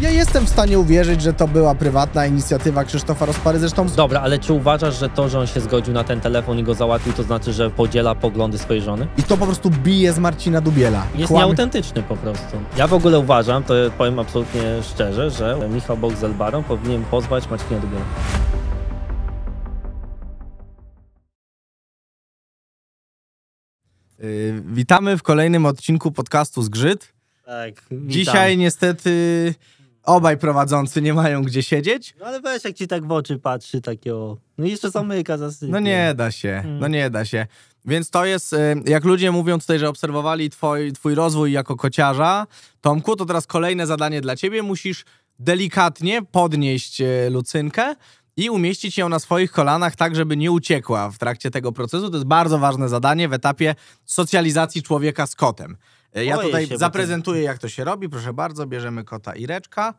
Ja jestem w stanie uwierzyć, że to była prywatna inicjatywa Krzysztofa Rozpary, zresztą... Dobra, ale czy uważasz, że to, że on się zgodził na ten telefon i go załatwił, to znaczy, że podziela poglądy swojej żony? I to po prostu bije z Marcina Dubiela. Jest Kłam... nieautentyczny po prostu. Ja w ogóle uważam, to powiem absolutnie szczerze, że Michał Bok z Elbarą powinien pozwać Marcina Dubiela. Yy, witamy w kolejnym odcinku podcastu Zgrzyt. Tak, witam. Dzisiaj niestety obaj prowadzący nie mają gdzie siedzieć. No ale weź, jak ci tak w oczy patrzy, takie o... No i jeszcze zamyka zasypie. No nie da się, no mm. nie da się. Więc to jest, y, jak ludzie mówią tutaj, że obserwowali twój twój rozwój jako kociarza, Tomku, to teraz kolejne zadanie dla ciebie. Musisz delikatnie podnieść y, lucynkę i umieścić ją na swoich kolanach tak, żeby nie uciekła w trakcie tego procesu. To jest bardzo ważne zadanie w etapie socjalizacji człowieka z kotem. E, ja Boję tutaj się, zaprezentuję, ty... jak to się robi. Proszę bardzo, bierzemy kota Ireczka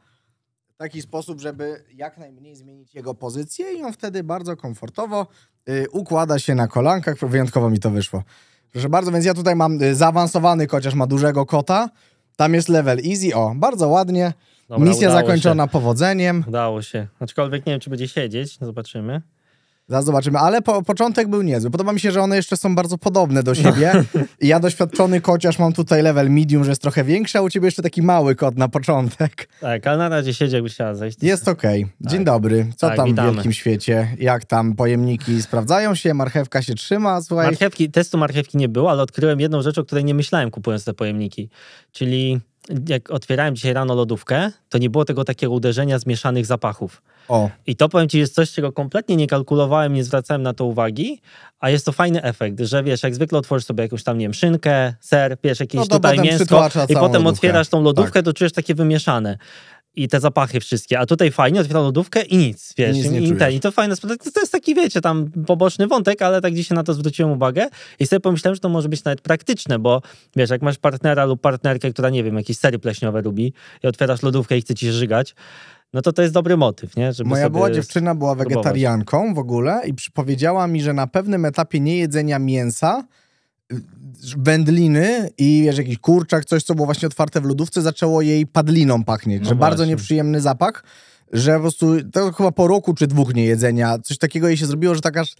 w taki sposób, żeby jak najmniej zmienić jego pozycję i on wtedy bardzo komfortowo y, układa się na kolankach. Wyjątkowo mi to wyszło. Proszę bardzo, więc ja tutaj mam y, zaawansowany chociaż ma dużego kota. Tam jest level easy, o, bardzo ładnie. Dobra, Misja zakończona się. powodzeniem. Udało się. Aczkolwiek nie wiem, czy będzie siedzieć, no, zobaczymy. Zaraz zobaczymy, ale po, początek był niezły. Podoba mi się, że one jeszcze są bardzo podobne do siebie. No. Ja doświadczony chociaż mam tutaj level medium, że jest trochę większy, a u ciebie jeszcze taki mały kot na początek. Tak, ale na razie siedzi, jakbyś chciała zejść. Jest okej. Okay. Tak. Dzień tak. dobry. Co tak, tam witamy. w wielkim świecie? Jak tam pojemniki sprawdzają się? Marchewka się trzyma? Słuchaj. Marchewki, testu marchewki nie było, ale odkryłem jedną rzecz, o której nie myślałem kupując te pojemniki. Czyli jak otwierałem dzisiaj rano lodówkę, to nie było tego takiego uderzenia zmieszanych zapachów. O. I to powiem ci, jest coś, czego kompletnie nie kalkulowałem, nie zwracałem na to uwagi, a jest to fajny efekt, że wiesz, jak zwykle otworzysz sobie jakąś tam, nie wiem, szynkę, ser, wiesz, jakieś no tutaj mięsko i potem lodówkę. otwierasz tą lodówkę, tak. to czujesz takie wymieszane i te zapachy wszystkie, a tutaj fajnie, otwiera lodówkę i nic, wiesz, I, nic i, ten, i to fajne, to jest taki, wiecie, tam poboczny wątek, ale tak dzisiaj na to zwróciłem uwagę i sobie pomyślałem, że to może być nawet praktyczne, bo wiesz, jak masz partnera lub partnerkę, która, nie wiem, jakieś sery pleśniowe lubi i otwierasz lodówkę i chce ci żygać, no to to jest dobry motyw, nie? Żeby Moja była dziewczyna była wegetarianką w ogóle i powiedziała mi, że na pewnym etapie niejedzenia mięsa wędliny i wiesz, jakiś kurczak, coś, co było właśnie otwarte w lodówce, zaczęło jej padliną pachnieć, no że właśnie. bardzo nieprzyjemny zapach, że po prostu to chyba po roku czy dwóch niejedzenia, coś takiego jej się zrobiło, że tak aż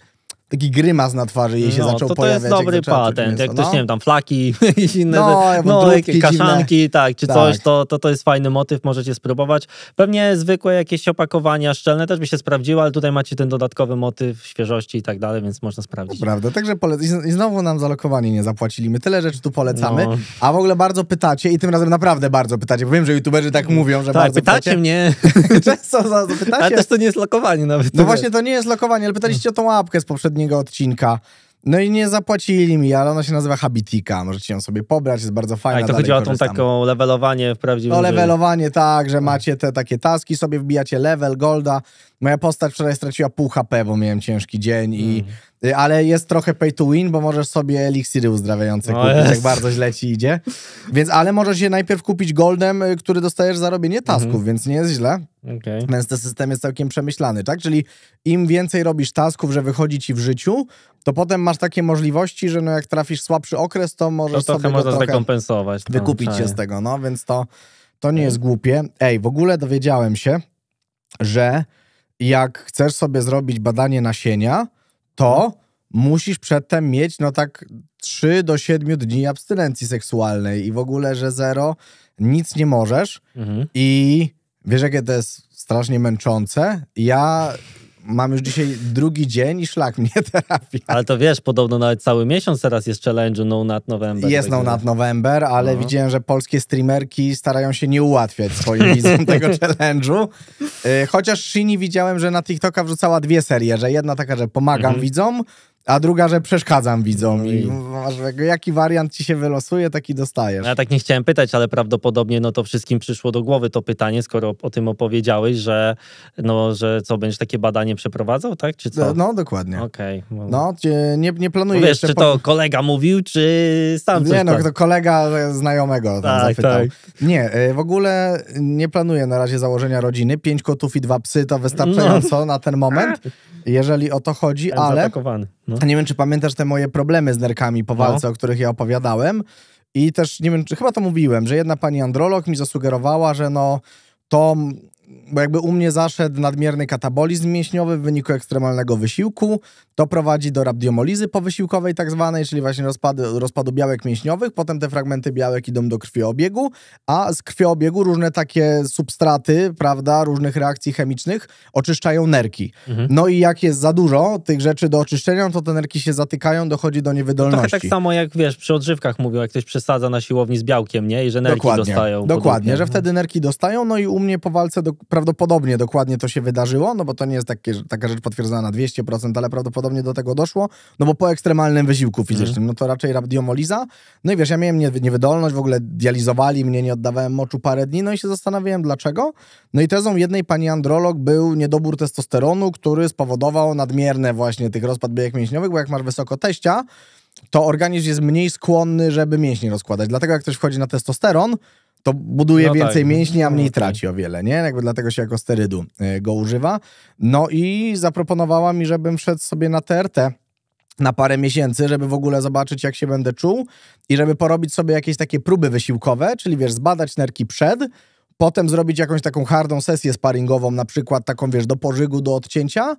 taki grymas na twarzy jej się no, zaczął to, to pojawiać. To jest dobry patent. jak ktoś, no? nie wiem, tam flaki, inne, no, no jakieś kaszanki, dziwne. tak, czy tak. coś, to, to to jest fajny motyw, możecie spróbować. Pewnie zwykłe jakieś opakowania szczelne też by się sprawdziło, ale tutaj macie ten dodatkowy motyw świeżości i tak dalej, więc można sprawdzić. Prawda, także polecam. i znowu nam za lokowanie nie zapłacili. My tyle rzeczy tu polecamy, no. a w ogóle bardzo pytacie i tym razem naprawdę bardzo pytacie, bo wiem, że youtuberzy tak mówią, że tak, bardzo pytacie. pytacie mnie. Często pytacie. Ale też to nie jest lokowanie nawet. No właśnie, to nie jest lokowanie, ale pytaliście o tą łapkę z poprzedniej poprzedniego odcinka. No i nie zapłacili mi, ale ona się nazywa Habitika. Możecie ją sobie pobrać, jest bardzo fajna. A i to chodzi o tą taką levelowanie w prawdziwym To levelowanie, tak, że macie te takie taski, sobie wbijacie level, golda Moja postać wczoraj straciła pół HP, bo miałem ciężki dzień i... Mm. Y, ale jest trochę pay to win, bo możesz sobie eliksiry uzdrawiające kupić, jak bardzo źle ci idzie. Więc, ale możesz je najpierw kupić goldem, y, który dostajesz za robienie mhm. tasków, mm -hmm. więc nie jest źle. Okay. Więc ten system jest całkiem przemyślany, tak? Czyli im więcej robisz tasków, że wychodzi ci w życiu, to potem masz takie możliwości, że no jak trafisz słabszy okres, to możesz to trochę sobie można zrekompensować. Wykupić czaje. się z tego, no więc to, to nie jest głupie. Ej, w ogóle dowiedziałem się, że jak chcesz sobie zrobić badanie nasienia, to musisz przedtem mieć no tak 3 do 7 dni abstynencji seksualnej i w ogóle, że zero, nic nie możesz mhm. i wiesz jakie to jest strasznie męczące? Ja Mam już dzisiaj drugi dzień i szlak mnie terapia. Ale to wiesz, podobno nawet cały miesiąc teraz jest challenge No Nut November. Jest No Nut November, ale no. widziałem, że polskie streamerki starają się nie ułatwiać swoim widzom tego challenge'u. Y, chociaż Shini widziałem, że na TikToka wrzucała dwie serie, że jedna taka, że pomagam mhm. widzom, a druga, że przeszkadzam widzom no i masz, jaki wariant ci się wylosuje, taki dostajesz. No ja tak nie chciałem pytać, ale prawdopodobnie no to wszystkim przyszło do głowy to pytanie, skoro o tym opowiedziałeś, że, no, że co, będziesz takie badanie przeprowadzał, tak? Czy co? No, no dokładnie. Okej. Okay. No, nie, nie planuję no czy to po... kolega mówił, czy sam Nie no, tak? to kolega znajomego tam tak, zapytał. Tak. Nie, y, w ogóle nie planuję na razie założenia rodziny. Pięć kotów i dwa psy to wystarczająco no. na ten moment, jeżeli o to chodzi, Jestem ale... No. Nie wiem, czy pamiętasz te moje problemy z nerkami po no. walce, no. o których ja opowiadałem. I też nie wiem, czy chyba to mówiłem, że jedna pani androlog mi zasugerowała, że no to bo jakby u mnie zaszedł nadmierny katabolizm mięśniowy w wyniku ekstremalnego wysiłku. To prowadzi do rabdiomolizy powysiłkowej tak zwanej, czyli właśnie rozpadu rozpadu białek mięśniowych. Potem te fragmenty białek idą do krwioobiegu, a z krwioobiegu różne takie substraty, prawda, różnych reakcji chemicznych oczyszczają nerki. Mhm. No i jak jest za dużo tych rzeczy do oczyszczenia, no to te nerki się zatykają, dochodzi do niewydolności. No tak samo jak, wiesz, przy odżywkach mówią, jak ktoś przesadza na siłowni z białkiem, nie? I że nerki dokładnie, dostają. Dokładnie, podobnie. że mhm. wtedy nerki dostają, no i u mnie po walce do prawdopodobnie dokładnie to się wydarzyło, no bo to nie jest takie, taka rzecz potwierdzona na 200%, ale prawdopodobnie do tego doszło, no bo po ekstremalnym wysiłku mhm. fizycznym, mm. no to raczej radiomoliza. No i wiesz, ja miałem niewydolność, w ogóle dializowali mnie, nie oddawałem moczu parę dni, no i się zastanawiałem dlaczego. No i tezą jednej pani androlog był niedobór testosteronu, który spowodował nadmierne właśnie tych rozpad biegów mięśniowych, bo jak masz wysoko teścia, to organizm jest mniej skłonny, żeby mięśnie rozkładać. Dlatego jak ktoś wchodzi na testosteron, to buduje no tak, więcej tak. mięśni, a mniej no, tak. traci o wiele, nie? Jakby dlatego się jako sterydu y, go używa. No i zaproponowała mi, żebym wszedł sobie na TRT na parę miesięcy, żeby w ogóle zobaczyć, jak się będę czuł i żeby porobić sobie jakieś takie próby wysiłkowe, czyli wiesz, zbadać nerki przed, potem zrobić jakąś taką hardą sesję sparingową, na przykład taką, wiesz, do pożygu, do odcięcia,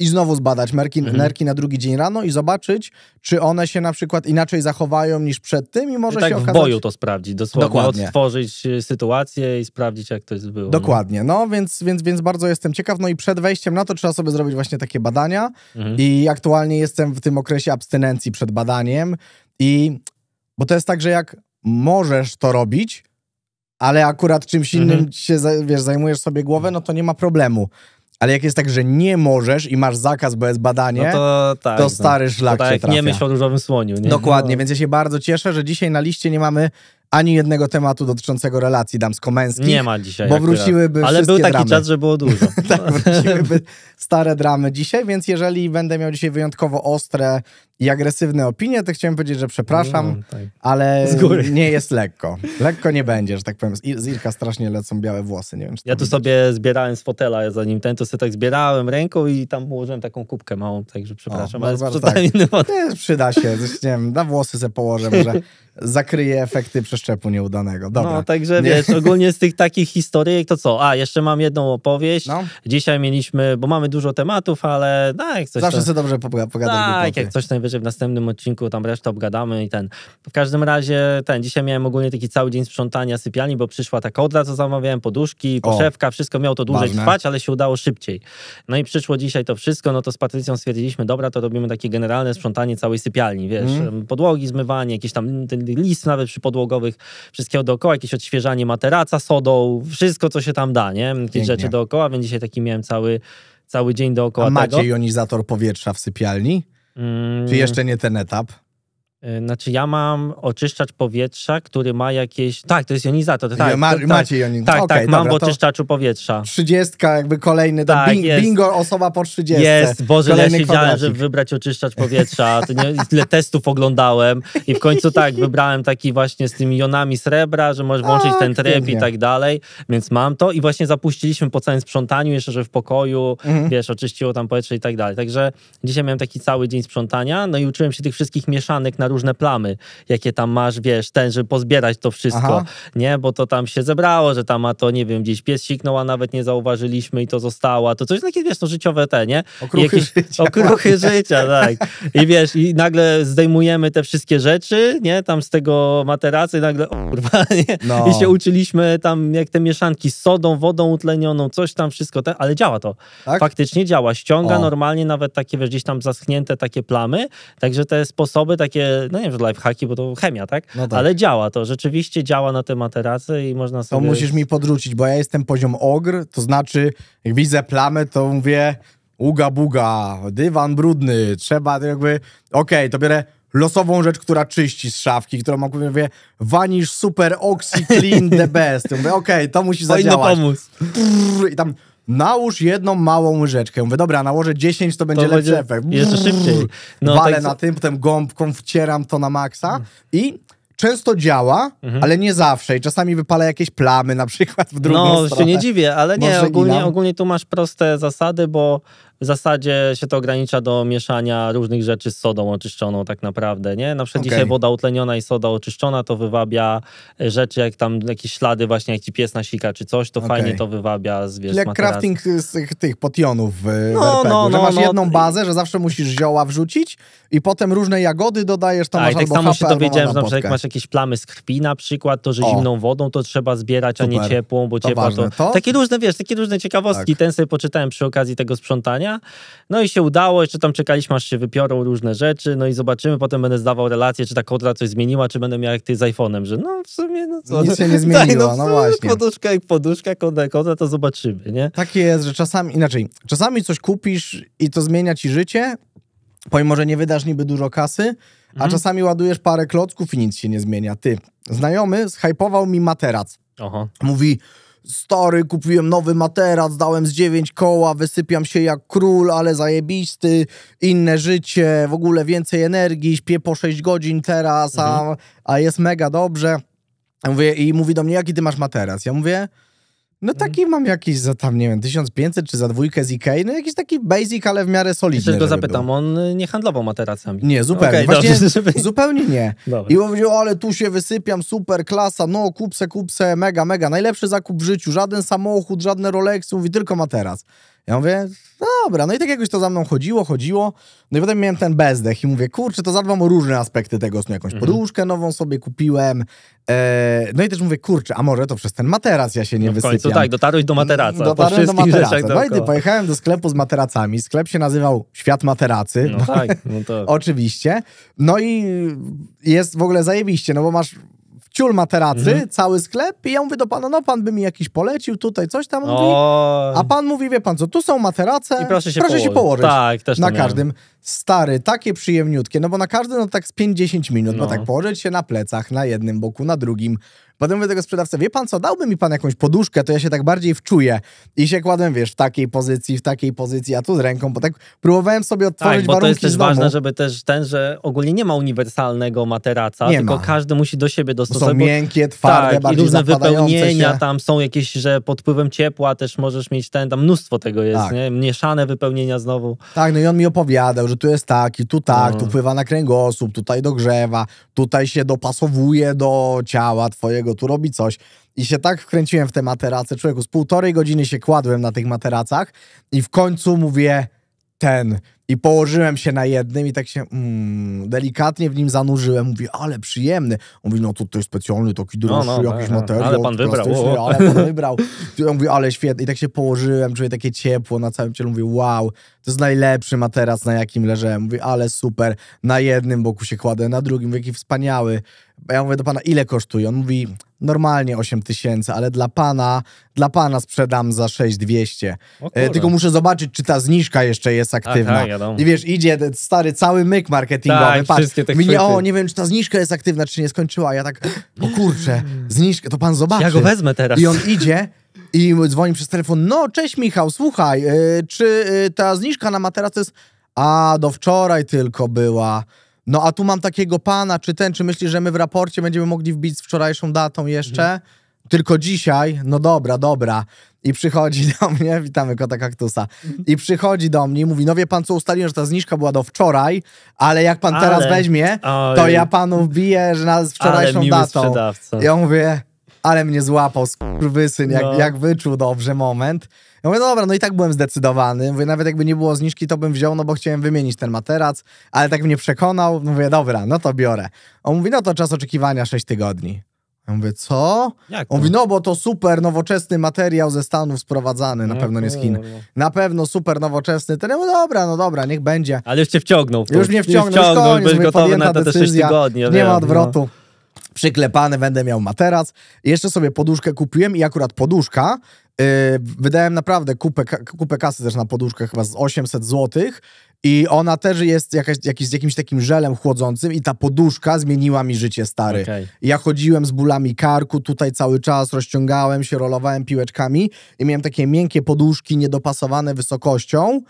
i znowu zbadać merki, mhm. nerki na drugi dzień rano i zobaczyć, czy one się na przykład inaczej zachowają niż przed tym i może I tak się okazać... w boju to sprawdzić, dosłownie Dokładnie. odtworzyć e, sytuację i sprawdzić, jak to jest było. Dokładnie, no więc, więc, więc bardzo jestem ciekaw, no i przed wejściem na to trzeba sobie zrobić właśnie takie badania mhm. i aktualnie jestem w tym okresie abstynencji przed badaniem i... Bo to jest tak, że jak możesz to robić, ale akurat czymś innym mhm. się wiesz, zajmujesz sobie głowę, no to nie ma problemu. Ale jak jest tak, że nie możesz i masz zakaz, bo jest badanie, no to, tak, to no. stary no. szlak to tak, nie myśl o różowym słoniu. Nie? Dokładnie, no. więc ja się bardzo cieszę, że dzisiaj na liście nie mamy ani jednego tematu dotyczącego relacji damsko-męskich. Nie ma dzisiaj. Bo wróciłyby Ale był taki dramy. czas, że było dużo. tak, wróciłyby stare dramy dzisiaj, więc jeżeli będę miał dzisiaj wyjątkowo ostre i agresywne opinie, to chciałem powiedzieć, że przepraszam, no, tak. ale nie jest lekko. Lekko nie będzie, że tak powiem. Z, Irka strasznie lecą białe włosy, nie wiem. ja tu sobie zbierałem z fotela, zanim ten, to sobie tak zbierałem ręką i tam ułożyłem taką kubkę małą, także przepraszam, o, ale sprzątałem tak. inny fotel. Przyda się, coś, nie wiem, na włosy sobie położę, że zakryje efekty przeszczepu nieudanego. Dobra. No, także nie. wiesz, ogólnie z tych takich historii, to co? A, jeszcze mam jedną opowieść. No. Dzisiaj mieliśmy, bo mamy dużo tematów, ale tak, jak coś... Zawsze to... sobie dobrze pogadać. Tak, jak coś najwyżej że w następnym odcinku tam resztę obgadamy i ten. W każdym razie ten, dzisiaj miałem ogólnie taki cały dzień sprzątania sypialni, bo przyszła ta kodla, co zamawiałem, poduszki, poszewka, wszystko miało to dłużej ważne. trwać, ale się udało szybciej. No i przyszło dzisiaj to wszystko, no to z Patrycją stwierdziliśmy, dobra, to robimy takie generalne sprzątanie całej sypialni, wiesz, mm. podłogi, zmywanie, jakieś tam list nawet przy podłogowych, wszystkiego dookoła, jakieś odświeżanie materaca sodą, wszystko, co się tam da, nie? Jakieś rzeczy dookoła, więc dzisiaj taki miałem cały cały dzień dookoła A macie tego. jonizator powietrza w sypialni? Mm, Czy jeszcze nie ten etap? E, znaczy ja mam oczyszczacz powietrza, który ma jakieś... Tak, to jest jonizator. Tak, ma, tak, macie jonizator. Tak, okay, tak, dobra, mam w oczyszczaczu powietrza. Trzydziestka jakby kolejny, tak, bing, bingo osoba po trzydziestce. Jest, Boże, kolejny ja się kwadracik. żeby wybrać oczyszczacz powietrza. To nie, tyle testów oglądałem i w końcu tak, wybrałem taki właśnie z tymi jonami srebra, że możesz włączyć ten tryb i tak dalej, więc mam to i właśnie zapuściliśmy po całym sprzątaniu jeszcze, że w pokoju, mhm. wiesz, oczyściło tam powietrze i tak dalej. Także dzisiaj miałem taki cały dzień sprzątania, no i uczyłem się tych wszystkich mieszanek na różne plamy, jakie tam masz, wiesz, ten, żeby pozbierać to wszystko, Aha. nie? Bo to tam się zebrało, że tam a to, nie wiem, gdzieś pies siknął, a nawet nie zauważyliśmy i to zostało. To coś takie, wiesz, to życiowe te, nie? Okruchy jakieś, życia. Okruchy życia, tak. I wiesz, i nagle zdejmujemy te wszystkie rzeczy, nie? Tam z tego materacy i nagle, o, kurwa, nie? No. I się uczyliśmy tam, jak te mieszanki z sodą, wodą utlenioną, coś tam, wszystko, te, ale działa to. Tak? Faktycznie działa. Ściąga o. normalnie nawet takie, wiesz, gdzieś tam zaschnięte takie plamy, także te sposoby takie no nie wiem, lifehacki, bo to chemia, tak? No tak? Ale działa to, rzeczywiście działa na te materace i można sobie... To musisz mi podrzucić, bo ja jestem poziom ogr, to znaczy jak widzę plamę, to mówię uga buga, dywan brudny, trzeba jakby... Okej, okay, to biorę losową rzecz, która czyści z szafki, którą mam, mówię, Vanish Super Oxy Clean The Best. mówię, okej, okay, to musi zadziałać. pomóc. Brrr, I tam nałóż jedną małą łyżeczkę. Mówię, dobra, nałożę 10, to będzie to lepszy będzie... efekt. Jeszcze szybciej. No, Walę tak... na tym, potem gąbką wcieram to na maksa mm. i często działa, mhm. ale nie zawsze. I czasami wypala jakieś plamy na przykład w drugą no, stronę. No, się nie dziwię, ale nie, ogólnie, ogólnie tu masz proste zasady, bo w zasadzie się to ogranicza do mieszania różnych rzeczy z sodą oczyszczoną tak naprawdę, nie? Na przykład okay. dzisiaj woda utleniona i soda oczyszczona to wywabia e, rzeczy, jak tam jakieś ślady właśnie, jak ci pies nasika czy coś, to okay. fajnie to wywabia z wiesz, Jak materac. crafting z tych, tych potionów w no, RPG, no, no, że no, masz no, jedną bazę, że zawsze musisz zioła wrzucić i potem różne jagody dodajesz, to a, masz i tak albo samo HP, się dowiedziałem, że na przykład jak masz jakieś plamy z krwi na przykład, to że o. zimną wodą to trzeba zbierać, Super. a nie ciepłą, bo to ciepła to... to... Takie różne, wiesz, takie różne ciekawostki, tak. ten sobie poczytałem przy okazji tego sprzątania, dnia. No i się udało, jeszcze tam czekaliśmy, aż się wypiorą różne rzeczy, no i zobaczymy, potem będę zdawał relację, czy ta kodra coś zmieniła, czy będę miał jak ty z iPhone'em, że no w sumie, no co. Nic się nie tak, zmieniło, no, no właśnie. Poduszka jak poduszka, kodra, kodra, to zobaczymy, nie? Tak jest, że czasami, inaczej, czasami coś kupisz i to zmienia ci życie, pomimo, że nie wydasz niby dużo kasy, a mhm. czasami ładujesz parę klocków i nic się nie zmienia. Ty, znajomy zhypował mi materac. Aha. Mówi, stary, kupiłem nowy materac, dałem z 9 koła, wysypiam się jak król, ale zajebisty, inne życie, w ogóle więcej energii, śpię po 6 godzin teraz, a, mhm. a jest mega dobrze. Ja mówię, I mówi do mnie, jaki ty masz materac? Ja mówię, no mhm. taki mam jakiś za tam, nie wiem, 1500 czy za dwójkę z Ikei, no jakiś taki basic, ale w miarę solidny. Jeszcze go zapytam, był. on y, nie handlował materacami. Nie, zupełnie, okay, Właśnie, zupełnie nie. Dobra. I powiedział, ale tu się wysypiam, super, klasa, no kupse, kupse, mega, mega, najlepszy zakup w życiu, żaden samochód, żadne Rolex, mówi tylko materac. Ja mówię, dobra, no i tak jakoś to za mną chodziło, chodziło. No i potem miałem ten bezdech i mówię, kurczę, to zadbam o różne aspekty tego snu. Jakąś mhm. poduszkę nową sobie kupiłem. E, no i też mówię, kurczę, a może to przez ten materac ja się nie no wysypiam. W końcu tak, dotarłeś do materaca. Dotarłem do materaca. No pojechałem do sklepu z materacami. Sklep się nazywał Świat Materacy. No tak, no to... Oczywiście. No i jest w ogóle zajebiście, no bo masz ciul materacy, mhm. cały sklep i ja mówię do pana, no pan by mi jakiś polecił, tutaj coś tam, mówi, a pan mówi, wie pan co, tu są materace, I proszę się proszę położyć. Się położyć. Tak, też na każdym. Miałem. Stary, takie przyjemniutkie, no bo na każdym no tak z 50 minut, no. bo tak położyć się na plecach, na jednym boku, na drugim, Potem mówię tego sprzedawcy, wie pan co, dałby mi pan jakąś poduszkę, to ja się tak bardziej wczuję. I się kładłem, wiesz, w takiej pozycji, w takiej pozycji, a tu z ręką, bo tak próbowałem sobie odtworzyć tak, bo warunki to jest też ważne, żeby też ten, że ogólnie nie ma uniwersalnego materaca, nie tylko ma. każdy musi do siebie dostosować. są miękkie, twarde, tak, bardziej i różne wypełnienia się. tam są jakieś, że pod wpływem ciepła też możesz mieć ten, tam mnóstwo tego jest, tak. nie? Mieszane wypełnienia znowu. Tak, no i on mi opowiadał, że tu jest taki, tu tak, tu mm. wpływa na kręgosłup, tutaj dogrzewa, tutaj się dopasowuje do ciała twojego tu robi coś. I się tak wkręciłem w te materace, człowieku, z półtorej godziny się kładłem na tych materacach i w końcu mówię, ten, i położyłem się na jednym i tak się mm, delikatnie w nim zanurzyłem. Mówi, ale przyjemny. On mówi, no tutaj specjalny taki no, droższy no, no, no, jakiś tak, materiał. Ale pan wybrał. Ale pan wybrał. On mówi, ale świetny. I tak się położyłem, czuję takie ciepło na całym ciele. Mówi, wow, to jest najlepszy materac, na jakim leżałem. Mówi, ale super. Na jednym boku się kładę, na drugim. Mówi, jaki wspaniały. ja mówię do pana, ile kosztuje? On mówi, normalnie 8 tysięcy, ale dla pana, dla pana sprzedam za 6200. E, tylko muszę zobaczyć, czy ta zniżka jeszcze jest aktywna. Aha, wiadomo. No. I wiesz, idzie ten stary cały myk marketingowy, tak, wszystkie te o, nie wiem, czy ta zniżka jest aktywna, czy nie skończyła, ja tak, o kurczę, zniżkę, to pan zobaczy. Ja go wezmę teraz. I on idzie i dzwoni przez telefon, no, cześć Michał, słuchaj, y, czy y, ta zniżka na materac jest, a, do wczoraj tylko była, no a tu mam takiego pana, czy ten, czy myśli, że my w raporcie będziemy mogli wbić z wczorajszą datą jeszcze? Mhm. Tylko dzisiaj, no dobra, dobra. I przychodzi do mnie, witamy kota kaktusa. Mhm. I przychodzi do mnie i mówi: No wie pan, co ustaliłem, że ta zniżka była do wczoraj, ale jak pan ale, teraz weźmie, oj, to ja panu wbiję, że na wczorajszą datą. Sprzedawca. Ja mówię, ale mnie złapał skurwysyn, jak, no. jak wyczuł dobrze moment. Ja mówię, no dobra, no i tak byłem zdecydowany. Mówię, nawet jakby nie było zniżki, to bym wziął, no bo chciałem wymienić ten materac, ale tak mnie przekonał. Mówię, dobra, no to biorę. On mówi, no to czas oczekiwania 6 tygodni. Ja mówię, co? Jak On mówi, no bo to super nowoczesny materiał ze Stanów sprowadzany, na no pewno nie z Chin. Na pewno super nowoczesny. To ja mówię, dobra, no dobra, niech będzie. Ale już cię wciągnął. już mnie wciągnął, już, wciągnął, już koniec, byłeś gotowy na te decyzja, 6 tygodni. nie ma no. odwrotu. No przyklepany będę miał materac. Jeszcze sobie poduszkę kupiłem i akurat poduszka, yy, wydałem naprawdę kupę, kupę kasy też na poduszkę, chyba z 800 złotych. I ona też jest jakaś, jakiś, z jakimś takim żelem chłodzącym i ta poduszka zmieniła mi życie, stary. Okay. Ja chodziłem z bólami karku tutaj cały czas, rozciągałem się, rolowałem piłeczkami i miałem takie miękkie poduszki niedopasowane wysokością,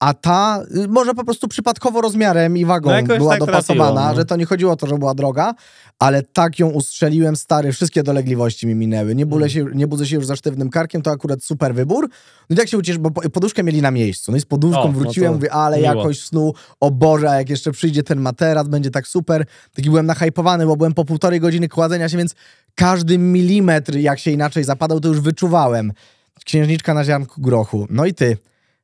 a ta y, może po prostu przypadkowo rozmiarem i wagą no była tak dopasowana, trafiło, no. że to nie chodziło o to, że była droga, ale tak ją ustrzeliłem, stary, wszystkie dolegliwości mi minęły. Nie, bólę mm. się, nie budzę się już za sztywnym karkiem, to akurat super wybór. No i tak się uciesz, bo poduszkę mieli na miejscu. No i z poduszką o, no wróciłem, no mówię, ale miło. snu, o Boże, jak jeszcze przyjdzie ten materac, będzie tak super. Taki byłem nachajpowany, bo byłem po półtorej godziny kładzenia się, więc każdy milimetr, jak się inaczej zapadał, to już wyczuwałem. Księżniczka na ziarnku grochu. No i ty...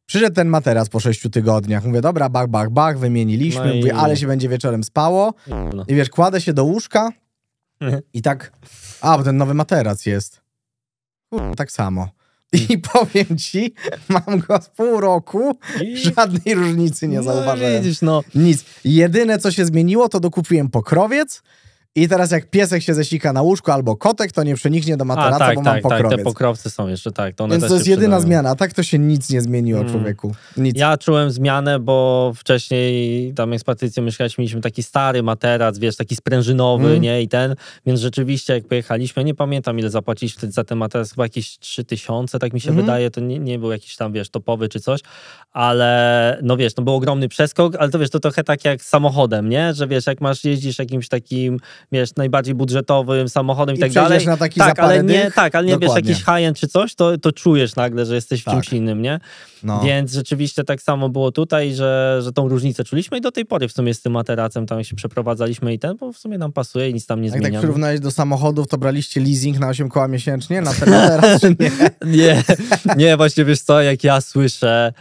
Przyszedł ten materac po sześciu tygodniach. Mówię, dobra, bach, bach, bach, wymieniliśmy, no i... mówię, ale się będzie wieczorem spało. No. I wiesz, kładę się do łóżka i tak, a, bo ten nowy materac jest. Kurwa, tak samo. I mm. powiem ci, mam go z pół roku, I... żadnej różnicy nie no, zauważyłem. Widzisz, no. Nic. Jedyne, co się zmieniło, to dokupiłem pokrowiec, i teraz jak piesek się zesika na łóżku albo kotek, to nie przeniknie do materaca, A, tak, bo tak, mam pokrowiec. Tak, te pokrowce są jeszcze, tak. To one Więc to jest jedyna przydają. zmiana, tak to się nic nie zmieniło, mm. człowieku. Nic. Ja czułem zmianę, bo wcześniej tam jak z Patrycją mieszkaliśmy, mieliśmy taki stary materac, wiesz, taki sprężynowy, mm. nie, i ten. Więc rzeczywiście jak pojechaliśmy, nie pamiętam ile zapłaciliśmy wtedy za ten materac, chyba jakieś 3000, tak mi się mhm. wydaje, to nie, nie był jakiś tam, wiesz, topowy czy coś, ale no wiesz, no był ogromny przeskok, ale to wiesz, to trochę tak jak z samochodem, nie, że wiesz, jak masz, jeździsz jakimś takim wiesz, najbardziej budżetowym samochodem i, i tak dalej. na taki tak, ale nie, tak, ale nie wiesz, jakiś high-end czy coś, to, to czujesz nagle, że jesteś w tak. czymś innym, nie? No. Więc rzeczywiście tak samo było tutaj, że, że tą różnicę czuliśmy i do tej pory w sumie z tym materacem tam się przeprowadzaliśmy i ten, bo w sumie nam pasuje i nic tam nie zmienia. Jak tak przyrównałeś do samochodów, to braliście leasing na 8 koła miesięcznie na ten materac, nie? nie, nie, właśnie wiesz co, jak ja słyszę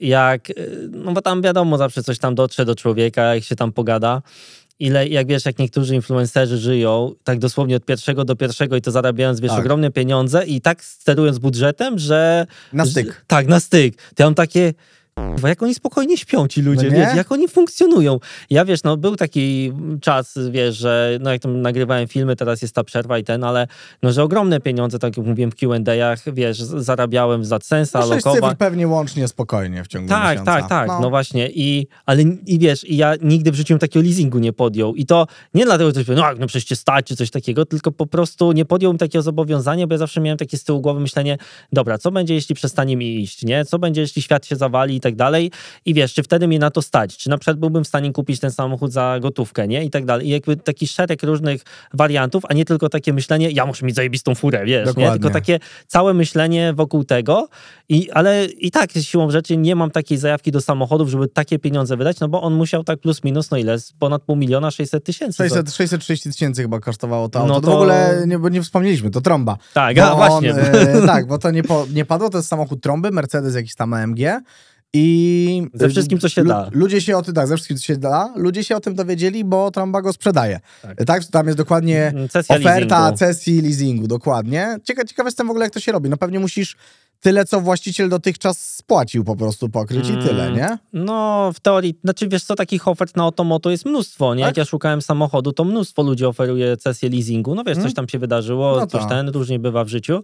jak, y, no bo tam wiadomo, zawsze coś tam dotrze do człowieka, jak się tam pogada, ile, jak wiesz, jak niektórzy influencerzy żyją tak dosłownie od pierwszego do pierwszego i to zarabiając, wiesz, tak. ogromne pieniądze i tak sterując budżetem, że... Na styk. Że, tak, na styk. To ja mam takie, jak oni spokojnie śpią ci ludzie, no wiesz, jak oni funkcjonują. Ja wiesz, no był taki czas, wiesz, że no jak tam nagrywałem filmy, teraz jest ta przerwa i ten, ale no, że ogromne pieniądze, tak jak mówiłem w Q&A'ach, wiesz, zarabiałem z AdSense'a, no, Lokowa. pewnie łącznie spokojnie w ciągu tak, miesiąca. Tak, tak, tak, no. no. właśnie i, ale i wiesz, i ja nigdy w życiu takiego leasingu nie podjął i to nie dlatego, że no, no przecież cię stać czy coś takiego, tylko po prostu nie mi takiego zobowiązania, bo ja zawsze miałem takie z tyłu głowy myślenie, dobra, co będzie, jeśli przestanie mi iść, nie? Co będzie, jeśli świat się zawali i tak tak dalej. I wiesz, czy wtedy mnie na to stać? Czy na przykład byłbym w stanie kupić ten samochód za gotówkę, nie? I tak dalej. I jakby taki szereg różnych wariantów, a nie tylko takie myślenie, ja muszę mieć zajebistą furę, wiesz, Dokładnie. nie? Tylko takie całe myślenie wokół tego. I, ale i tak siłą rzeczy nie mam takiej zajawki do samochodów, żeby takie pieniądze wydać, no bo on musiał tak plus minus, no ile? Ponad pół miliona, 600 tysięcy. 600, 630 tysięcy chyba kosztowało to auto. No to... W ogóle nie, nie wspomnieliśmy, to trąba. Tak, a, on, właśnie. E, tak, bo to nie, po, nie padło, to jest samochód trąby, Mercedes jakiś tam AMG. I ze wszystkim, co się da. Ludzie się o tym, tak, ze wszystkim, co się da, ludzie się o tym dowiedzieli, bo Tramba go sprzedaje. Tak, tak tam jest dokładnie mhm, oferta leasingu. leasingu, dokładnie. Cieka, ciekawe, jestem w ogóle, jak to się robi. No pewnie musisz tyle, co właściciel dotychczas spłacił po prostu pokryć i tyle, mm. nie? No, w teorii, znaczy wiesz co, takich ofert na Otomoto jest mnóstwo, nie? Tak? Jak ja szukałem samochodu, to mnóstwo ludzi oferuje cesję leasingu, no wiesz, coś mhm. tam się wydarzyło, no coś ta. ten, różnie bywa w życiu.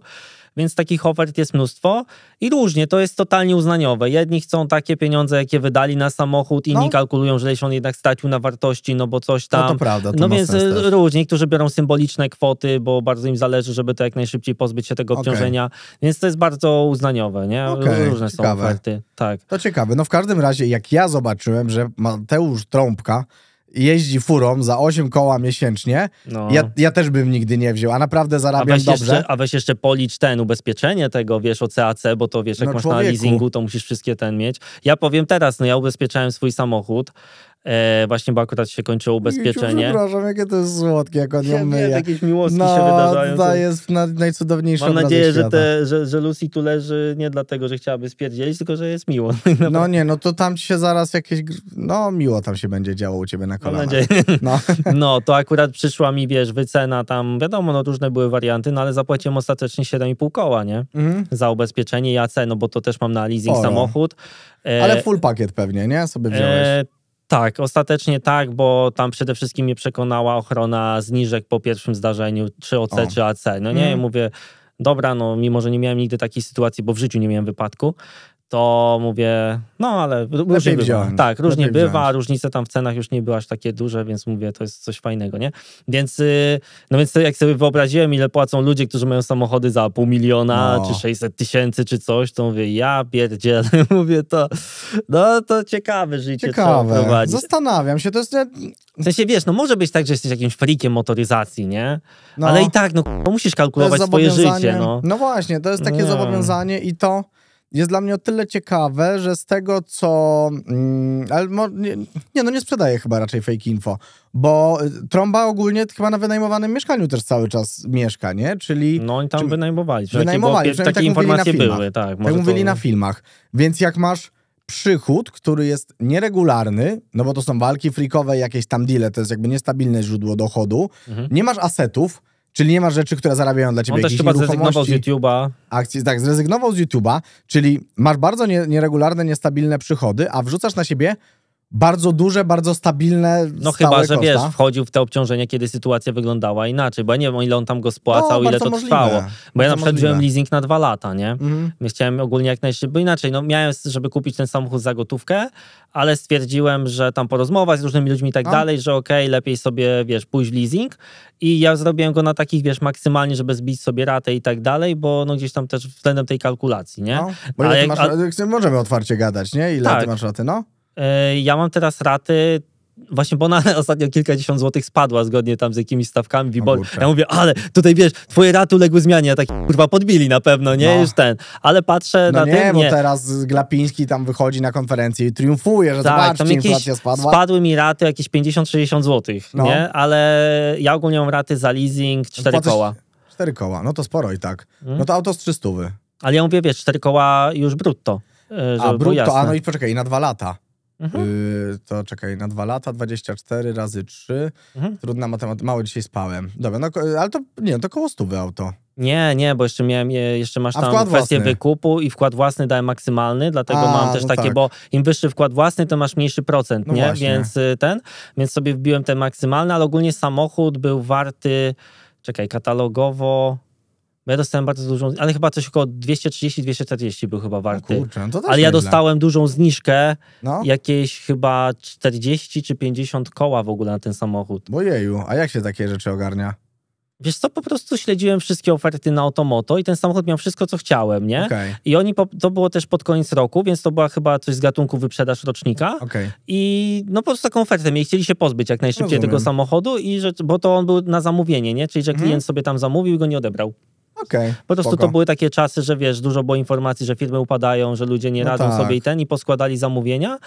Więc takich ofert jest mnóstwo i różnie, to jest totalnie uznaniowe. Jedni chcą takie pieniądze, jakie wydali na samochód, inni no. kalkulują, że się on jednak stracił na wartości, no bo coś tam. No to prawda. To no więc y, różnie, którzy biorą symboliczne kwoty, bo bardzo im zależy, żeby to jak najszybciej pozbyć się tego obciążenia. Okay. Więc to jest bardzo uznaniowe, nie? Okay, Różne ciekawe. są oferty. Tak. To ciekawe. No w każdym razie, jak ja zobaczyłem, że Mateusz Trąbka jeździ furą za 8 koła miesięcznie, no. ja, ja też bym nigdy nie wziął, a naprawdę zarabiam a dobrze. Jeszcze, a weź jeszcze policz ten, ubezpieczenie tego, wiesz, o CAC, bo to wiesz, jak no masz człowieku. na leasingu, to musisz wszystkie ten mieć. Ja powiem teraz, no ja ubezpieczałem swój samochód, E, właśnie, bo akurat się kończyło ubezpieczenie. Przepraszam, jakie to jest słodkie, jak on ją myje. Jakieś miłostki no, się wydarzają. To jest na, najcudowniejsza Mam nadzieję, że, te, że, że, Lucy tu leży nie dlatego, że chciałaby spierdzielić, tylko że jest miło. No, no nie, no to tam ci się zaraz jakieś... No miło tam się będzie działo u ciebie na kolanach. No. no, to akurat przyszła mi, wiesz, wycena tam, wiadomo, no różne były warianty, no ale zapłaciłem ostatecznie 7,5 koła, nie? Mhm. Za ubezpieczenie, ja no bo to też mam na leasing Oro. No. samochód. E, ale full pakiet pewnie, nie? Sobie wziąłeś. E, tak, ostatecznie tak, bo tam przede wszystkim mnie przekonała ochrona zniżek po pierwszym zdarzeniu, czy OC, o. czy AC. No nie, mm. mówię, dobra, no mimo, że nie miałem nigdy takiej sytuacji, bo w życiu nie miałem wypadku, to mówię, no ale różnie bywa. Tak, różnie Lepiej bywa, wziąłem. różnice tam w cenach już nie były aż takie duże, więc mówię, to jest coś fajnego, nie? Więc, y, no więc jak sobie wyobraziłem, ile płacą ludzie, którzy mają samochody za pół miliona, no. czy 600 tysięcy, czy coś, to mówię, ja pierdzielę, mówię to, no to ciekawe życie ciekawe. prowadzić. Zastanawiam się, to jest... W sensie, wiesz, no może być tak, że jesteś jakimś frikiem motoryzacji, nie? No. Ale i tak, no musisz kalkulować swoje życie, no. No właśnie, to jest takie nie. zobowiązanie i to jest dla mnie o tyle ciekawe, że z tego co. Mm, ale mo, nie, nie, no nie sprzedaję chyba raczej fake info, bo y, trąba ogólnie chyba na wynajmowanym mieszkaniu też cały czas mieszka, nie? Czyli. No i tam czy, wynajmowali. Wynajmowali, takie, takie tak informacje były, tak. tak może tak mówili to... na filmach. Więc jak masz przychód, który jest nieregularny, no bo to są walki frikowe, jakieś tam deale, to jest jakby niestabilne źródło dochodu, mhm. nie masz asetów Czyli nie ma rzeczy, które zarabiają dla ciebie. On też chyba zrezygnował z YouTube'a. Akcji, tak, zrezygnował z YouTube'a, czyli masz bardzo nie, nieregularne, niestabilne przychody, a wrzucasz na siebie bardzo duże, bardzo stabilne. No chyba, że koszta. wiesz, wchodził w te obciążenia, kiedy sytuacja wyglądała inaczej, bo ja nie wiem, ile on tam go spłacał, no, ile to możliwe. trwało. Bo bardzo ja na przykład wziąłem leasing na dwa lata, nie? Mhm. Chciałem ogólnie jak najszybciej, bo inaczej, no miałem, żeby kupić ten samochód za gotówkę, ale stwierdziłem, że tam po rozmowach z różnymi ludźmi i tak A. No. dalej, że okej, okay, lepiej sobie, wiesz, pójść w leasing i ja zrobiłem go na takich, wiesz, maksymalnie, żeby zbić sobie ratę i tak dalej, bo no gdzieś tam też względem tej kalkulacji, nie? No, bo ile a jak, masz, a... możemy otwarcie gadać, nie? Ile tak. ty masz raty, no? Yy, ja mam teraz raty Właśnie, bo ona ostatnio kilkadziesiąt złotych spadła zgodnie tam z jakimiś stawkami Wibor. Ja mówię, ale tutaj wiesz, twoje raty uległy zmianie. a tak kurwa podbili na pewno, nie? No. Już ten. Ale patrzę no na nie, ten, bo nie. teraz Glapiński tam wychodzi na konferencję i triumfuje, że tak, zobaczcie, tam jakieś, inflacja spadła. Spadły mi raty jakieś 50-60 złotych, no. nie? Ale ja ogólnie mam raty za leasing no cztery koła. Cztery koła, no to sporo i tak. Hmm? No to auto z 300. Ale ja mówię, wiesz, cztery koła już brutto. E, a brutto, a no i poczekaj, na dwa lata. Mhm. Yy, to czekaj, na dwa lata 24 razy 3. Mhm. Trudna matematyka, mało dzisiaj spałem. Dobra, no, ale to nie, to koło stówy auto. Nie, nie, bo jeszcze miałem, jeszcze masz tam kwestię własny. wykupu i wkład własny dałem maksymalny, dlatego A, mam też no takie, tak. bo im wyższy wkład własny, to masz mniejszy procent, no nie? Właśnie. Więc y, ten, więc sobie wbiłem ten maksymalny, ale ogólnie samochód był warty, czekaj, katalogowo bo ja dostałem bardzo dużą, ale chyba coś około 230-240 był chyba warty. kurczę, no ale ja dostałem dużą zniżkę, no. jakieś chyba 40 czy 50 koła w ogóle na ten samochód. Bojeju, a jak się takie rzeczy ogarnia? Wiesz co, po prostu śledziłem wszystkie oferty na Automoto i ten samochód miał wszystko, co chciałem, nie? Okay. I oni, po, to było też pod koniec roku, więc to była chyba coś z gatunku wyprzedaż rocznika. Okay. I no po prostu taką ofertę mieli, chcieli się pozbyć jak najszybciej Rozumiem. tego samochodu, i że, bo to on był na zamówienie, nie? Czyli że klient mhm. sobie tam zamówił i go nie odebrał. Okay, po prostu spoko. to były takie czasy, że wiesz, dużo było informacji, że firmy upadają, że ludzie nie no radzą tak. sobie i ten i poskładali zamówienia.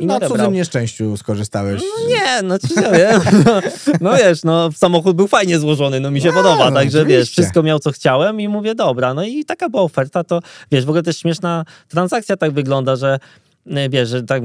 I na no, cudzym nieszczęściu skorzystałeś. No, nie, no czy ja wiem. No, no wiesz, no samochód był fajnie złożony, no mi się podoba, no także oczywiście. wiesz, wszystko miał co chciałem i mówię dobra. No i taka była oferta, to wiesz, w ogóle też śmieszna transakcja tak wygląda, że E, wiesz, że tak,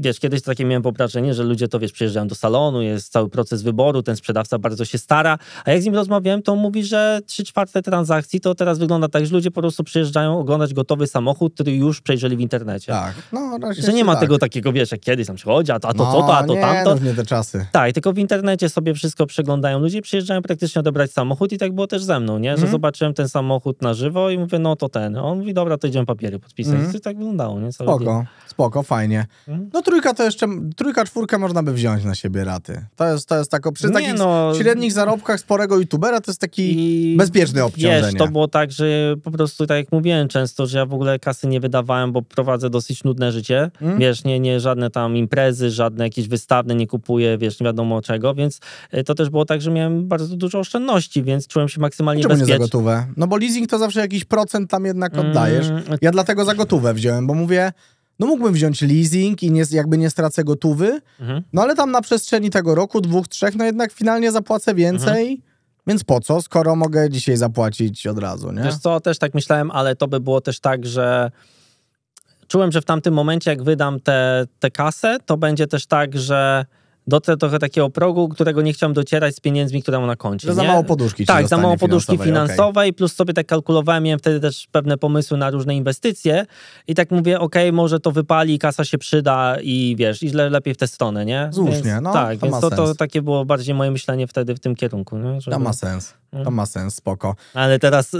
wiesz, kiedyś takie miałem popraczenie, że ludzie to, wiesz, przyjeżdżają do salonu, jest cały proces wyboru, ten sprzedawca bardzo się stara, a jak z nim rozmawiałem, to mówi, że trzy czwarte transakcji to teraz wygląda tak, że ludzie po prostu przyjeżdżają oglądać gotowy samochód, który już przejrzeli w internecie. Tak, no Że nie ma tak. tego takiego, wiesz, jak kiedyś tam przychodzi, a to, a to no, to, a to no, nie, tamto. Nie, te czasy. Tak, tylko w internecie sobie wszystko przeglądają ludzie, przyjeżdżają praktycznie odebrać samochód i tak było też ze mną, nie? Że mm. zobaczyłem ten samochód na żywo i mówię, no to ten. on mówi, dobra, to idziemy papiery podpisać. Mm. I tak wyglądało, nie? Cały Spoko, dzień spoko, fajnie. Mhm. No trójka to jeszcze, trójka, czwórka można by wziąć na siebie raty. To jest, to jest tak, przy nie takich no. średnich zarobkach sporego youtubera to jest taki bezpieczny obciążenie. Wiesz, to było tak, że po prostu, tak jak mówiłem często, że ja w ogóle kasy nie wydawałem, bo prowadzę dosyć nudne życie. Mhm. Wiesz, nie, nie żadne tam imprezy, żadne jakieś wystawne nie kupuję, wiesz, nie wiadomo czego, więc e, to też było tak, że miałem bardzo dużo oszczędności, więc czułem się maksymalnie Czemu nie za gotówę? No bo leasing to zawsze jakiś procent tam jednak oddajesz. Mm, ja dlatego za gotówę wziąłem, bo mówię, no mógłbym wziąć leasing i nie, jakby nie stracę gotówy, mhm. no ale tam na przestrzeni tego roku, dwóch, trzech, no jednak finalnie zapłacę więcej, mhm. więc po co, skoro mogę dzisiaj zapłacić od razu, nie? Wiesz co, też tak myślałem, ale to by było też tak, że czułem, że w tamtym momencie, jak wydam tę kasę, to będzie też tak, że dotrę trochę takiego progu, którego nie chciałem docierać z pieniędzmi, które mam na koncie. za mało poduszki Tak, za mało poduszki finansowej, finansowej okay. plus sobie tak kalkulowałem, miałem wtedy też pewne pomysły na różne inwestycje i tak mówię, ok, może to wypali, kasa się przyda i wiesz, i lepiej w tę stronę, nie? Słusznie, więc, no. Tak, to więc to, to, takie było bardziej moje myślenie wtedy w tym kierunku. Nie? Żeby... To ma sens. Mhm. To ma sens, spoko. Ale teraz y,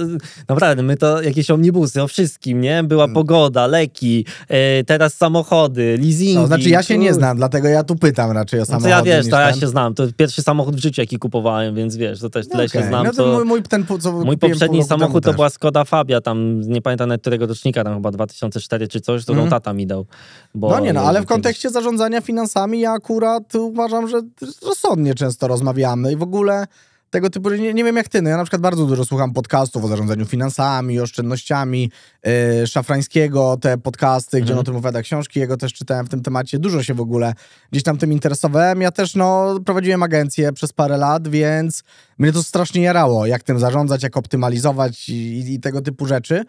naprawdę, my to jakieś omnibusy o wszystkim, nie? Była mm. pogoda, leki, yy, teraz samochody, leasingi. No, znaczy ja się nie znam, dlatego ja tu pytam raczej o samochody. No to ja wiesz, to ten... ja się znam. To pierwszy samochód w życiu, jaki kupowałem, więc wiesz, to też no tyle okay. się znam. No to mój, mój, ten, co mój poprzedni samochód to była Skoda Fabia, tam nie pamiętam na którego rocznika, tam chyba 2004 czy coś, którą mm. tata mi dał. Bo, no nie no, ale w kontekście zarządzania finansami ja akurat uważam, że rozsądnie często rozmawiamy i w ogóle tego typu, że nie, nie wiem jak ty, no ja na przykład bardzo dużo słucham podcastów o zarządzaniu finansami, oszczędnościami, yy, Szafrańskiego, te podcasty, gdzie mhm. on o tym opowiada, książki jego też czytałem w tym temacie, dużo się w ogóle gdzieś tam tym interesowałem. Ja też, no, prowadziłem agencję przez parę lat, więc mnie to strasznie jarało, jak tym zarządzać, jak optymalizować i, i tego typu rzeczy.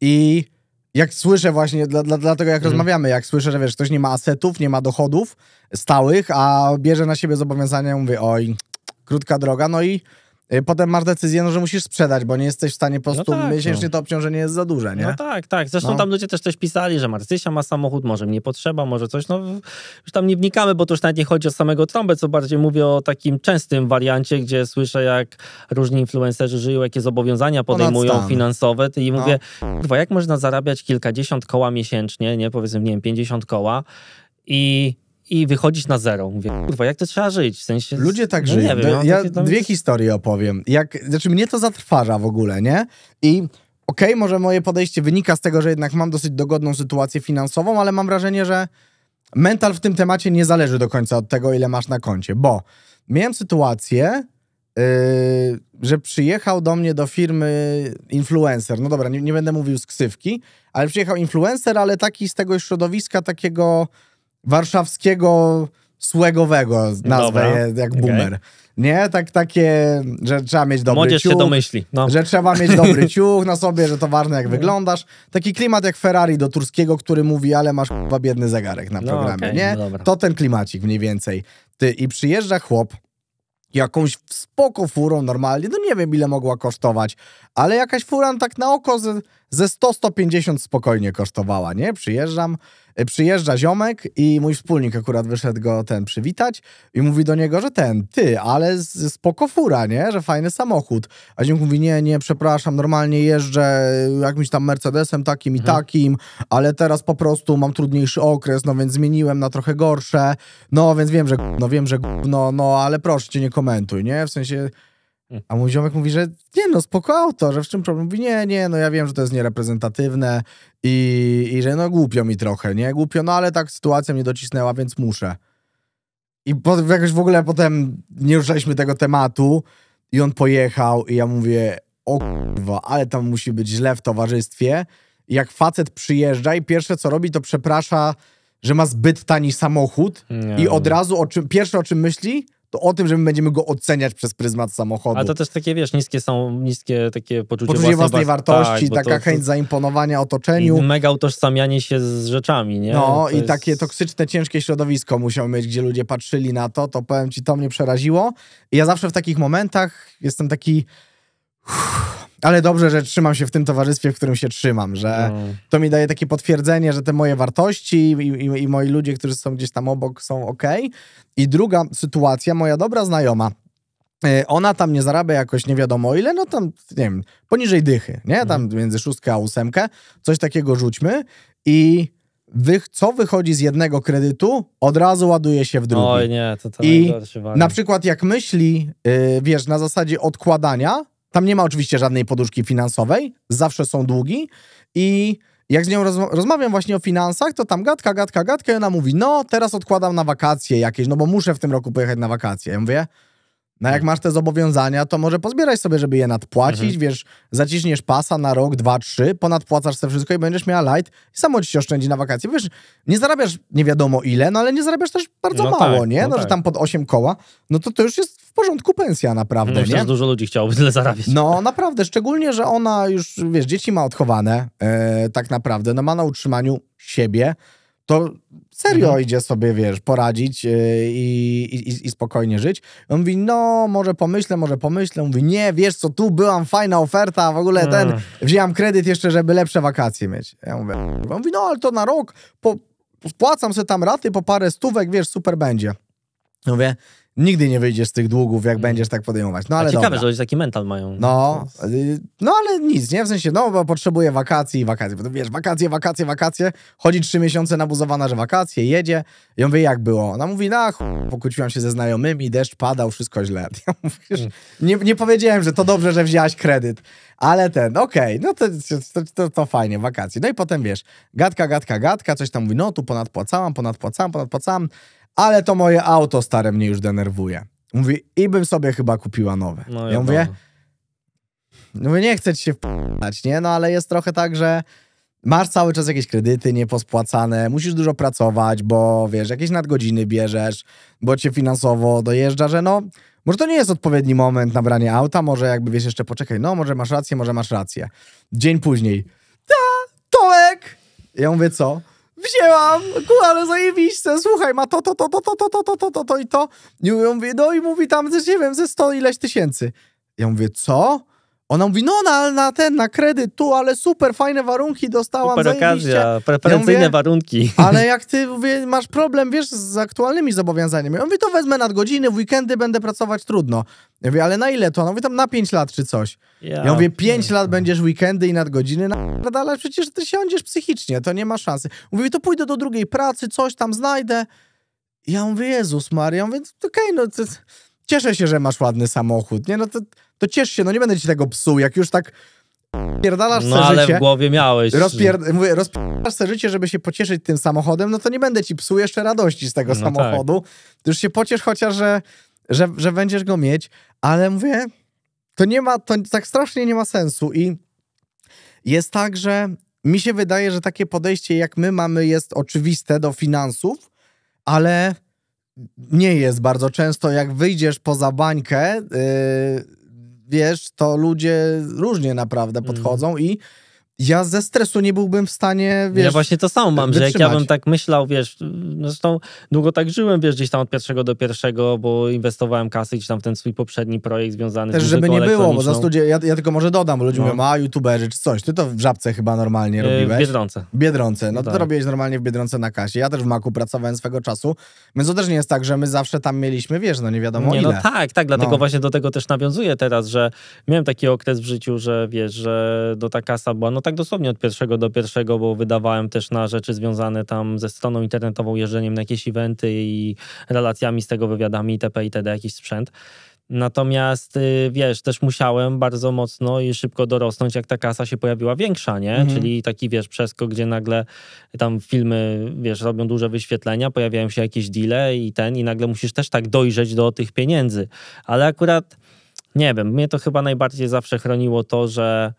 I jak słyszę właśnie, dla, dla, dlatego jak mhm. rozmawiamy, jak słyszę, że wiesz, ktoś nie ma asetów, nie ma dochodów stałych, a bierze na siebie zobowiązania, mówię, oj, krótka droga, no i y, potem masz decyzję, no, że musisz sprzedać, bo nie jesteś w stanie po no prostu no tak, miesięcznie no. to obciążenie jest za duże, nie? No tak, tak. Zresztą no. tam ludzie też coś pisali, że Marcysia ma samochód, może mnie potrzeba, może coś. No już tam nie wnikamy, bo to już nawet nie chodzi o samego trąbę, co bardziej mówię o takim częstym wariancie, gdzie słyszę, jak różni influencerzy żyją, jakie zobowiązania podejmują finansowe. I no. mówię, kurwa, jak można zarabiać kilkadziesiąt koła miesięcznie, nie? Powiedzmy, nie wiem, pięćdziesiąt koła i i wychodzić na zero. Mówię, hmm. kurwa, jak to trzeba żyć? W sensie, Ludzie tak no żyją. Wiem, ja, no, tam... dwie historie opowiem. Jak, znaczy mnie to zatrważa w ogóle, nie? I okej, okay, może moje podejście wynika z tego, że jednak mam dosyć dogodną sytuację finansową, ale mam wrażenie, że mental w tym temacie nie zależy do końca od tego, ile masz na koncie, bo miałem sytuację, yy, że przyjechał do mnie do firmy influencer. No dobra, nie, nie, będę mówił z ksywki, ale przyjechał influencer, ale taki z tego środowiska takiego warszawskiego słegowego nazwę Dobra. jak boomer. Nie? Tak, takie, że trzeba mieć dobry Młodzież ciuch. się domyśli. No. Że trzeba mieć dobry ciuch na sobie, że to ważne jak no. wyglądasz. Taki klimat jak Ferrari do Turskiego, który mówi, ale masz chyba biedny zegarek na no, programie, no, okay. nie? Dobra. To ten klimacik mniej więcej. Ty, I przyjeżdża chłop, jakąś spoko furą normalnie, no nie wiem ile mogła kosztować, ale jakaś fura tak na oko z ze 100-150 spokojnie kosztowała, nie? Przyjeżdżam, e, przyjeżdża ziomek i mój wspólnik akurat wyszedł go ten przywitać i mówi do niego, że ten, ty, ale spoko fura, nie? Że fajny samochód. A ziomek mówi, nie, nie, przepraszam, normalnie jeżdżę jakimś tam Mercedesem takim i mhm. takim, ale teraz po prostu mam trudniejszy okres, no więc zmieniłem na trochę gorsze, no więc wiem, że no wiem, że no, no, ale proszę cię, nie komentuj, nie? W sensie Hmm. A mój ziomek mówi, że nie no, spoko auto, że w czym problem? Mówi, nie, nie, no ja wiem, że to jest niereprezentatywne i, i że no głupio mi trochę, nie? Głupio, no ale tak sytuacja mnie docisnęła, więc muszę. I po, jakoś w ogóle potem nie ruszaliśmy tego tematu i on pojechał i ja mówię, o kurwa, ale tam musi być źle w towarzystwie. I jak facet przyjeżdża i pierwsze co robi, to przeprasza, że ma zbyt tani samochód nie. i od razu o czym, pierwsze o czym myśli – to o tym, że my będziemy go oceniać przez pryzmat samochodu. A to też takie, wiesz, niskie są, niskie takie poczucie, poczucie własnej, wartości, tak, taka to, chęć zaimponowania otoczeniu. I mega utożsamianie się z rzeczami, nie? No to i jest... takie toksyczne, ciężkie środowisko musiał mieć, gdzie ludzie patrzyli na to, to powiem ci, to mnie przeraziło. I ja zawsze w takich momentach jestem taki ale dobrze, że trzymam się w tym towarzystwie, w którym się trzymam, że no. to mi daje takie potwierdzenie, że te moje wartości i, i, i, moi ludzie, którzy są gdzieś tam obok, są ok. I druga sytuacja, moja dobra znajoma. E, ona tam nie zarabia jakoś nie wiadomo ile, no tam, nie wiem, poniżej dychy, nie? Mhm. Tam między szóstkę a ósemkę, coś takiego rzućmy i wy, co wychodzi z jednego kredytu, od razu ładuje się w drugi. Oj nie, to to I na przykład jak myśli, yy, wiesz, na zasadzie odkładania, tam nie ma oczywiście żadnej poduszki finansowej, zawsze są długi i jak z nią roz rozmawiam właśnie o finansach, to tam gadka, gadka, gadka i ona mówi, no teraz odkładam na wakacje jakieś, no bo muszę w tym roku pojechać na wakacje. Ja mówię, no jak masz te zobowiązania, to może pozbieraj sobie, żeby je nadpłacić, mhm. wiesz, zaciśniesz pasa na rok, dwa, trzy, ponadpłacasz sobie wszystko i będziesz miała light i samo ci się oszczędzi na wakacje. Wiesz, nie zarabiasz nie wiadomo ile, no ale nie zarabiasz też bardzo no mało, tak, nie? No, no tak. że tam pod 8 koła, no to to już jest w porządku pensja naprawdę, no, nie? dużo ludzi chciałoby tyle zarabiać. No naprawdę, szczególnie, że ona już, wiesz, dzieci ma odchowane e, tak naprawdę, no ma na utrzymaniu siebie, to serio mhm. idzie sobie, wiesz, poradzić e, i, i, i, spokojnie żyć. On mówi, no, może pomyślę, może pomyślę. Mówi, nie, wiesz co, tu byłam, fajna oferta, w ogóle mhm. ten, wziąłem wzięłam kredyt jeszcze, żeby lepsze wakacje mieć. Ja mówię, on mówi, no, ale to na rok, po, spłacam sobie tam raty po parę stówek, wiesz, super będzie. Ja mówię, Nigdy nie wyjdziesz z tych długów, jak mm. będziesz tak podejmować. No, ale ciekawe, dobra. że oni taki mental mają. No, no ale nic, nie? W sensie, no bo potrzebuje wakacji i wakacji. Potem wiesz, wakacje, wakacje, wakacje. Chodzi trzy miesiące nabuzowana, że wakacje, jedzie. I on wie, jak było. Ona mówi, na no, chuj, pokłóciłam się ze znajomymi, deszcz padał, wszystko źle. Ja mówię, mm. nie, nie powiedziałem, że to dobrze, że wzięłaś kredyt. Ale ten, okej, okay, no to, to, to, to, fajnie, wakacje. No i potem wiesz, gadka, gadka, gadka, coś tam mówi, no tu ponadpłacałam, ponadpłacałam, ponadpłacałam ale to moje auto stare mnie już denerwuje. Mówi, i bym sobie chyba kupiła nowe. No ja mówię, no nie chcę ci się wpadać, nie? No ale jest trochę tak, że masz cały czas jakieś kredyty niepospłacane, musisz dużo pracować, bo wiesz, jakieś nadgodziny bierzesz, bo cię finansowo dojeżdża, że no, może to nie jest odpowiedni moment na branie auta, może jakby wiesz, jeszcze poczekaj, no może masz rację, może masz rację. Dzień później, ta, Tołek! Ja mówię, co? wzięłam, ale zajebiście, słuchaj, ma to, to, to, to, to, to, to, to, to, to, to i to. I mówię, no i mówi tam, że nie wiem, ze sto ileś tysięcy. Ja mówię, co? Ona mówi, no na, na ten, na kredyt tu, ale super, fajne warunki dostałam, Super okazja, preferencyjne ja mówię, warunki. Ale jak ty mówię, masz problem, wiesz, z aktualnymi zobowiązaniami. Ja mówi, to wezmę nadgodziny, w weekendy będę pracować trudno. Ja mówię, ale na ile to? Ona mówi, tam na 5 lat czy coś. Ja, ja mówię, 5 lat będziesz weekendy i nadgodziny, no, ale przecież ty siądziesz psychicznie, to nie ma szansy. Mówi, to pójdę do drugiej pracy, coś tam znajdę. Ja mówię, Jezus Maria, ja mówię, no okej, okay, no... To, cieszę się, że masz ładny samochód. Nie, no to to ciesz się, no nie będę ci tego psuł, jak już tak rozpierdalasz no, ale życie, w głowie miałeś. Rozpier mówię, rozpierdalasz sobie życie, żeby się pocieszyć tym samochodem, no to nie będę ci psuł jeszcze radości z tego no tak. samochodu. Tak. Ty już się pociesz chociaż, że, że, że będziesz go mieć, ale mówię, to nie ma, to tak strasznie nie ma sensu i jest tak, że mi się wydaje, że takie podejście, jak my mamy, jest oczywiste do finansów, ale nie jest bardzo często, jak wyjdziesz poza bańkę, yy, wiesz, to ludzie różnie naprawdę mhm. podchodzą mm. i ja ze stresu nie byłbym w stanie, wiesz... Ja właśnie to samo mam, wytrzymać. że jak ja bym tak myślał, wiesz, zresztą długo tak żyłem, wiesz, gdzieś tam od pierwszego do pierwszego, bo inwestowałem kasy gdzieś tam w ten swój poprzedni projekt związany Też, z żeby nie było, bo za ludzie, ja, ja tylko może dodam, bo ludzie no. mówią, a youtuberzy czy coś, ty to w Żabce chyba normalnie e, robiłeś. W Biedronce. Biedronce, no, no tak. to robiłeś normalnie w Biedronce na kasie. Ja też w Maku pracowałem swego czasu, więc to też nie jest tak, że my zawsze tam mieliśmy, wiesz, no nie wiadomo nie, no ile. No tak, tak, dlatego no. właśnie do tego też nawiązuję teraz, że miałem taki okres w życiu, że wiesz, że do no ta kasa była, no tak tak dosłownie od pierwszego do pierwszego, bo wydawałem też na rzeczy związane tam ze stroną internetową, jeżdżeniem na jakieś eventy i relacjami z tego wywiadami itp. itd. jakiś sprzęt. Natomiast y, wiesz, też musiałem bardzo mocno i szybko dorosnąć, jak ta kasa się pojawiła większa, nie? Mhm. Czyli taki wiesz, przeskok, gdzie nagle tam filmy, wiesz, robią duże wyświetlenia, pojawiają się jakieś deale i ten, i nagle musisz też tak dojrzeć do tych pieniędzy. Ale akurat nie wiem, mnie to chyba najbardziej zawsze chroniło to, że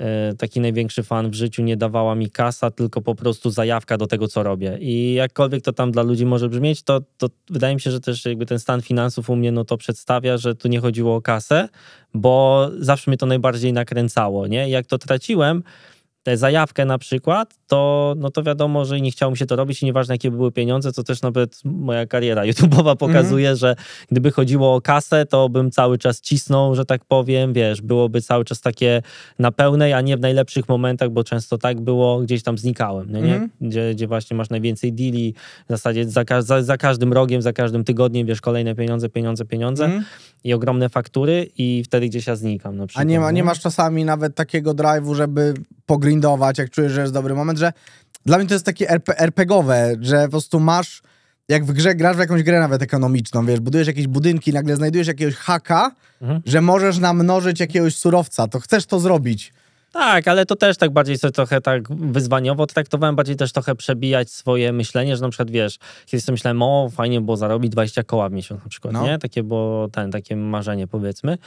E, taki największy fan w życiu nie dawała mi kasa, tylko po prostu zajawka do tego, co robię. I jakkolwiek to tam dla ludzi może brzmieć, to, to wydaje mi się, że też jakby ten stan finansów u mnie no to przedstawia, że tu nie chodziło o kasę, bo zawsze mnie to najbardziej nakręcało, nie? Jak to traciłem, tę zajawkę na przykład, to, no to wiadomo, że nie chciało mi się to robić i nieważne jakie były pieniądze, co też nawet moja kariera YouTube'owa pokazuje, mm -hmm. że gdyby chodziło o kasę, to bym cały czas cisnął, że tak powiem, wiesz, byłoby cały czas takie na pełnej, a nie w najlepszych momentach, bo często tak było, gdzieś tam znikałem, nie? Mm -hmm. Gdzie, gdzie właśnie masz najwięcej deali, w zasadzie za, za, za, każdym rogiem, za każdym tygodniem, wiesz, kolejne pieniądze, pieniądze, pieniądze mm -hmm. i ogromne faktury i wtedy gdzieś ja znikam na przykład. A nie, ma, nie no. masz czasami nawet takiego drive'u, żeby pogryźć grindować, jak czujesz, że jest dobry moment, że dla mnie to jest takie RPGowe, że po prostu masz, jak w grze grasz w jakąś grę nawet ekonomiczną, wiesz, budujesz jakieś budynki, nagle znajdujesz jakiegoś haka, mhm. że możesz namnożyć jakiegoś surowca, to chcesz to zrobić. Tak, ale to też tak bardziej sobie trochę tak wyzwaniowo traktowałem, bardziej też trochę przebijać swoje myślenie, że na przykład wiesz, kiedyś sobie myślałem, o fajnie było zarobić 20 koła w miesiąc na przykład, no. nie? Takie było ten, takie marzenie powiedzmy.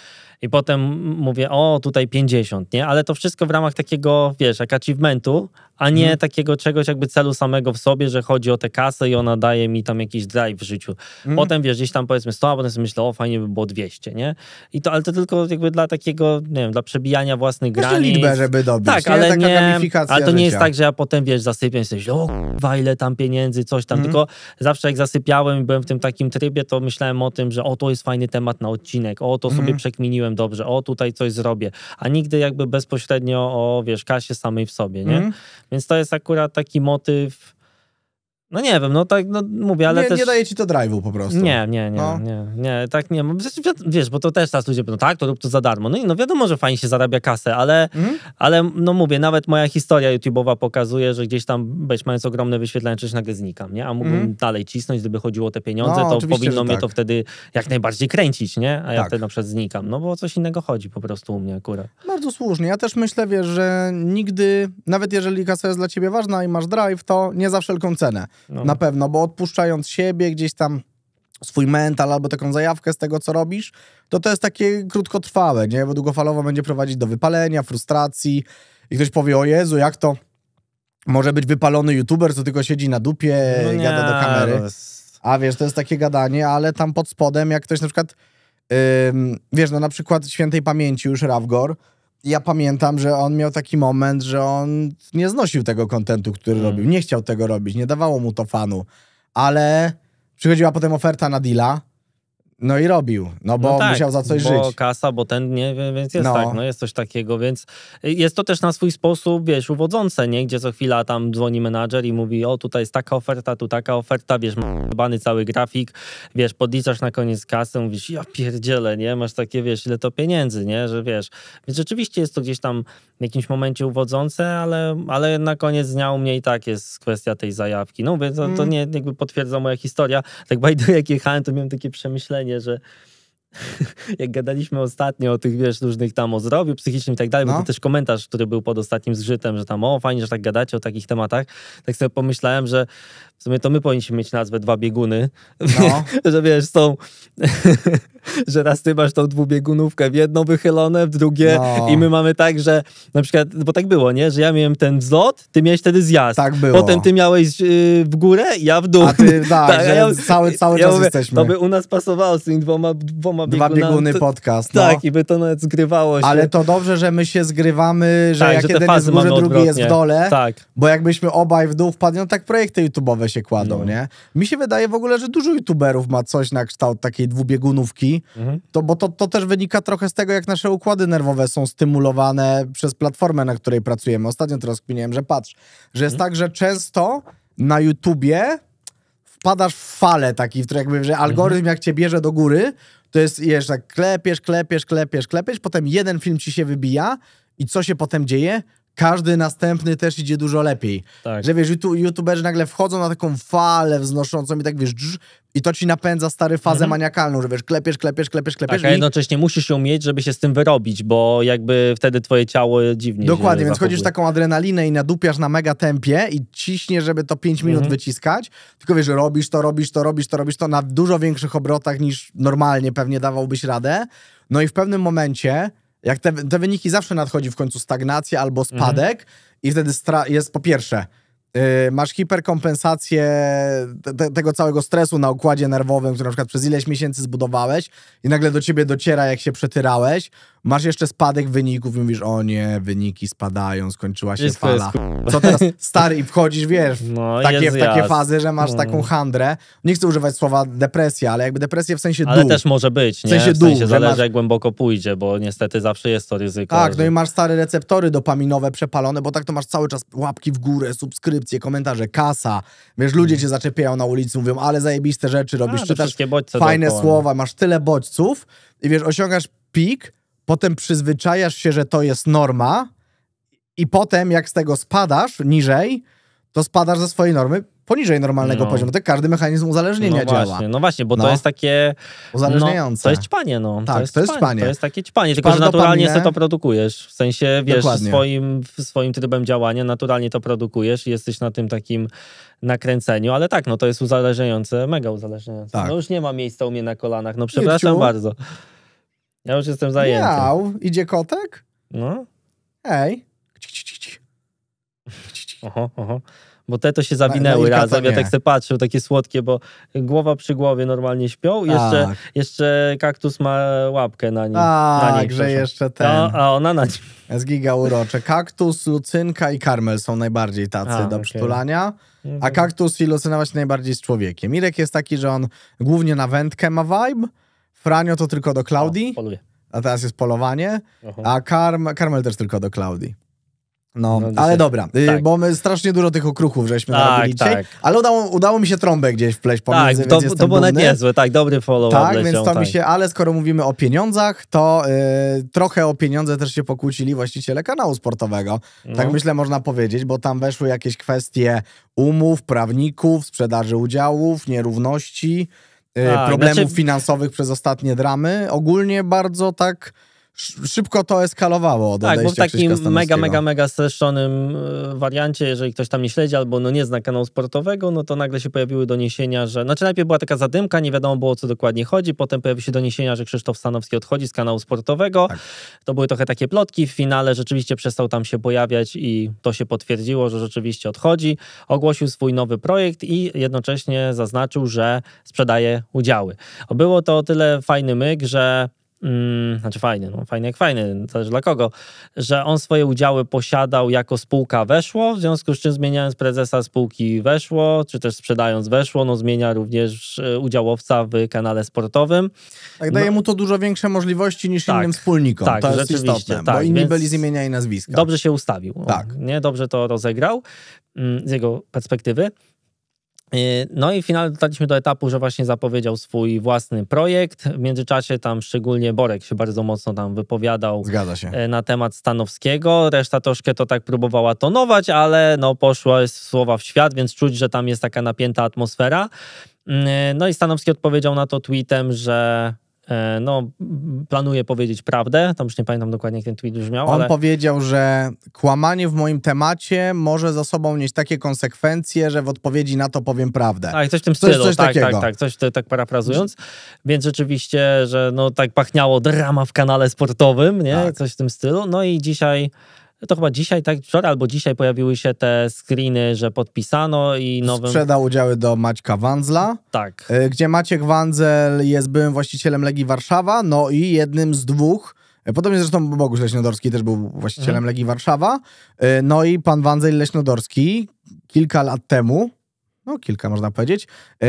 I potem mówię, o tutaj 50, nie? Ale to wszystko w ramach takiego, wiesz, jak achievementu, a nie mhm. takiego czegoś jakby celu samego w sobie, że chodzi o tę kasę i ona daje mi tam jakiś drive w życiu. Mhm. Potem wiesz, gdzieś tam powiedzmy 100, a potem sobie myślę, o fajnie by było 200, nie? I to, ale to tylko jakby dla takiego, nie wiem, dla przebijania własnych Wiesz, granic. liczbę, żeby dobić, tak, nie? ale Taka nie, ale to życia. nie jest tak, że ja potem, wiesz, zasypiam i sobie myślę, o kurwa, ile tam pieniędzy, coś tam, mhm. tylko zawsze jak zasypiałem i byłem w tym takim trybie, to myślałem o tym, że o, to jest fajny temat na odcinek, o, to sobie przekminiłem dobrze, o, tutaj coś zrobię, a nigdy jakby bezpośrednio o, wiesz, kasie samej w sobie, nie? Więc to jest akurat taki motyw no nie wiem, no tak, no mówię, ale nie, też... Nie daje ci to drive'u po prostu. Nie, nie, nie, no. nie, nie, tak nie. Wiesz, bo to też teraz ludzie będą, tak, to rób to za darmo. No i no wiadomo, że fajnie się zarabia kasę, ale, mhm. ale no mówię, nawet moja historia YouTube'owa pokazuje, że gdzieś tam, być mając ogromne wyświetlanie coś nagle znikam, nie? A mógłbym mhm. dalej cisnąć, gdyby chodziło o te pieniądze, no, to powinno tak. mnie to wtedy jak najbardziej kręcić, nie? A tak. ja wtedy na przykład znikam, no bo o coś innego chodzi po prostu u mnie akurat. Bardzo słusznie. Ja też myślę, wiesz, że nigdy, nawet jeżeli kasa jest dla ciebie ważna i masz drive, to nie za wszelką cenę. No. Na pewno, bo odpuszczając siebie gdzieś tam swój mental albo taką zajawkę z tego, co robisz, to to jest takie krótkotrwałe, nie? Bo długofalowo będzie prowadzić do wypalenia, frustracji i ktoś powie, o Jezu, jak to może być wypalony youtuber, co tylko siedzi na dupie, no gada do kamery. A wiesz, to jest takie gadanie, ale tam pod spodem, jak ktoś na przykład, wiesz, no na przykład świętej pamięci już Rawgor, ja pamiętam, że on miał taki moment, że on nie znosił tego kontentu, który mm. robił. Nie chciał tego robić, nie dawało mu to fanu. Ale przychodziła potem oferta na deala, no i robił, no bo no tak, musiał za coś bo żyć. kasa, bo ten, nie, więc jest no. tak, no jest coś takiego, więc jest to też na swój sposób, wiesz, uwodzące, nie? Gdzie co chwila tam dzwoni menadżer i mówi, o tutaj jest taka oferta, tu taka oferta, wiesz, bany cały grafik, wiesz, podliczasz na koniec kasę, mówisz, ja pierdzielę, nie? Masz takie, wiesz, ile to pieniędzy, nie? Że wiesz, więc rzeczywiście jest to gdzieś tam w jakimś momencie uwodzące, ale, ale na koniec dnia u mnie i tak jest kwestia tej zajawki. No więc to, to mm. nie jakby potwierdza moja historia, tak by jak jechałem, to miałem takie przemyślenie, wrażenie, że jak gadaliśmy ostatnio o tych, wiesz, różnych tam o zdrowiu psychicznym i tak dalej, no. bo to no. też komentarz, który był pod ostatnim zgrzytem, że tam o, fajnie, że tak gadacie o takich tematach, tak sobie pomyślałem, że w sumie to my powinniśmy mieć nazwę Dwa Bieguny, no. że wiesz, są, że raz ty masz tą dwubiegunówkę w jedną wychylone, w drugie no. i my mamy tak, że na przykład, bo tak było, nie, że ja miałem ten wzlot, ty miałeś wtedy zjazd. Tak było. Potem ty miałeś yy, w górę, ja w dół. A ty, tak, tak ja, cały, cały ja czas mówię, jesteśmy. To by u nas pasowało z tymi dwoma, dwoma biegunami. Dwa bieguny to, podcast. No. Tak, i by to nawet zgrywało się. Ale to dobrze, że my się zgrywamy, że tak, jak że jeden jest w górze, drugi jest w dole, tak. bo jakbyśmy obaj w dół wpadli, no tak projekty YouTube'owe głowę się kładą, no. nie? Mi się wydaje w ogóle, że dużo youtuberów ma coś na kształt takiej dwubiegunówki, mhm. to, bo to, to też wynika trochę z tego, jak nasze układy nerwowe są stymulowane przez platformę, na której pracujemy. Ostatnio teraz kminiłem, że patrz, że jest mhm. tak, że często na YouTubie wpadasz w falę taki, w której jakby, że algorytm mhm. jak cię bierze do góry, to jest, jeszcze tak klepiesz, klepiesz, klepiesz, klepiesz, potem jeden film ci się wybija i co się potem dzieje? każdy następny też idzie dużo lepiej. Tak. Że wiesz, YouTube, youtuberzy nagle wchodzą na taką falę wznoszącą i tak wiesz, drz, i to ci napędza stary fazę mhm. maniakalną, że wiesz, klepiesz, klepiesz, klepiesz, klepiesz. Tak, a jednocześnie i... musisz ją mieć, żeby się z tym wyrobić, bo jakby wtedy twoje ciało dziwnie Dokładnie, więc chodzisz taką adrenalinę i nadupiasz na mega tempie i ciśnie, żeby to 5 minut mhm. wyciskać, tylko wiesz, robisz to, robisz to, robisz to, robisz to na dużo większych obrotach niż normalnie pewnie dawałbyś radę. No i w pewnym momencie jak te, te wyniki zawsze nadchodzi w końcu stagnacja albo spadek mhm. i wtedy jest po pierwsze Yy, masz hiperkompensację te, tego całego stresu na układzie nerwowym, który na przykład przez ileś miesięcy zbudowałeś i nagle do ciebie dociera, jak się przetyrałeś, masz jeszcze spadek wyników i mówisz, o nie, wyniki spadają, skończyła się Jest fala. Co teraz? Stary, i wchodzisz, wiesz, no, takie, w takie, fazy, że masz no. taką handrę. Nie chcę używać słowa depresja, ale jakby depresja w sensie ale dół. Ale też może być, nie? W sensie, w sensie dół, zależy masz... jak głęboko pójdzie, bo niestety zawsze jest to ryzyko. Tak, że... no i masz stare receptory dopaminowe przepalone, bo tak to masz cały czas łapki w górę, subskrypcje, komentarze, kasa. Wiesz, ludzie mm. cię zaczepiają na ulicy, mówią, ale zajebiste rzeczy robisz, A, no czytasz fajne dookoła. No. słowa, masz tyle bodźców i wiesz, osiągasz pik, potem przyzwyczajasz się, że to jest norma, i potem jak z tego spadasz niżej, to spadasz ze swojej normy poniżej normalnego no. poziomu. Tak każdy mechanizm uzależnienia no działa. Właśnie, no właśnie, bo no. to jest takie... No, uzależniające. No, to jest ćpanie, no. Tak, to jest, to ćpanie. To jest takie ćpanie, tylko że naturalnie sobie to produkujesz. W sensie, wiesz, swoim, swoim trybem działania naturalnie to produkujesz i jesteś na tym takim nakręceniu, ale tak, no to jest uzależniające, mega uzależniające. Tak. No już nie ma miejsca u mnie na kolanach, no przepraszam bardzo. Ja już jestem zajęty. Miał. Idzie kotek? No. Ej. Oho, oho. Bo te to się zawinęły no, razem. Ja tak se patrzę, takie słodkie, bo głowa przy głowie normalnie śpią. Jeszcze, tak. jeszcze kaktus ma łapkę na nim. Tak, także że jeszcze no, ten. A, a ona na nim. Z giga urocze. Kaktus, lucynka i karmel są najbardziej tacy a, do okay. przytulania. Mhm. A kaktus i lucyna właśnie najbardziej z człowiekiem. Mirek jest taki, że on głównie na wędkę ma vibe, Franio to tylko do Klaudii. a teraz jest polowanie. A Karm, Karmel też tylko do Klaudii. No, no ale dobra, y, tak. bo my strasznie dużo tych okruchów żeśmy tak, narobili dzisiaj, tak. ale udało, udało mi się trąbę gdzieś wpleść pomiędzy, tak, to, więc to było nawet niezłe, tak, dobry follow Tak, więc to tak. mi się, ale skoro mówimy o pieniądzach, to yy, trochę o pieniądze też się pokłócili właściciele kanału sportowego, tak no. tak myślę można powiedzieć, bo tam weszły jakieś kwestie umów, prawników, sprzedaży udziałów, nierówności, tak, problemów znaczy... finansowych przez ostatnie dramy. Ogólnie bardzo tak szybko to eskalowało od Tak, bo w takim mega, mega, mega streszczonym e, wariancie, jeżeli ktoś tam nie śledzi albo no nie zna kanału sportowego, no to nagle się pojawiły doniesienia, że... Znaczy najpierw była taka zadymka, nie wiadomo było, o co dokładnie chodzi, potem pojawiły się doniesienia, że Krzysztof Stanowski odchodzi z kanału sportowego. Tak. To były trochę takie plotki. W finale rzeczywiście przestał tam się pojawiać i to się potwierdziło, że rzeczywiście odchodzi. Ogłosił swój nowy projekt i jednocześnie zaznaczył, że sprzedaje udziały. Było to o tyle fajny myk, że Mm, znaczy fajny, no, fajny jak fajny, zależy dla kogo, że on swoje udziały posiadał jako spółka weszło, w związku z czym zmieniając prezesa spółki weszło, czy też sprzedając weszło, no zmienia również e, udziałowca w kanale sportowym. Tak, daje no, mu to dużo większe możliwości niż tak, innym wspólnikom. Tak, to jest rzeczywiście, istotne, tak, bo inni byli z imienia i nazwiska. Dobrze się ustawił, tak. nie? dobrze to rozegrał mm, z jego perspektywy. Y, no i finalnie dotarliśmy do etapu, że właśnie zapowiedział swój własny projekt. W międzyczasie tam szczególnie Borek się bardzo mocno tam wypowiadał y, na temat Stanowskiego. Reszta troszkę to tak próbowała tonować, ale no poszła słowa w świat, więc czuć, że tam jest taka napięta atmosfera. Y, no i Stanowski odpowiedział na to tweetem, że E, no, planuje powiedzieć prawdę. Tam już nie pamiętam dokładnie, jak ten tweet brzmiał. On ale... powiedział, że kłamanie w moim temacie może za sobą mieć takie konsekwencje, że w odpowiedzi na to powiem prawdę. Tak, coś w tym stylu. Coś, coś tak, tak, takiego. tak, tak, coś tak parafrazując. Więc rzeczywiście, że no tak pachniało drama w kanale sportowym, nie? Tak. Coś w tym stylu. No i dzisiaj no to chyba dzisiaj, tak wczoraj albo dzisiaj pojawiły się te screeny, że podpisano i nowym... Sprzedał udziały do Maćka Wandzla. Tak. Y, gdzie Maciek Wandzel jest byłym właścicielem Legii Warszawa, no i jednym z dwóch y, Podobnie zresztą Bogusz Leśnodorski też był właścicielem mhm. Legii Warszawa. Y, no i pan Wandzel Leśnodorski kilka lat temu no kilka można powiedzieć, yy,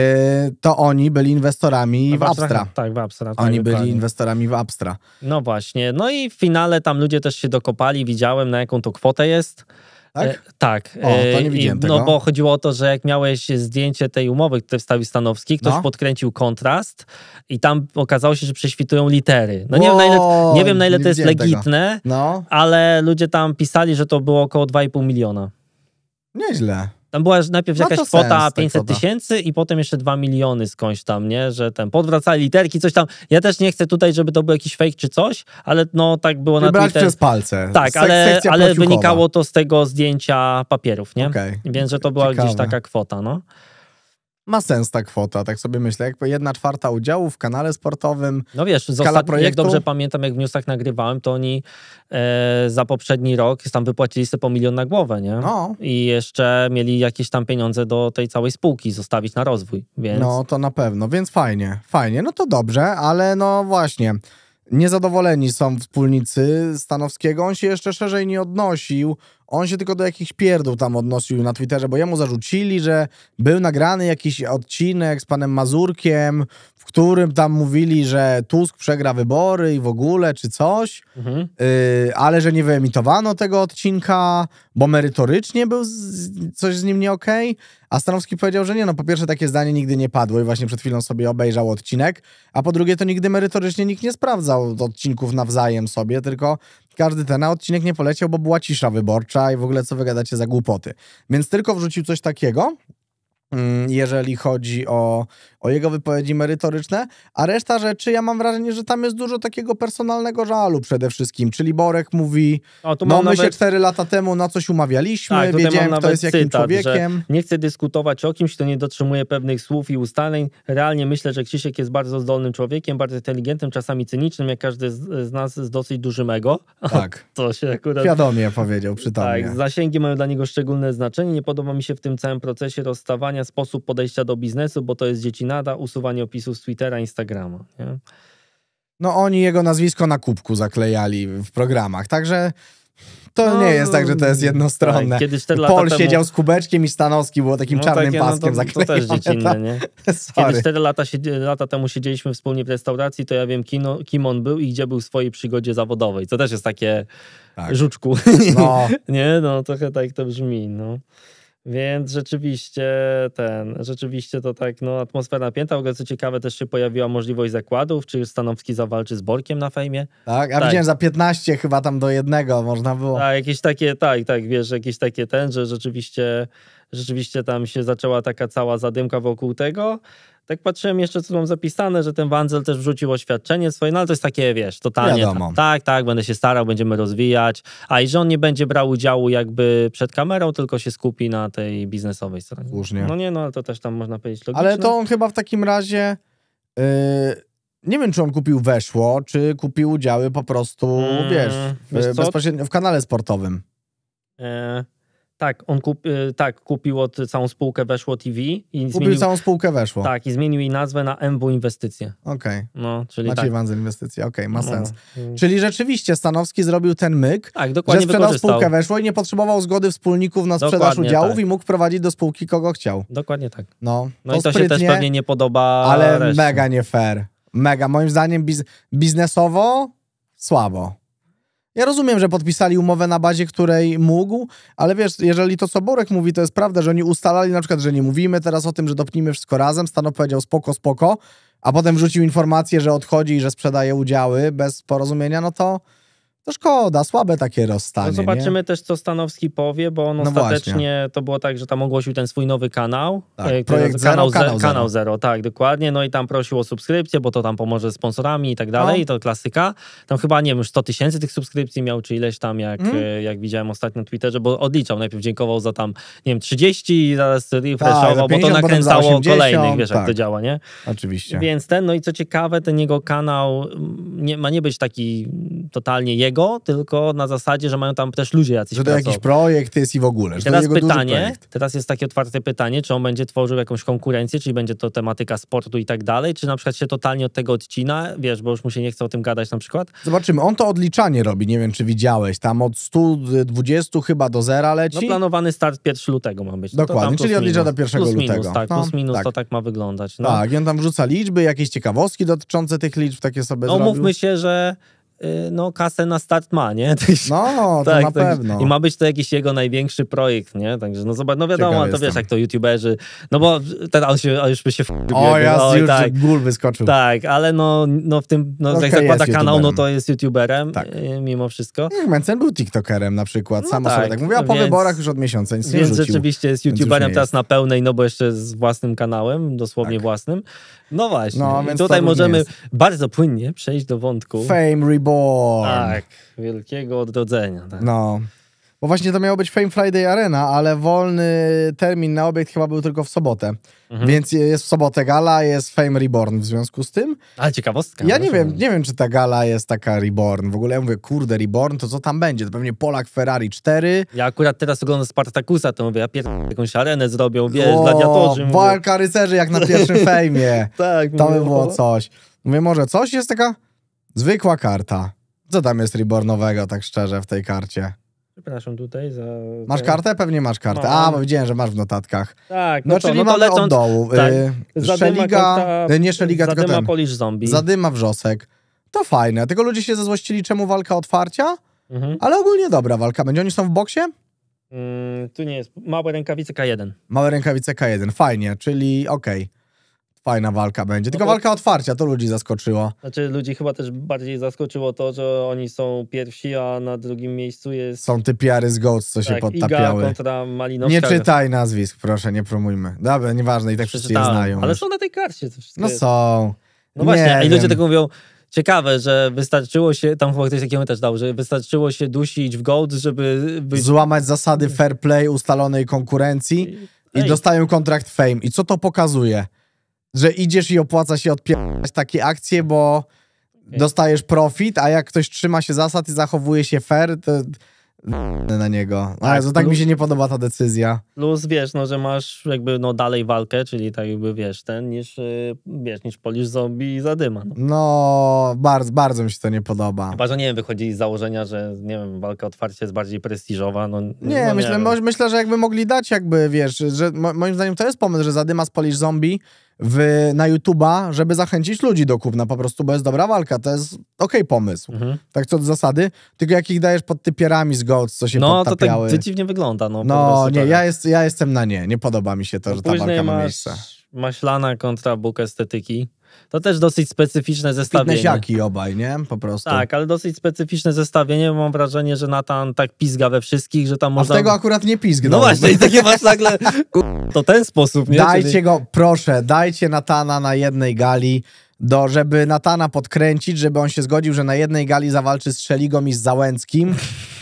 to oni byli inwestorami no w, w Abstra. Tak, w Abstra. Tak, oni byli dokładnie. inwestorami w Abstra. No właśnie. No i w finale tam ludzie też się dokopali, widziałem na jaką to kwotę jest. Tak? E, tak. O, to e, nie widziałem I, tego. No bo chodziło o to, że jak miałeś zdjęcie tej umowy, które wstawił Stanowski, ktoś no. podkręcił kontrast i tam okazało się, że prześwitują litery. No nie, wow, wiem, na ile, nie wiem na ile to jest legitne, no. ale ludzie tam pisali, że to było około 2,5 miliona. Nieźle. Tam była najpierw no jakaś kwota 500 tysięcy i potem jeszcze 2 miliony skądś tam, nie? Że tam podwracali literki, coś tam. Ja też nie chcę tutaj, żeby to był jakiś fake czy coś, ale no tak było Wybrać na Twitter. przez palce. Tak, Sek ale, ale wynikało to z tego zdjęcia papierów, nie? Okay. Więc że to była Ciekawe. gdzieś taka kwota, no ma sens ta kwota, tak sobie myślę. Jakby jedna czwarta udziału w kanale sportowym. No wiesz, z projektu... jak dobrze pamiętam, jak w newsach nagrywałem, to oni e, za poprzedni rok tam wypłacili sobie po milion na głowę, nie? No. I jeszcze mieli jakieś tam pieniądze do tej całej spółki zostawić na rozwój, więc... No, to na pewno, więc fajnie, fajnie. No to dobrze, ale no właśnie... Niezadowoleni są wspólnicy Stanowskiego. On się jeszcze szerzej nie odnosił. On się tylko do jakichś pierdów tam odnosił na Twitterze, bo jemu zarzucili, że był nagrany jakiś odcinek z panem Mazurkiem, w którym tam mówili, że Tusk przegra wybory i w ogóle, czy coś, mhm. Y, ale że nie wyemitowano tego odcinka, bo merytorycznie był z, coś z nim nie okej, okay. a Stanowski powiedział, że nie, no po pierwsze takie zdanie nigdy nie padło i właśnie przed chwilą sobie obejrzał odcinek, a po drugie to nigdy merytorycznie nikt nie sprawdzał odcinków nawzajem sobie, tylko każdy ten, a odcinek nie poleciał, bo była cisza wyborcza i w ogóle co wygadacie za głupoty. Więc tylko wrzucił coś takiego Mm, jeżeli chodzi o, o jego wypowiedzi merytoryczne, a reszta rzeczy, ja mam wrażenie, że tam jest dużo takiego personalnego żalu przede wszystkim, czyli Borek mówi, o, no my nawet... się cztery lata temu na coś umawialiśmy, tak, wiedziałem, kto jest jakim cytat, człowiekiem. Nie chcę dyskutować o kimś, kto nie dotrzymuje pewnych słów i ustaleń. Realnie myślę, że Krzysiek jest bardzo zdolnym człowiekiem, bardzo inteligentnym, czasami cynicznym, jak każdy z, nas z dosyć dużym ego. Tak. to się akurat... Świadomie powiedział, przytomnie. Tak, zasięgi mają dla niego szczególne znaczenie. Nie podoba mi się w tym całym procesie rozstawania sposób podejścia do biznesu, bo to jest dziecinada, usuwanie opisów z Twittera, Instagrama. Nie? No oni jego nazwisko na kubku zaklejali w programach, także... To no, nie jest tak, że to jest tak, jednostronne. Tak, kiedyś Pol temu... siedział z kubeczkiem i Stanowski było takim no, tak, czarnym takie, paskiem no, to, to też dziecinne, nie? kiedy 4 lata, lata, temu siedzieliśmy wspólnie w restauracji, to ja wiem kino, kim on był i gdzie był w swojej przygodzie zawodowej, co też jest takie tak. żuczku. No. nie? No trochę tak to brzmi, no. Więc rzeczywiście ten, rzeczywiście to tak, no atmosfera napięta. W ogóle co ciekawe też się pojawiła możliwość zakładów, czy Stanowski zawalczy z Borkiem na fejmie. Tak, a tak. widziałem za 15 chyba tam do jednego można było. Tak, jakieś takie, tak, tak, wiesz, jakieś takie ten, że rzeczywiście, rzeczywiście tam się zaczęła taka cała zadymka wokół tego tak patrzyłem jeszcze, co mam zapisane, że ten Wanzel też wrzucił oświadczenie swoje, no ale to jest takie, wiesz, totalnie. Wiadomo. Tak, tak, tak, będę się starał, będziemy rozwijać. A i że on nie będzie brał udziału jakby przed kamerą, tylko się skupi na tej biznesowej stronie. Słusznie. No nie, no ale to też tam można powiedzieć logicznie. Ale to on chyba w takim razie... Yy, nie wiem, czy on kupił weszło, czy kupił udziały po prostu, mm, wiesz, wiesz bezpośrednio w kanale sportowym. Yy. Tak, on kup, y, tak, kupił od całą spółkę Weszło TV. I kupił zmienił, całą spółkę Weszło. Tak, i zmienił jej nazwę na Mbu Inwestycje. Okej. Okay. No, czyli Maciej tak. Wanzel Inwestycje, okej, okay, ma no, sens. No. Czyli rzeczywiście Stanowski zrobił ten myk, tak, dokładnie że sprzedał spółkę Weszło i nie potrzebował zgody wspólników na sprzedaż dokładnie udziałów tak. i mógł prowadzić do spółki kogo chciał. Dokładnie tak. No, no to i to sprytnie, się też pewnie nie podoba Ale reszcie. mega nie fair. Mega. Moim zdaniem biz biznesowo słabo. Ja rozumiem, że podpisali umowę na bazie, której mógł, ale wiesz, jeżeli to, co Borek mówi, to jest prawda, że oni ustalali na przykład, że nie mówimy teraz o tym, że dopnimy wszystko razem, Stan powiedział spoko, spoko, a potem wrzucił informację, że odchodzi i że sprzedaje udziały bez porozumienia, no to to szkoda, słabe takie rozstanie. No zobaczymy nie? też, co Stanowski powie, bo on no ostatecznie właśnie. to było tak, że tam ogłosił ten swój nowy kanał. Tak, e, projekt kanał, zero, kanał, zero. kanał Zero, tak, dokładnie. No i tam prosił o subskrypcję, bo to tam pomoże sponsorami i tak no. dalej. No. I to klasyka. Tam chyba, nie wiem, już 100 tysięcy tych subskrypcji miał, czy ileś tam, jak, mm. E, jak widziałem ostatnio na Twitterze, bo odliczał. Najpierw dziękował za tam, nie wiem, 30 i zaraz refreshował, tak, bo to nakręcało 80, kolejnych, wiesz, tak. jak to działa, nie? Oczywiście. Więc ten, no i co ciekawe, ten jego kanał mm, nie, ma nie być taki totalnie jego tylko na zasadzie, że mają tam też ludzie jacyś Że to pracowni. jakiś projekt jest i w ogóle. I teraz pytanie, teraz jest takie otwarte pytanie, czy on będzie tworzył jakąś konkurencję, czyli będzie to tematyka sportu i tak dalej, czy na przykład się totalnie od tego odcina, wiesz, bo już mu się nie chce o tym gadać na przykład. Zobaczymy, on to odliczanie robi, nie wiem czy widziałeś, tam od 120 chyba do zera leci. No planowany start 1 lutego ma być. No Dokładnie, czyli odlicza do 1 plus lutego. Minus, tak, no, plus minus tak. to tak ma wyglądać. No. Tak, i on tam wrzuca liczby, jakieś ciekawostki dotyczące tych liczb, takie sobie No zrobił. mówmy się, że Y, no, kasę na start ma, nie? No, to tak, na tak. pewno. I ma być to jakiś jego największy projekt, nie? Także no zobacz, no wiadomo, to wiesz, jak to youtuberzy, no bo ten on się, on już by się wbiegł, O, ja z YouTube tak. wyskoczył. Tak, ale no, no w tym, no okay, jak zakłada kanał, no to jest youtuberem tak. Y, mimo wszystko. Mencen był tiktokerem na przykład, no sama tak, sobie tak mówiła, po więc, wyborach już od miesiąca nic Więc rzeczywiście jest youtuberem teraz jest. na pełnej, no bo jeszcze z własnym kanałem, dosłownie tak. własnym. No właśnie, no, I tutaj możemy bardzo płynnie przejść do wątku. Fame, Reborn. Tak, wielkiego odrodzenia. Tak. No. Bo właśnie to miało być Fame Friday Arena, ale wolny termin na obiekt chyba był tylko w sobotę. Mhm. Więc jest w sobotę gala, jest Fame Reborn w związku z tym. Ale ciekawostka. Ja nie wiem, nie wiem, czy ta gala jest taka Reborn. W ogóle ja mówię, kurde, Reborn, to co tam będzie? To pewnie Polak Ferrari 4. Ja akurat teraz oglądam Spartakusa, to mówię, ja pierdolę jakąś arenę zrobią, wiesz, o, gladiatorzy. Walka rycerzy jak na pierwszym fejmie. tak. To by było no. coś. Mówię, może coś jest taka... Zwykła karta. Co tam jest Ribornowego, tak szczerze, w tej karcie? Przepraszam tutaj za... Masz kartę? Pewnie masz kartę. Mam. A, bo widziałem, że masz w notatkach. Tak, no, no to, czyli no mamy lecąc, od dołu. Y, tak. Zadyma Szeliga, karta, nie Szeliga, zadyma tylko ten. Polish Zombie. Zadyma Wrzosek. To fajne, tylko ludzie się zezłościli, czemu walka otwarcia, mhm. ale ogólnie dobra walka będzie. Oni są w boksie? Mm, tu nie jest. Małe rękawice K1. Małe rękawice K1, fajnie, czyli okej. Okay fajna walka będzie. Tylko no walka otwarcia, to ludzi zaskoczyło. Znaczy ludzi chyba też bardziej zaskoczyło to, że oni są pierwsi, a na drugim miejscu jest... Są te P.R. z Goats, co tak, się podtapiały. Iga kontra Malinowska. Nie czytaj nazwisk, proszę, nie promujmy. Dobra, nieważne, i tak wszyscy je znają. Ale już. są na tej karcie. no jest. są. No właśnie, nie, i ludzie wiem. tak mówią, ciekawe, że wystarczyło się, tam chyba ktoś taki komentarz dał, że wystarczyło się dusić w gold, żeby... Być... Złamać zasady fair play ustalonej konkurencji i dostają kontrakt fame. I co to pokazuje? że idziesz i opłaca się odpierać takie akcje, bo okay. dostajesz profit, a jak ktoś trzyma się zasad i zachowuje się fair, to na niego. Ale tak, tak mi się nie podoba ta decyzja. Plus wiesz, no, że masz jakby no, dalej walkę, czyli tak jakby wiesz, ten niż y, wiesz, niż polisz zombie i zadyma. No, no bardzo, bardzo mi się to nie podoba. Chyba, że nie wiem, wychodzili z założenia, że nie wiem, walka otwarcie jest bardziej prestiżowa. No, no nie, no, myślę, nie myślę, że jakby mogli dać jakby, wiesz, że moim zdaniem to jest pomysł, że zadyma spolisz zombie, w, na YouTube'a, żeby zachęcić ludzi do kupna po prostu, bo jest dobra walka, to jest okej okay pomysł. Mhm. Tak co do zasady, tylko jak ich dajesz pod typierami z GOAT, co się No, to tak dziwnie wygląda. No, no nie, ja, jest, ja jestem na nie, nie podoba mi się to, no, że ta walka masz, ma miejsce. Maślana kontra Bóg Estetyki. To też dosyć specyficzne zestawienie. Fitnessiaki obaj, nie? Po prostu. Tak, ale dosyć specyficzne zestawienie, mam wrażenie, że Natan tak pizga we wszystkich, że tam można... A tego akurat nie pizgnął. No właśnie, i takie masz nagle... To ten sposób, nie? Dajcie Czyli... go, proszę, dajcie Natana na jednej gali, do, żeby Natana podkręcić, żeby on się zgodził, że na jednej gali zawalczy z Szeligą i z Załęckim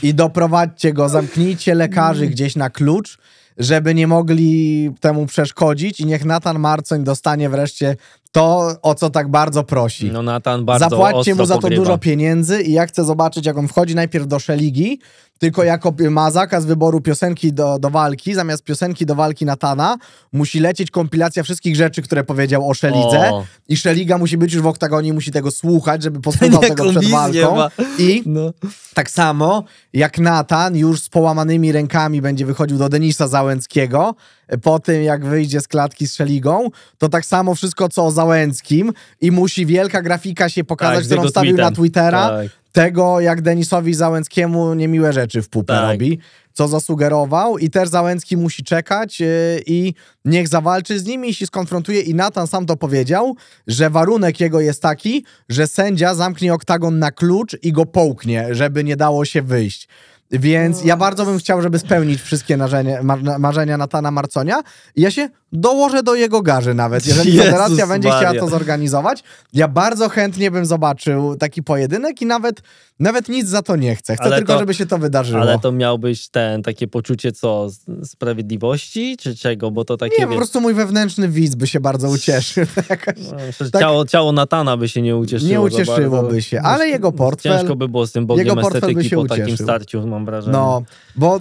i doprowadźcie go, zamknijcie lekarzy gdzieś na klucz, żeby nie mogli temu przeszkodzić i niech Natan Marcoń dostanie wreszcie to, o co tak bardzo prosi. No Nathan bardzo Zapłaćcie mu za to pogrywa. dużo pieniędzy i ja chcę zobaczyć, jak on wchodzi najpierw do Szeligi, tylko jako ma zakaz wyboru piosenki do, do walki, zamiast piosenki do walki Natana, musi lecieć kompilacja wszystkich rzeczy, które powiedział o Szelidze. O. I Szeliga musi być już w oktagonie i musi tego słuchać, żeby posłuchał tego przed walką. Ma. I no. tak samo jak Natan już z połamanymi rękami będzie wychodził do Denisa Załęckiego, po tym, jak wyjdzie z klatki z Szeligą, to tak samo wszystko, co o Załęckim i musi wielka grafika się pokazać, tak, którą stawił na Twittera, tak tego, jak Denisowi Załęckiemu niemiłe rzeczy w pupę tak. robi, co zasugerował i też Załęcki musi czekać yy, i niech zawalczy z nimi i się skonfrontuje i Natan sam to powiedział, że warunek jego jest taki, że sędzia zamknie oktagon na klucz i go połknie, żeby nie dało się wyjść. Więc ja bardzo bym chciał, żeby spełnić wszystkie marzenia, marzenia Natana Marconia. I ja się dołożę do jego garzy nawet, jeżeli Jezus Federacja będzie chciała to zorganizować. Ja bardzo chętnie bym zobaczył taki pojedynek i nawet, nawet nic za to nie chcę. Chcę ale tylko, to, żeby się to wydarzyło. Ale to miałbyś ten, takie poczucie co, sprawiedliwości czy czego, bo to takie... Nie, po prostu mój wewnętrzny widz by się bardzo ucieszył. Jakoś, no, tak, ciało, ciało Natana by się nie ucieszyło. Nie ucieszyłoby się, ale jego portfel... Ciężko by było z tym bogiem jego estetyki by się po ucieszył. takim starciu, mam wrażenie. No, bo...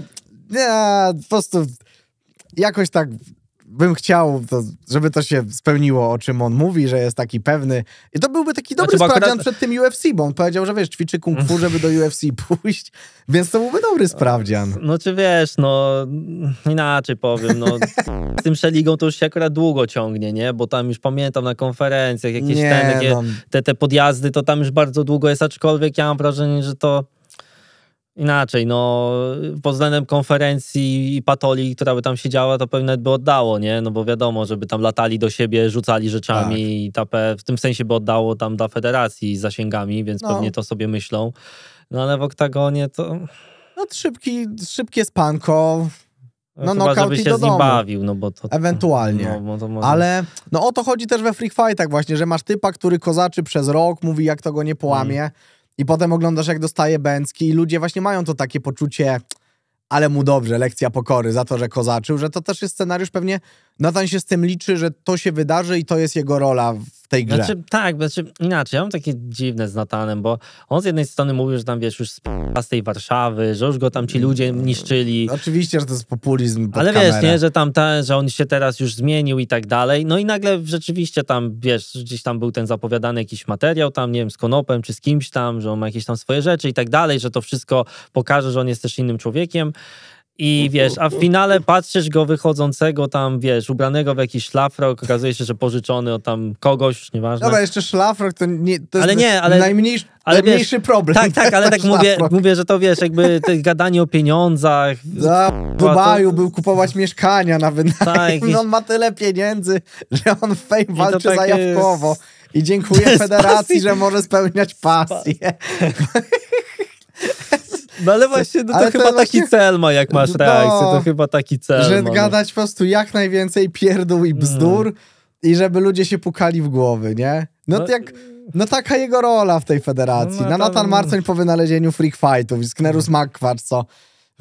Ja, po prostu jakoś tak bym chciał, to, żeby to się spełniło, o czym on mówi, że jest taki pewny. I to byłby taki dobry znaczy, sprawdzian akurat... przed tym UFC, bo on powiedział, że wiesz, ćwiczy kung fu, żeby do UFC pójść, więc to byłby dobry sprawdzian. No czy wiesz, no inaczej powiem, no z tym Szeligą to już się akurat długo ciągnie, nie? Bo tam już pamiętam na konferencjach jakieś nie, ten, takie, no. te, te podjazdy, to tam już bardzo długo jest, aczkolwiek ja mam wrażenie, że to inaczej, no pod względem konferencji i patoli, która by tam siedziała, to pewnie by oddało, nie? No bo wiadomo, żeby tam latali do siebie, rzucali rzeczami tak. i tapę, w tym sensie by oddało tam dla federacji zasięgami, więc no. pewnie to sobie myślą. No ale w oktagonie to... No szybki, szybkie spanko, no, no Chyba, żeby się do nim bawił, no bo to... Ewentualnie. No, to może... Ale no o to chodzi też we Free Fightach właśnie, że masz typa, który kozaczy przez rok, mówi jak to go nie połamie. Hmm i potem oglądasz, jak dostaje Bęcki i ludzie właśnie mają to takie poczucie, ale mu dobrze, lekcja pokory za to, że kozaczył, że to też jest scenariusz pewnie Nathan się z tym liczy, że to się wydarzy i to jest jego rola w tej grze. Znaczy, tak, znaczy, inaczej, ja mam takie dziwne z Natanem, bo on z jednej strony mówił, że tam wiesz, już z tej Warszawy, że już go tam ci ludzie no. niszczyli. Oczywiście, że to jest populizm Ale kamerę. wiesz, nie, że tam że on się teraz już zmienił i tak dalej. No i nagle rzeczywiście tam, wiesz, gdzieś tam był ten zapowiadany jakiś materiał tam, nie wiem, z Konopem czy z kimś tam, że on ma jakieś tam swoje rzeczy i tak dalej, że to wszystko pokaże, że on jest też innym człowiekiem. I wiesz, a w finale patrzysz go wychodzącego tam, wiesz, ubranego w jakiś szlafrok, okazuje się, że pożyczony od tam kogoś, nieważne. Dobra, jeszcze szlafrok to, nie, to ale jest nie, ale, najmniejszy, ale najmniejszy problem. Tak, tak, ale tak mówię, mówię, że to wiesz, jakby gadanie o pieniądzach. Za w Dubaju to... był kupować mieszkania na wynajem. Tak, no, on ma tyle pieniędzy, że on w walczy tak zajawkowo. Jest... I dziękuję federacji, pasji. że może spełniać pasję. No ale właśnie, no to ale chyba taki właśnie... cel ma, jak masz no. reakcję, to chyba taki cel. Że gadać po prostu jak najwięcej pierdół i hmm. bzdur i żeby ludzie się pukali w głowy, nie? No, no jak... No taka jego rola w tej federacji. No, no, Nathan Marceń po wynalezieniu Freak Fightów i Sknerus McQuarr, hmm. co?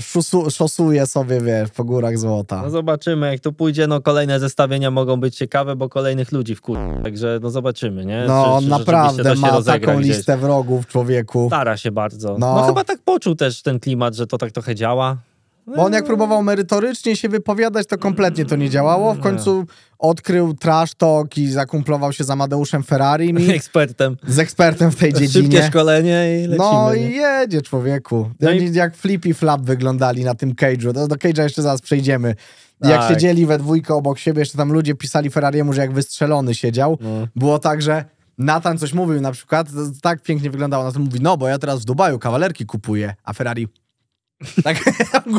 szusu, szosuje sobie, wiesz, po górach złota. No zobaczymy, jak to pójdzie, no kolejne zestawienia mogą być ciekawe, bo kolejnych ludzi w także no zobaczymy, nie? No on naprawdę ma taką listę gdzieś. wrogów człowieku. Stara się bardzo. No. no chyba tak poczuł też ten klimat, że to tak trochę działa. Bo on jak próbował merytorycznie się wypowiadać, to kompletnie to nie działało. W końcu odkrył trash talk i zakumplował się z Amadeuszem Ferrari. z Ekspertem. Z ekspertem w tej dziedzinie. Szybkie szkolenie i lecimy. No i jedzie człowieku. No i... jak Flip i Flap wyglądali na tym cage'u. Do, do cage'a jeszcze zaraz przejdziemy. Jak tak. siedzieli we dwójkę obok siebie, jeszcze tam ludzie pisali Ferrariemu, że jak wystrzelony siedział. No. Było tak, że Natan coś mówił na przykład, tak pięknie wyglądało, na mówi, no bo ja teraz w Dubaju kawalerki kupuję, a Ferrari, Tak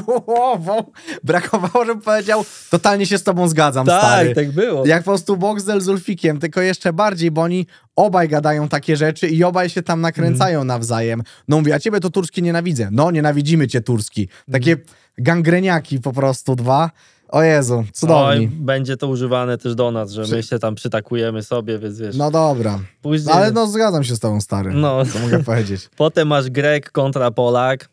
głową brakowało, żeby powiedział, totalnie się z tobą zgadzam, tak, stary. Tak, było. Jak po prostu Boxdel z Ulfikiem, tylko jeszcze bardziej, bo oni obaj gadają takie rzeczy i obaj się tam nakręcają mm. nawzajem. No mówię, a ciebie to Turski nienawidzę. No, nienawidzimy cię, Turski. Takie mm. gangreniaki po prostu dwa. O Jezu, cudownie. będzie to używane też do nas, że Prze my się tam przytakujemy sobie, więc wiesz. No dobra. Później... Ale no, no zgadzam się z tobą, stary. No. To mogę powiedzieć. Potem masz Grek kontra Polak.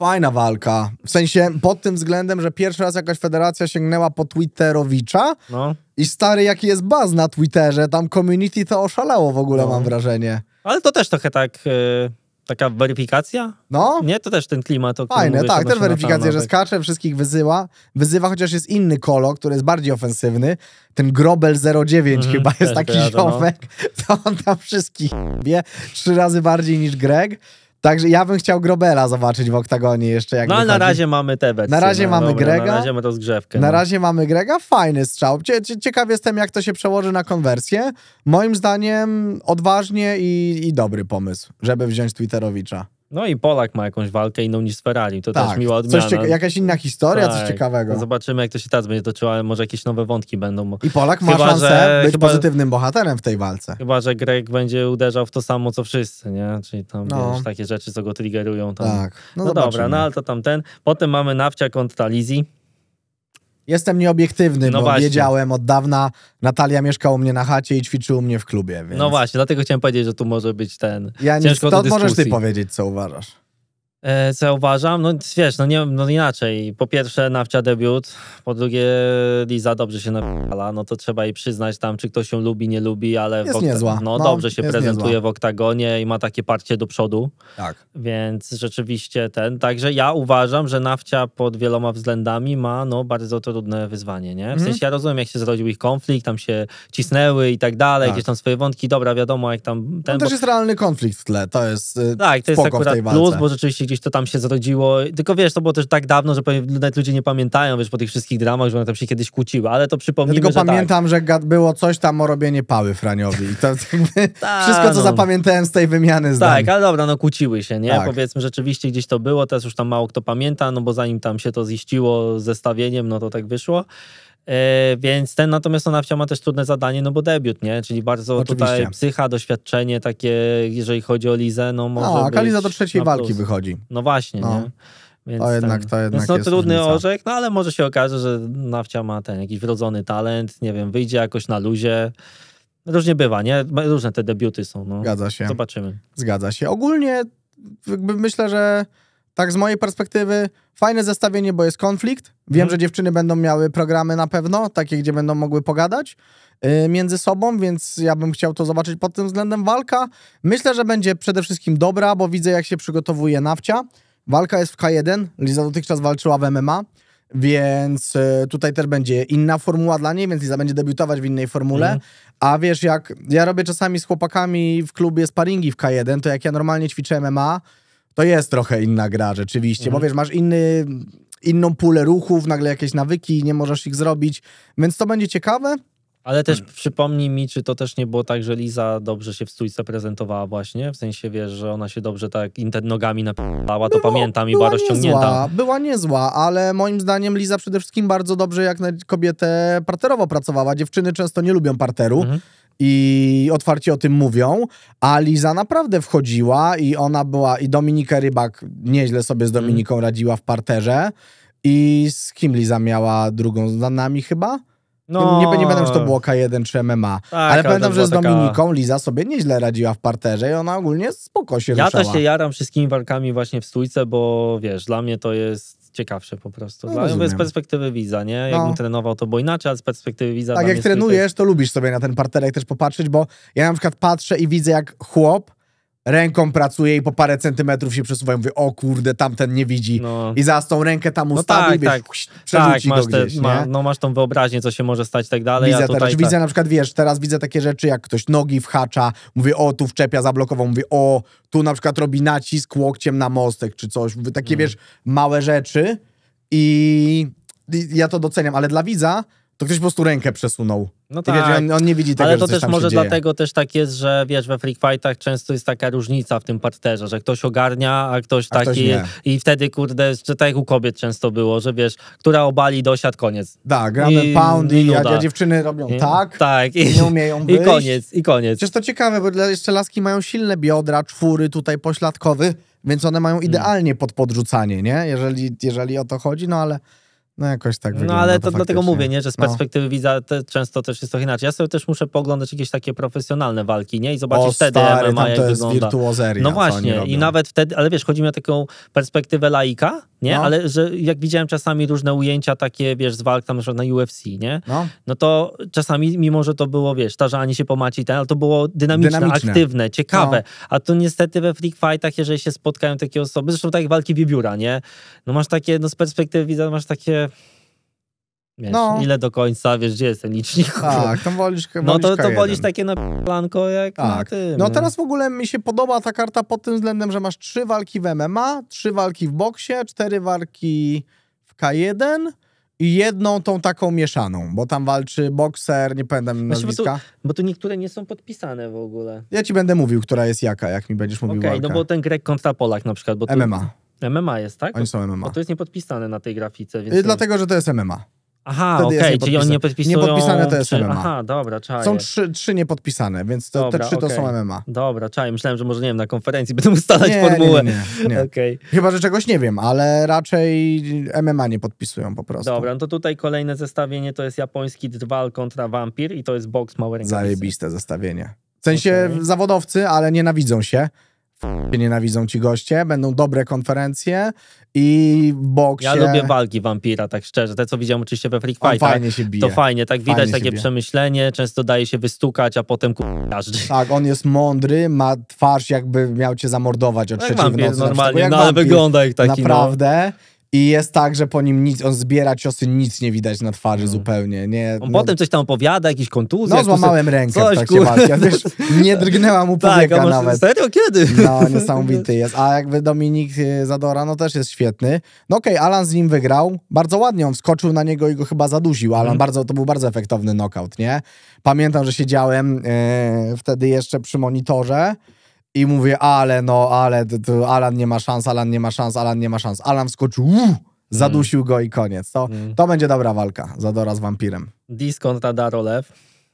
Fajna walka. W sensie pod tym względem, że pierwszy raz jakaś federacja sięgnęła po Twitterowicza no. i stary jaki jest baz na Twitterze, tam community to oszalało w ogóle, no. mam wrażenie. Ale to też trochę tak... Yy taka weryfikacja? No. Nie, to też ten klimat, o Fajne, mówisz, tak, też weryfikacja, że skacze, wszystkich wyzywa. Wyzywa, chociaż jest inny kolo, który jest bardziej ofensywny. Ten Grobel 09 mm, chyba jest taki no. ziomek, no. to on tam wszystkich wie trzy razy bardziej niż Greg. Także ja bym chciał Grobela zobaczyć w oktagonie jeszcze. Jak no ale na razie mamy Tebet. Na razie no, mamy dobra, Grega. Na razie mamy zgrzewkę. Na no. razie mamy Grega, fajny strzał. Ciekaw jestem, jak to się przełoży na konwersję. Moim zdaniem odważnie i, i dobry pomysł, żeby wziąć Twitterowicza. No i Polak ma jakąś walkę inną niż z Ferrari, to tak, też miła odmiana. Coś jakaś inna historia, tak. coś ciekawego. Zobaczymy, jak to się teraz będzie toczyło, ale może jakieś nowe wątki będą. I Polak ma szansę że... być chyba... pozytywnym bohaterem w tej walce. Chyba, że Greg będzie uderzał w to samo, co wszyscy, nie? Czyli tam, no. wiesz, takie rzeczy, co go triggerują. Tam. Tak. No, no dobra, no ale to tamten. Potem mamy Nawcia kontra Lizzie. Jestem nieobiektywny, no bo właśnie. wiedziałem od dawna, Natalia mieszka u mnie na chacie i ćwiczy u mnie w klubie. No więc... No właśnie, dlatego chciałem powiedzieć, że tu może być ten. Ja nie, to możesz ty powiedzieć, co uważasz. E, zauważam, no wiesz, no, nie, no inaczej. Po pierwsze Nawcia debiut, po drugie Liza dobrze się napala, no to trzeba jej przyznać tam, czy ktoś ją lubi, nie lubi, ale jest niezła. No, no dobrze się prezentuje niezła. w oktagonie i ma takie parcie do przodu. Tak. Więc rzeczywiście ten, także ja uważam, że Nawcia pod wieloma względami ma no bardzo trudne wyzwanie, nie? W mhm. sensie ja rozumiem, jak się zrodził ich konflikt, tam się cisnęły i tak dalej, tak. gdzieś tam swoje wątki, dobra, wiadomo, jak tam... No, ten, też bo... jest realny konflikt w tle, to jest y, tak, to jest akurat plus, bo rzeczywiście gdzieś to tam się zrodziło. Tylko wiesz, to było też tak dawno, że nawet ludzie nie pamiętają, wiesz, po tych wszystkich dramach, że one tam się kiedyś kłóciły, ale to przypomnijmy, Tylko że tak. pamiętam, tak. że było coś tam o robienie pały Franiowi. I to wszystko, co no. zapamiętałem z tej wymiany zdań. Tak, ale dobra, no kłóciły się, nie? Tak. Powiedzmy, rzeczywiście gdzieś to było, teraz już tam mało kto pamięta, no bo zanim tam się to ziściło zestawieniem, no to tak wyszło. E, więc ten natomiast Nafcia ma też trudne zadanie, no bo debiut, nie? Czyli bardzo Oczywiście. tutaj psycha, doświadczenie takie, jeżeli chodzi o Lizę, no może No, a Liza do trzeciej walki wychodzi. No właśnie, no. nie? Więc to tak. jednak, to jednak no jest no, trudny różnica. orzek, no ale może się okaże, że Nafcia ma ten jakiś wrodzony talent, nie wiem, wyjdzie jakoś na luzie. Różnie bywa, nie? Różne te debiuty są. No. Zgadza się. Zobaczymy. Zgadza się. Ogólnie myślę, że tak z mojej perspektywy fajne zestawienie, bo jest konflikt. Wiem, mhm. że dziewczyny będą miały programy na pewno, takie, gdzie będą mogły pogadać yy, między sobą, więc ja bym chciał to zobaczyć pod tym względem. Walka myślę, że będzie przede wszystkim dobra, bo widzę, jak się przygotowuje nawcia. Walka jest w K1, Liza dotychczas walczyła w MMA, więc y, tutaj też będzie inna formuła dla niej, więc Liza będzie debiutować w innej formule. Mhm. A wiesz, jak ja robię czasami z chłopakami w klubie sparingi w K1, to jak ja normalnie ćwiczę MMA, to jest trochę inna gra rzeczywiście, mhm. bo wiesz, masz inny, inną pulę ruchów, nagle jakieś nawyki, nie możesz ich zrobić, więc to będzie ciekawe. Ale też hmm. przypomnij mi, czy to też nie było tak, że Liza dobrze się w stójce prezentowała właśnie? W sensie, wiesz, że ona się dobrze tak nogami napalała, to pamiętam i była, rozciągnięta. była niezła, ale moim zdaniem Liza przede wszystkim bardzo dobrze jak na kobietę parterowo pracowała. Dziewczyny często nie lubią parteru. Mhm i otwarcie o tym mówią, a Liza naprawdę wchodziła i ona była, i Dominika Rybak nieźle sobie z mhm. Dominiką mm. radziła w parterze i z kim Liza miała drugą? Z nami chyba? No. Nie, nie pamiętam, czy to było K1 czy MMA, tak, ale, ale pamiętam, że z Dominiką taka... Liza sobie nieźle radziła w parterze i ona ogólnie spoko się ja ruszała. Ja też się jaram wszystkimi walkami właśnie w stójce, bo wiesz, dla mnie to jest ciekawsze po prostu. No, z perspektywy widza, nie? Jakbym no. trenował, to bo inaczej, ale z perspektywy widza... Tak, jak trenujesz, to lubisz sobie na ten parterek też popatrzeć, bo ja na przykład patrzę i widzę, jak chłop ręką pracuje i po parę centymetrów się przesuwa i mówię, o kurde, tamten nie widzi. No. I zaraz tą rękę tam no ustawi no tak, i wiesz, tak. Huś, tak, masz go gdzieś, te, ma, No masz tą wyobraźnię, co się może stać tak dalej. Widzę, teraz, tak. widzę na przykład, wiesz, teraz widzę takie rzeczy, jak ktoś nogi whacza, mówię, o, tu wczepia, zablokował, mówię, o, tu na przykład robi nacisk łokciem na mostek czy coś. Mówię, takie, hmm. wiesz, małe rzeczy i, i ja to doceniam, ale dla widza to ktoś po prostu rękę przesunął no tak. Wiesz, on, on, nie widzi tego, Ale to też może dlatego też tak jest, że wiesz, we free fightach często jest taka różnica w tym parterze, że ktoś ogarnia, a ktoś a taki... Ktoś I wtedy, kurde, że tak jak u kobiet często było, że wiesz, która obali dosiad, koniec. Tak, gramy I, pound i, i ja, ja, dziewczyny robią I, tak, tak i, nie umieją być. I koniec, i koniec. Przecież to ciekawe, bo jeszcze laski mają silne biodra, czwóry tutaj pośladkowy, więc one mają idealnie pod podrzucanie, nie? Jeżeli, jeżeli o to chodzi, no ale no jakoś tak no, wygląda. No ale to, to dlatego mówię, nie, że z no. perspektywy no. widza te, często też jest to inaczej. Ja sobie też muszę poglądać jakieś takie profesjonalne walki, nie? I zobaczyć o, wtedy stary, MMA, tam jak to jest wygląda. No właśnie, i nawet wtedy, ale wiesz, chodzi mi o taką perspektywę laika, nie? No. Ale że jak widziałem czasami różne ujęcia takie, wiesz, z walk tam na na UFC, nie? No. no to czasami, mimo że to było, wiesz, tarzanie się po i ten, ale to było dynamiczne, dynamiczne. aktywne, ciekawe. No. A to niestety we freak fightach, jeżeli się spotkają takie osoby, zresztą tak jak walki wiewióra, nie? No masz takie, no z perspektywy widza masz takie... Wiesz, no. Ile do końca, wiesz, gdzie jest ten licznik? Tak, no to wolisz chyba. No to, to wolisz takie na planko jak tak. na tym. No, no teraz w ogóle mi się podoba ta karta pod tym względem, że masz trzy walki w MMA, trzy walki w boksie, cztery walki w K1 i jedną tą taką mieszaną, bo tam walczy bokser, nie pamiętam Właśnie nazwiska. Bo tu, bo tu niektóre nie są podpisane w ogóle. Ja ci będę mówił, która jest jaka, jak mi będziesz mówił Okej, okay, no bo ten Grek kontra Polak na przykład. Bo tu... MMA. MMA jest, tak? Oni są MMA. Bo to jest niepodpisane na tej grafice. Więc... Y, dlatego, że to jest MMA. Aha, okej, okay, czyli oni nie podpisują... Niepodpisane to jest MMA. Aha, dobra, czaję. Są trzy, trzy niepodpisane, więc to, dobra, te trzy okay. to są MMA. Dobra, czaję. Myślałem, że może, nie wiem, na konferencji będą ustalać nie, formułę. Nie, nie, nie. Okay. Chyba, że czegoś nie wiem, ale raczej MMA nie podpisują po prostu. Dobra, no to tutaj kolejne zestawienie to jest japoński drwal kontra vampir i to jest boks małe Zajebiste zestawienie. W sensie zawodowcy, ale nienawidzą się nienawidzą ci goście, będą dobre konferencje i w boksie... Ja lubię walki wampira, tak szczerze. Te, co widziałem oczywiście we Freak Fight. fajnie się bije. To fajnie, tak widać fajnie takie przemyślenie, często daje się wystukać, a potem każdy. Tak, on jest mądry, ma twarz jakby miał cię zamordować o no trzeciej w nocy. Normalnie, no, ale wygląda jak taki, no. Naprawdę. No. I jest tak, że po nim nic, on zbiera ciosy, nic nie widać na twarzy mhm. zupełnie. Nie, on no. potem coś tam opowiada, jakieś kontuzje. No złamałem rękę coś, w trakcie walki, wiesz, nie drgnęła mu powieka tak, nawet. Serio? Kiedy? No, niesamowity jest. A jakby Dominik y, Zadora, no też jest świetny. No okej, okay, Alan z nim wygrał, bardzo ładnie, on wskoczył na niego i go chyba zadusił. Alan, mhm. bardzo, to był bardzo efektowny knockout, nie? Pamiętam, że siedziałem yy, wtedy jeszcze przy monitorze, i mówię, ale no, ale to, to Alan nie ma szans, Alan nie ma szans, Alan nie ma szans. Alan wskoczył, uff, zadusił go i koniec. To, mm. to będzie dobra walka, Zadora z wampirem. Diskont na Darolew.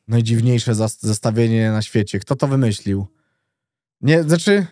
Najdziwniejsze zestawienie na świecie. Kto to wymyślił? Nie, znaczy,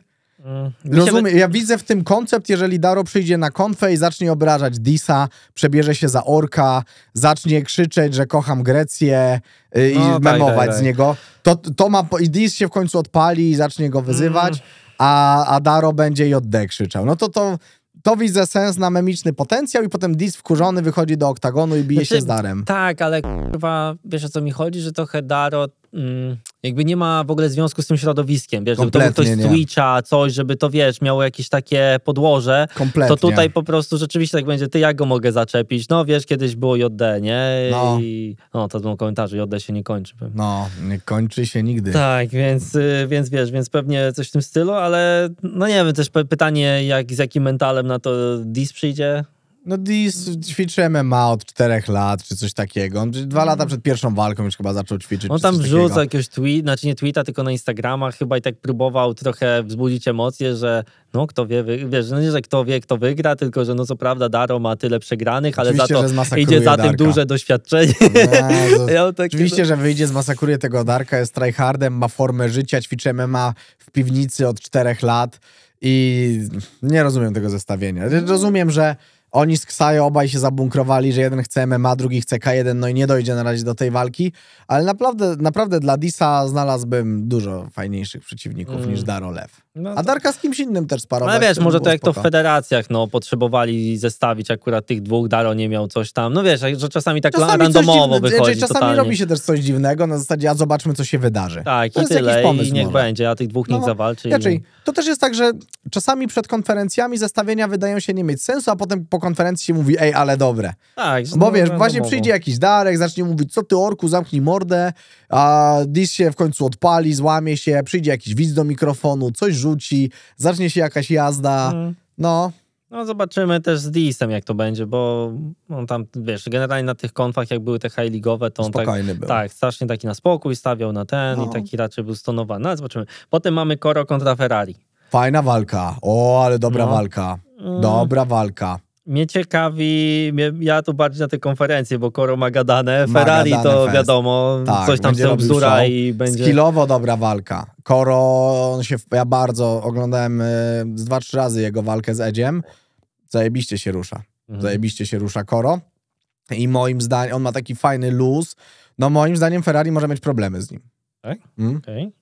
Rozumiem, ja widzę w tym koncept, jeżeli Daro przyjdzie na konfę i zacznie obrażać Disa, przebierze się za orka, zacznie krzyczeć, że kocham Grecję y, i no, memować daj, daj, daj. z niego, to, to ma, i Dis się w końcu odpali i zacznie go wyzywać, mm. a, a Daro będzie JD krzyczał. No to to to widzę sens na memiczny potencjał i potem Dis wkurzony wychodzi do oktagonu i bije znaczy, się z Darem. Tak, ale kurwa, wiesz o co mi chodzi, że trochę Daro Mm, jakby nie ma w ogóle związku z tym środowiskiem, wiesz, żeby to był ktoś z Twitcha, coś, żeby to, wiesz, miało jakieś takie podłoże, Kompletnie. to tutaj po prostu rzeczywiście tak będzie, ty jak go mogę zaczepić, no wiesz, kiedyś było JD, nie? No. I, no, to są komentarze, JD się nie kończy. Pewnie. No, nie kończy się nigdy. Tak, więc, y, więc wiesz, więc pewnie coś w tym stylu, ale no nie wiem, też pytanie, jak, z jakim mentalem na to Dis przyjdzie, no Dis ćwiczy MMA od czterech lat, czy coś takiego. On dwa lata mm. przed pierwszą walką już chyba zaczął ćwiczyć. On tam wrzuca jakiegoś tweet, znaczy nie tweeta, tylko na Instagrama chyba i tak próbował trochę wzbudzić emocje, że no kto wie, wiesz, no nie, że kto wie, kto wygra, tylko że no co prawda Daro ma tyle przegranych, ale Oczywiście, za to idzie za tym Darka. duże doświadczenie. Nie, ja tak, Oczywiście, że wyjdzie, zmasakruje tego Darka, jest tryhardem, ma formę życia, ćwiczy MMA w piwnicy od czterech lat i nie rozumiem tego zestawienia. Rozumiem, że oni z Ksajo obaj się zabunkrowali, że jeden chce MMA, drugi chce K1, no i nie dojdzie na razie do tej walki. Ale naprawdę, naprawdę dla Disa znalazłbym dużo fajniejszych przeciwników mm. niż Daro Lew. No to... A Darka z kimś innym też sparował. No wiesz, może to jak spoko. to w federacjach, no, potrzebowali zestawić akurat tych dwóch, Daro nie miał coś tam. No wiesz, że czasami tak czasami randomowo dziwne, znaczy wychodzi. Czasami totalnie. robi się też coś dziwnego, na zasadzie, a zobaczmy, co się wydarzy. Tak, to i jest tyle, jakiś pomysł i niech może. będzie, a tych dwóch no, niech zawalczy. Raczej, to też jest tak, że czasami przed konferencjami zestawienia wydają się nie mieć sensu, a potem po konferencji się mówi, ej, ale dobre. Tak. Bo no, wiesz, randomowo. właśnie przyjdzie jakiś Darek, zacznie mówić, co ty orku, zamknij mordę, a Dis się w końcu odpali, złamie się, przyjdzie jakiś widz do mikrofonu, coś rzuci, zacznie się jakaś jazda. Mm. No. No zobaczymy też z Disem jak to będzie, bo on tam, wiesz, generalnie na tych konfach, jak były te high ligowe to on tak Spokojny tak, był. tak, strasznie taki na spokój stawiał na ten no. i taki raczej był stonowany. No ale zobaczymy. Potem mamy Koro kontra Ferrari. Fajna walka. O, ale dobra no. walka. Mm. Dobra walka. Mnie ciekawi, ja tu bardziej na te konferencje, bo Koro ma gadane, Ferrari ma gadane to fest. wiadomo, tak, coś tam się obzura i będzie... Skillowo dobra walka. Koro, on się, ja bardzo oglądałem y, z dwa, trzy razy jego walkę z Edziem. Zajebiście się rusza. Mhm. Zajebiście się rusza Koro. I moim zdaniem, on ma taki fajny luz. No moim zdaniem Ferrari może mieć problemy z nim. Tak? Mm? Okay.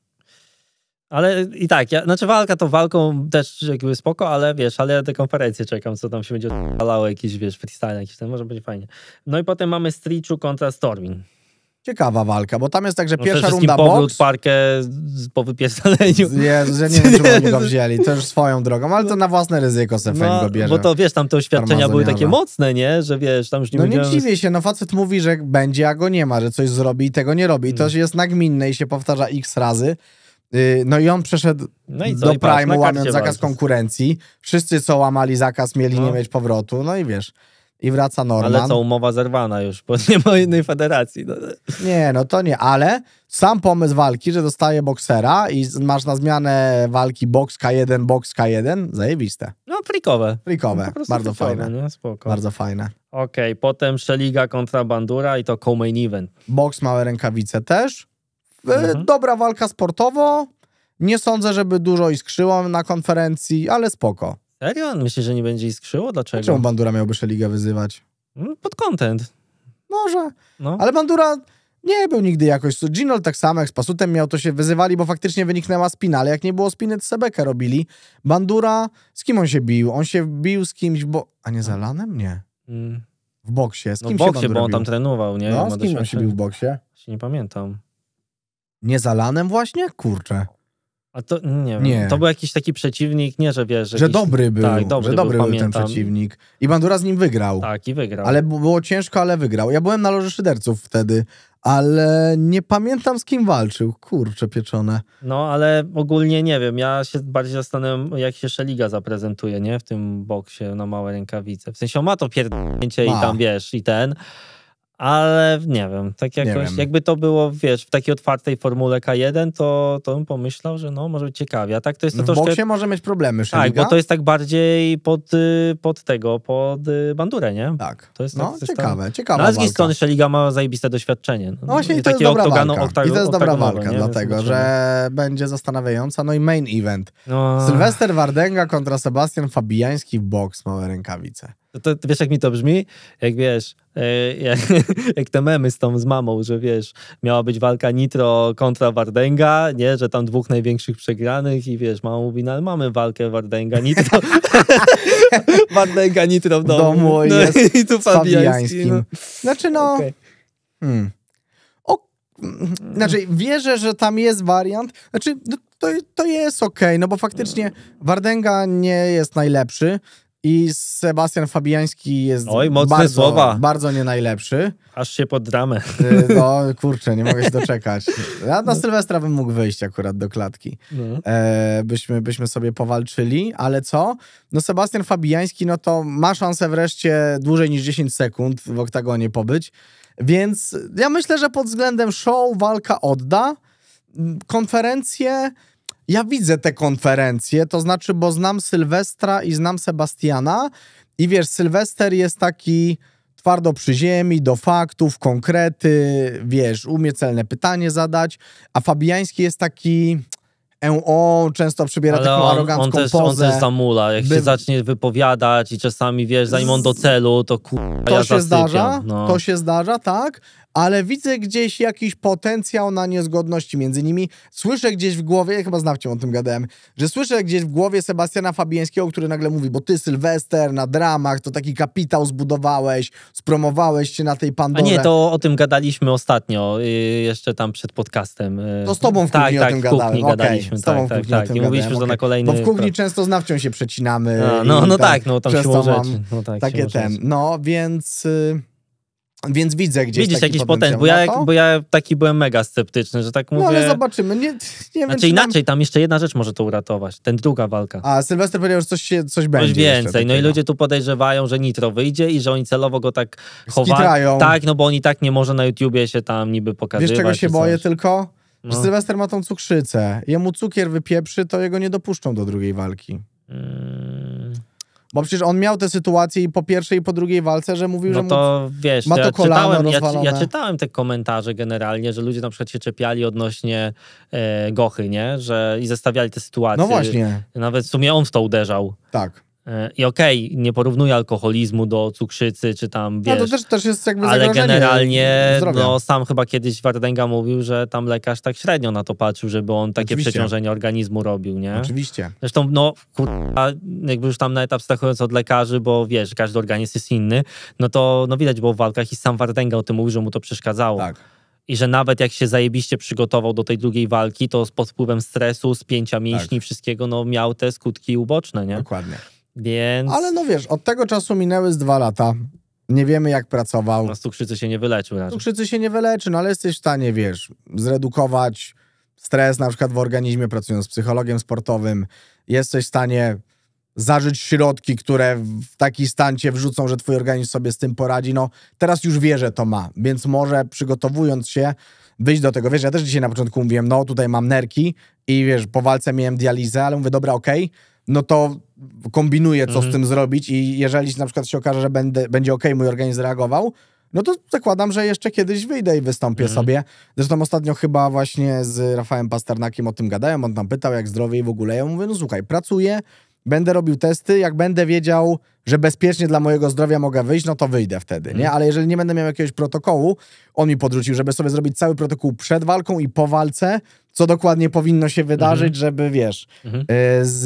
Ale i tak, ja, znaczy walka to walką też jakby spoko, ale wiesz, ale ja te konferencje czekam, co tam się będzie odpalało, jakiś wiesz, freestyle jakiś, ten może być fajnie. No i potem mamy Strichu kontra Stormin. Ciekawa walka, bo tam jest tak, że no pierwsza runda powrót boks... parkę po wypierdoleniu. Jezus, że nie wiem, czemu oni go wzięli. To już swoją drogą, ale to na własne ryzyko se no, go bierze. Bo to wiesz, tam te oświadczenia były takie mocne, nie? Że wiesz, tam już nie No nie dziwię się, no facet mówi, że będzie, a go nie ma, że coś zrobi i tego nie robi. I to hmm. jest nagminne i się powtarza x razy. Y, no i on przeszedł no i co, do Prime, łamiąc zakaz konkurencji. Wszyscy, co łamali zakaz, mieli no. nie mieć powrotu. No i wiesz, i wraca Norman. Ale co, umowa zerwana już, bo nie ma innej federacji. No. Nie, no to nie, ale sam pomysł walki, że dostaje boksera i masz na zmianę walki boks K1, boks K1, zajebiste. No, frikowe. Frikowe, no, bardzo frikowe, fajne. Bardzo fajne. Okej, okay, potem Szeliga kontra Bandura i to co-main event. Boks małe rękawice też. E, mhm. Dobra walka sportowo. Nie sądzę, żeby dużo iskrzyło na konferencji, ale spoko. Serio? Myślę, że nie będzie iskrzyło? Dlaczego? Czemu Bandura miałby Szeligę wyzywać? Mm, pod content. Może. No. Ale Bandura nie był nigdy jakoś. Ginol tak samo, jak z Pasutem miał, to się wyzywali, bo faktycznie wyniknęła spina, ale jak nie było spiny, to Sebeke robili. Bandura, z kim on się bił? On się bił z kimś, bo... A nie za no. Lanem? Nie. Mm. W boksie. Z no kim no w boksie, się bo on tam trenował, nie? No, z kim on się bił w boksie? Się nie pamiętam. Nie zalanem właśnie? Kurczę. A to nie, nie. Wiem, to był jakiś taki przeciwnik, nie, że wiesz. Że jakiś... dobry był, tak, dobry że dobry był, był ten przeciwnik. I Bandura z nim wygrał. Tak, i wygrał. Ale było ciężko, ale wygrał. Ja byłem na loży szyderców wtedy, ale nie pamiętam z kim walczył. Kurcze pieczone. No, ale ogólnie nie wiem. Ja się bardziej zastanawiam, jak się Szeliga zaprezentuje, nie? W tym boksie na małe rękawice. W sensie on ma to pierdolnięcie i tam wiesz, i ten ale nie wiem, tak jakoś, wiem. jakby to było, wiesz, w takiej otwartej formule K1, to, to bym pomyślał, że no, może być ciekawie, a tak to jest to troszkę... W boksie może mieć problemy, Tak, bo to jest tak bardziej pod, y, pod tego, pod y, bandurę, nie? Tak. To jest no, tak, ciekawe, tam... ciekawe. No, a z drugiej strony Szeliga ma zajebiste doświadczenie. No, no właśnie i to jest dobra walka. I to jest dobra walka, nie? dlatego, że będzie zastanawiająca, no i main event. No. Sylwester Wardenga kontra Sebastian Fabiański w boks, małe rękawice. To, to, to, wiesz, jak mi to brzmi? Jak wiesz, E, jak, jak, te memy z tą z mamą, że wiesz, miała być walka Nitro kontra Wardenga, nie, że tam dwóch największych przegranych i wiesz, mama mówi, no ale mamy walkę Wardenga Nitro. Wardenga Nitro w domu. domu no, jest I tu Fabiański. No. Znaczy no... Okay. Hmm. O, znaczy wierzę, że tam jest wariant. Znaczy no, to, to jest ok, no bo faktycznie Wardenga nie jest najlepszy. I Sebastian Fabiański jest Oj, mocne bardzo, słowa. bardzo nie najlepszy. Aż się pod dramę. Y, no, kurczę, nie mogę się doczekać. Ja na no. Sylwestra bym mógł wyjść akurat do klatki. No. E, byśmy, byśmy sobie powalczyli, ale co? No Sebastian Fabiański, no to ma szansę wreszcie dłużej niż 10 sekund w oktagonie pobyć, więc ja myślę, że pod względem show walka odda. Konferencje ja widzę te konferencje, to znaczy, bo znam Sylwestra i znam Sebastiana i wiesz, Sylwester jest taki twardo przy ziemi, do faktów, konkrety, wiesz, umie celne pytanie zadać, a Fabiański jest taki... EO często przybiera Ale taką on, arogancką on też, pozę. On też zamula, jak by... się zacznie wypowiadać i czasami, wiesz, zanim on do celu, to kurwa, To ja się zdarza, no. to się zdarza, tak, ale widzę gdzieś jakiś potencjał na niezgodności między nimi. Słyszę gdzieś w głowie, chyba z Nawcią o tym gadałem, że słyszę gdzieś w głowie Sebastiana Fabińskiego, który nagle mówi, bo ty Sylwester na dramach, to taki kapitał zbudowałeś, spromowałeś się na tej Pandorze. A nie, to o tym gadaliśmy ostatnio, y, jeszcze tam przed podcastem. Y. To z tobą w tak, kuchni tak, o tak, tym gadałem. Okay. gadaliśmy. Z tobą tak, w tak, kuchni tak, o tym I mówiliśmy, gadałem. że okay. na kolejny... Bo w kuchni często z Nawcią się przecinamy. A, no, no, no tak, no tam się rzeczy. No, tak, takie ten. No, więc... Y więc widzę gdzieś Widzisz taki jakiś potencjał, bo ja, bo ja taki byłem mega sceptyczny, że tak mówię. No ale zobaczymy. Nie, nie wiem, znaczy inaczej, tam... tam jeszcze jedna rzecz może to uratować. Ten druga walka. A, Sylwester powiedział, że coś, się, coś będzie. Coś więcej. No i ludzie tu podejrzewają, że Nitro wyjdzie i że oni celowo go tak chowają. Tak, no bo on i tak nie może na YouTubie się tam niby pokazywać. Wiesz czego się boję tylko? No. Że Sylwester ma tą cukrzycę. Jemu cukier wypieprzy, to jego nie dopuszczą do drugiej walki. Hmm. Bo przecież on miał te sytuacje i po pierwszej, i po drugiej walce, że mówił, no że to, wiesz, ma to ja czytałem, ja, ja, czytałem te komentarze generalnie, że ludzie na przykład się czepiali odnośnie e, Gochy, nie? Że, I zestawiali te sytuacje. No właśnie. Nawet w sumie on w to uderzał. Tak. E, I okej, okay, nie porównuję alkoholizmu do cukrzycy, czy tam, wiesz... No to też, też jest jakby Ale generalnie, zdrowia. no sam chyba kiedyś Wardęga mówił, że tam lekarz tak średnio na to patrzył, żeby on takie Oczywiście. przeciążenie organizmu robił, nie? Oczywiście. Zresztą, no, kurwa, jakby już tam na etap stachując od lekarzy, bo wiesz, każdy organizm jest inny, no to, no widać było w walkach i sam Wardęga o tym mówił, że mu to przeszkadzało. Tak i że nawet jak się zajebiście przygotował do tej drugiej walki, to pod wpływem stresu, spięcia mięśni, tak. wszystkiego, no miał te skutki uboczne, nie? Dokładnie. Więc... Ale no wiesz, od tego czasu minęły z dwa lata. Nie wiemy, jak pracował. No z cukrzycy się nie wyleczył. Raczej. Cukrzycy się nie wyleczy, no ale jesteś w stanie, wiesz, zredukować stres na przykład w organizmie, pracując z psychologiem sportowym. Jesteś w stanie zażyć środki, które w taki stan cię wrzucą, że twój organizm sobie z tym poradzi. No teraz już wie, że to ma, więc może przygotowując się, wyjść do tego. Wiesz, ja też dzisiaj na początku mówiłem, no tutaj mam nerki i wiesz, po walce miałem dializę, ale mówię, dobra, okej, okay no to kombinuję, co mhm. z tym zrobić i jeżeli na przykład się okaże, że będę, będzie ok, mój organizm reagował, no to zakładam, że jeszcze kiedyś wyjdę i wystąpię mhm. sobie. Zresztą ostatnio chyba właśnie z Rafałem Pasternakiem o tym gadałem, on tam pytał, jak zdrowie i w ogóle. Ja mówię, no słuchaj, pracuję, będę robił testy, jak będę wiedział, że bezpiecznie dla mojego zdrowia mogę wyjść, no to wyjdę wtedy, nie? Mhm. Ale jeżeli nie będę miał jakiegoś protokołu, on mi podrzucił, żeby sobie zrobić cały protokół przed walką i po walce, co dokładnie powinno się wydarzyć, mhm. żeby, wiesz, mhm. E, z,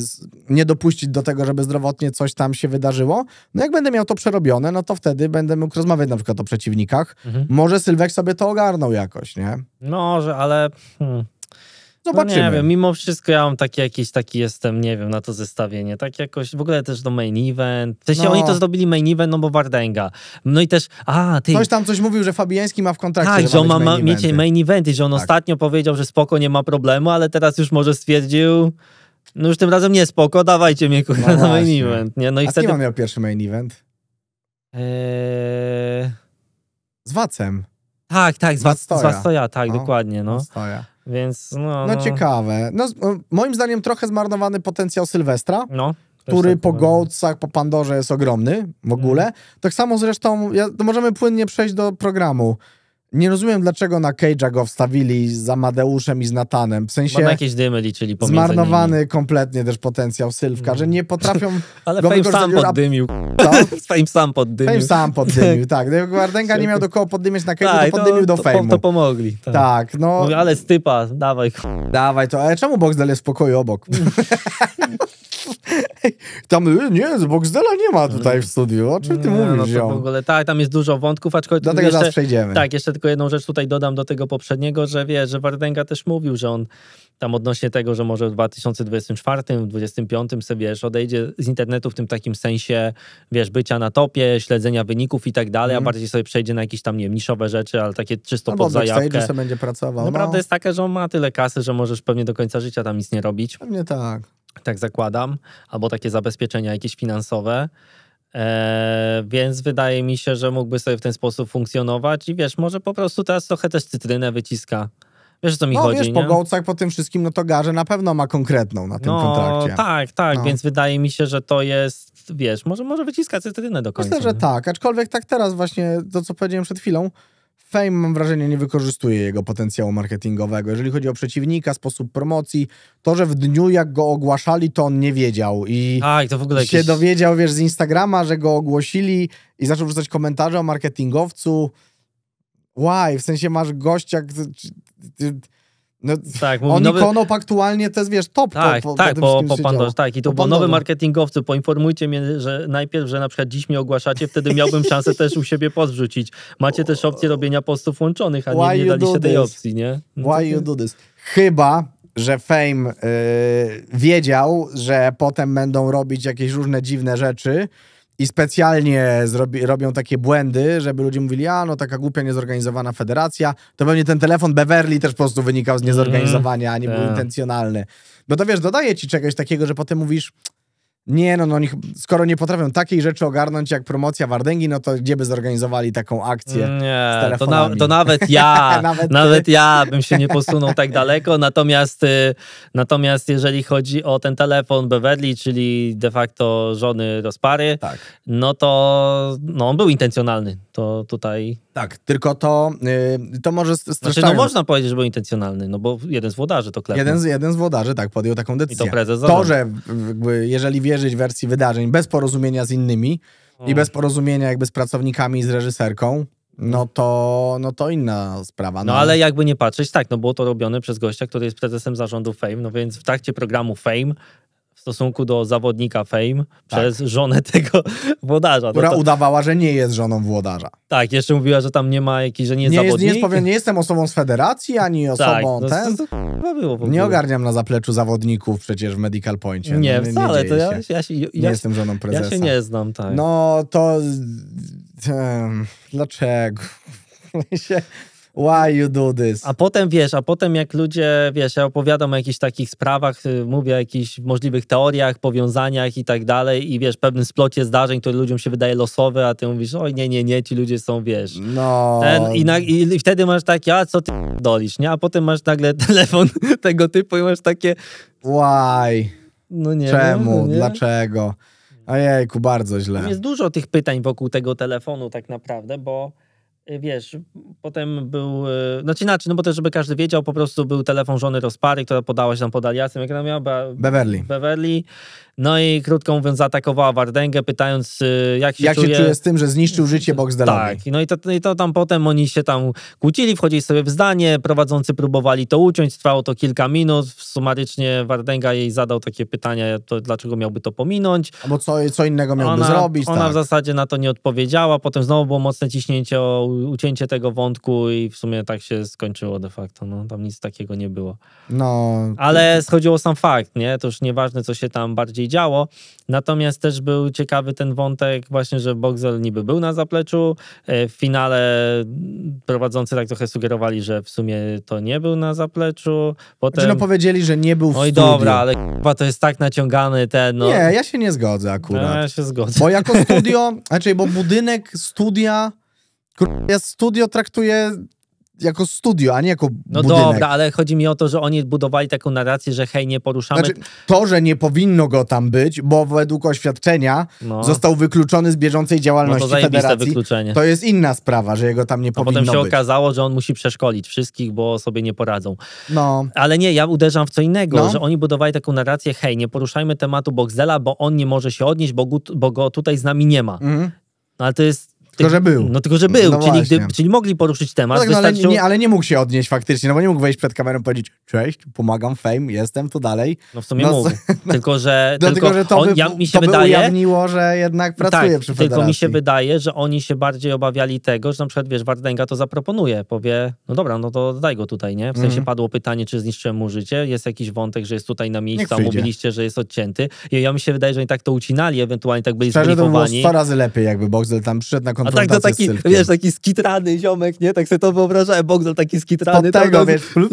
z, nie dopuścić do tego, żeby zdrowotnie coś tam się wydarzyło. No jak będę miał to przerobione, no to wtedy będę mógł rozmawiać na przykład o przeciwnikach. Mhm. Może Sylwek sobie to ogarnął jakoś, nie? Może, ale... Hmm. No Zobaczymy. No nie wiem, mimo wszystko ja mam taki jakiś taki jestem, nie wiem, na to zestawienie. Tak jakoś, w ogóle też do main event. W sensie no. oni to zrobili main event, no bo Wardenga. No i też, a ty... Ktoś tam coś mówił, że Fabiański ma w kontrakcie, Tak, że, on ma, mieć main event, i że on tak. ostatnio powiedział, że spoko, nie ma problemu, ale teraz już może stwierdził... No już tym razem nie spoko, dawajcie mnie no kurwa no na main event, nie? No i A wtedy... kto miał pierwszy main event? Eee... Z Wacem. Tak, tak, z, Wac, z Wastoja, tak, no. dokładnie, no. Wastoja. Więc no, no, no, ciekawe. No, moim zdaniem trochę zmarnowany potencjał Sylwestra. No który po Goatsach, po Pandorze jest ogromny w ogóle. Mm. Tak samo zresztą, ja, możemy płynnie przejść do programu nie rozumiem, dlaczego na Cage'a go wstawili z Amadeuszem i z Natanem. W sensie. jakieś dymy liczyli pomiędzy Zmarnowany nimi. kompletnie też potencjał Sylwka, mm. że nie potrafią. Ale go Fame sam poddymił. Co? Fame sam poddymił. Fame sam poddymił, tak. Gdyby nie miał do kogo poddymić, na Cage'a tak, to poddymił to, do Fame'u. To, to pomogli. Tak, tak no. Mówię, ale stypa, dawaj. Dawaj to, ale czemu Boxdel jest w pokoju obok? tam y, nie, Boxdela nie ma tutaj w studiu. O czym ty nie, no mówisz? No to w ogóle, tak, tam jest dużo wątków, aczkolwiek... Do tego jeszcze, zaraz przejdziemy. Tak, jeszcze tylko jedną rzecz tutaj dodam do tego poprzedniego, że wiesz, że Wardenga też mówił, że on tam odnośnie tego, że może w 2024, w 2025 sobie, wiesz, odejdzie z internetu w tym takim sensie, wiesz, bycia na topie, śledzenia wyników i tak dalej, mm. a mhm. bardziej sobie przejdzie na jakieś tam, nie wiem, niszowe rzeczy, ale takie czysto no, pod zajawkę. będzie pracował. Naprawdę no. no. jest taka, że on ma tyle kasy, że możesz pewnie do końca życia tam nic nie robić. Pewnie tak tak zakładam, albo takie zabezpieczenia jakieś finansowe. E, więc wydaje mi się, że mógłby sobie w ten sposób funkcjonować i wiesz, może po prostu teraz trochę też cytrynę wyciska. Wiesz, o co mi no, chodzi, wiesz, nie? po Gołcach, po tym wszystkim, no to garze na pewno ma konkretną na tym no, kontrakcie. tak, tak, no. więc wydaje mi się, że to jest, wiesz, może, może wyciska cytrynę do końca. Myślę, że tak, aczkolwiek tak teraz właśnie, to co powiedziałem przed chwilą, Fame, mam wrażenie, nie wykorzystuje jego potencjału marketingowego. Jeżeli chodzi o przeciwnika, sposób promocji, to, że w dniu jak go ogłaszali, to on nie wiedział i, A, i to w ogóle się jakieś... dowiedział, wiesz, z Instagrama, że go ogłosili i zaczął wrzucać komentarze o marketingowcu. Why? W sensie masz gościa... który... No, tak, mówi, on nowy... Konop aktualnie też wiesz, top. Tak, po, po, tak, po, po Pandorze, tak. I to po nowy marketingowcy, poinformujcie mnie, że najpierw, że na przykład dziś mnie ogłaszacie, wtedy miałbym szansę też u siebie post Macie też opcję robienia postów łączonych, a nie, Why nie daliście tej opcji, nie? No, Why you do this? Chyba, że Fame yy, wiedział, że potem będą robić jakieś różne dziwne rzeczy, i specjalnie zrobi, robią takie błędy, żeby ludzie mówili, a no taka głupia, niezorganizowana federacja. To pewnie ten telefon Beverly też po prostu wynikał z niezorganizowania, a nie był mm, tak. intencjonalny. Bo to wiesz, dodaje ci czegoś takiego, że potem mówisz, nie, no, no skoro nie potrafią takiej rzeczy ogarnąć jak promocja Wardęgi, no to gdzie by zorganizowali taką akcję? Mm, nie, to, na, to, nawet ja, nawet, nawet ja bym się nie posunął tak daleko. Natomiast, y, natomiast jeżeli chodzi o ten telefon Beverly, czyli de facto żony rozpary, tak. no to no, on był intencjonalny to tutaj... Tak, tylko to, yy, to może streszczając... Znaczy, no można powiedzieć, że był intencjonalny, no bo jeden z włodarzy to klepnął. Jeden z, jeden z włodarzy, tak, podjął taką decyzję. I to prezes To, że jakby, jeżeli wierzyć wersji wydarzeń bez porozumienia z innymi o. i bez porozumienia jakby z pracownikami i z reżyserką, no to, no to inna sprawa. No. no. ale jakby nie patrzeć, tak, no było to robione przez gościa, który jest prezesem zarządu Fame, no więc w trakcie programu Fame stosunku do zawodnika Fame tak. przez żonę tego włodarza. Która to... udawała, że nie jest żoną włodarza. Tak, jeszcze mówiła, że tam nie ma jakiejś, że nie jest nie zawodnik. Jest, nie, jest, nie jestem osobą z federacji, ani tak, osobą tak, ten. No, to, było, nie ogarniam na zapleczu zawodników przecież w Medical Pointie. Nie, no, wcale, nie to ja, Ja, się, ja, nie jestem żoną prezesa. Ja się nie znam, tak. No to... dlaczego? Why you do this? A potem wiesz, a potem jak ludzie, wiesz, ja opowiadam o jakichś takich sprawach, y, mówię o jakichś możliwych teoriach, powiązaniach i tak dalej, i wiesz, pewnym splocie zdarzeń, które ludziom się wydaje losowe, a ty mówisz, oj nie, nie, nie, ci ludzie są, wiesz. No. Ten, i, na, i, i, wtedy masz takie, a co ty dolisz, nie? A potem masz nagle telefon tego typu i masz takie. Why? No nie. Czemu? No nie? Dlaczego? Ojejku, bardzo źle. Jest dużo tych pytań wokół tego telefonu tak naprawdę, bo Y, wiesz, potem był, znaczy inaczej, no bo też, żeby każdy wiedział, po prostu był telefon żony Rozpary, która podała się nam pod aliasem, jak ona miała? Be Beverly. Beverly. No i krótko mówiąc zaatakowała Wardęgę, pytając y, jak się jak czuje. Jak się czuje z tym, że zniszczył życie Boxdalowi. Tak, no i to, no i to tam potem oni się tam kłócili, wchodzili sobie w zdanie, prowadzący próbowali to uciąć, trwało to kilka minut, sumarycznie Wardęga jej zadał takie pytania, to dlaczego miałby to pominąć. Albo co, co innego miałby ona, zrobić. Ona tak. w zasadzie na to nie odpowiedziała, potem znowu było mocne ciśnięcie o ucięcie tego wątku i w sumie tak się skończyło de facto, no, tam nic takiego nie było. No. Ale schodziło sam fakt, nie, to już nieważne, co się tam bardziej działo, natomiast też był ciekawy ten wątek właśnie, że Boxel niby był na zapleczu, e, w finale prowadzący tak trochę sugerowali, że w sumie to nie był na zapleczu, potem... Znaczy, no powiedzieli, że nie był w Oj, no dobra, ale chyba to jest tak naciągany ten, no. Nie, ja się nie zgodzę akurat. No ja się zgodzę. Bo jako studio, raczej, bo budynek studia ja studio traktuję jako studio, a nie jako No budynek. dobra, ale chodzi mi o to, że oni budowali taką narrację, że hej, nie poruszamy... Znaczy, to, że nie powinno go tam być, bo według oświadczenia no. został wykluczony z bieżącej działalności no to federacji, wykluczenie. to jest inna sprawa, że jego tam nie a powinno być. potem się być. okazało, że on musi przeszkolić wszystkich, bo sobie nie poradzą. No. Ale nie, ja uderzam w co innego, no. że oni budowali taką narrację, hej, nie poruszajmy tematu Boxdela, bo on nie może się odnieść, bo, go, bo go tutaj z nami nie ma. Mm. No ale to jest tylko, że był. No tylko, że był, no czyli, czyli mogli poruszyć temat. No tak, no, ale, nie, ale nie mógł się odnieść faktycznie, no bo nie mógł wejść przed kamerą i powiedzieć cześć, pomagam, fame, jestem, tu dalej. No w sumie no, mógł, no, tylko że... No, tylko, że to on, by, ja, mi się to wydaje, by ujawniło, że jednak tak, pracuje tak, przy federacji. tylko mi się wydaje, że oni się bardziej obawiali tego, że na przykład, wiesz, Wardęga to zaproponuje, powie, no dobra, no to daj go tutaj, nie? W sensie mhm. padło pytanie, czy zniszczyłem mu życie, jest jakiś wątek, że jest tutaj na miejscu, a mówiliście, że jest odcięty. I ja mi się wydaje, że oni tak to ucinali, ewentualnie tak byli Szczerze, zbriefowani. to było 100 razy lepiej, jakby Boxel tam przyszedł na a tak to taki, wiesz, taki skitrany ziomek, nie? Tak sobie to wyobrażałem, Bogdan taki skitrany. Pod tego, wiesz, plu,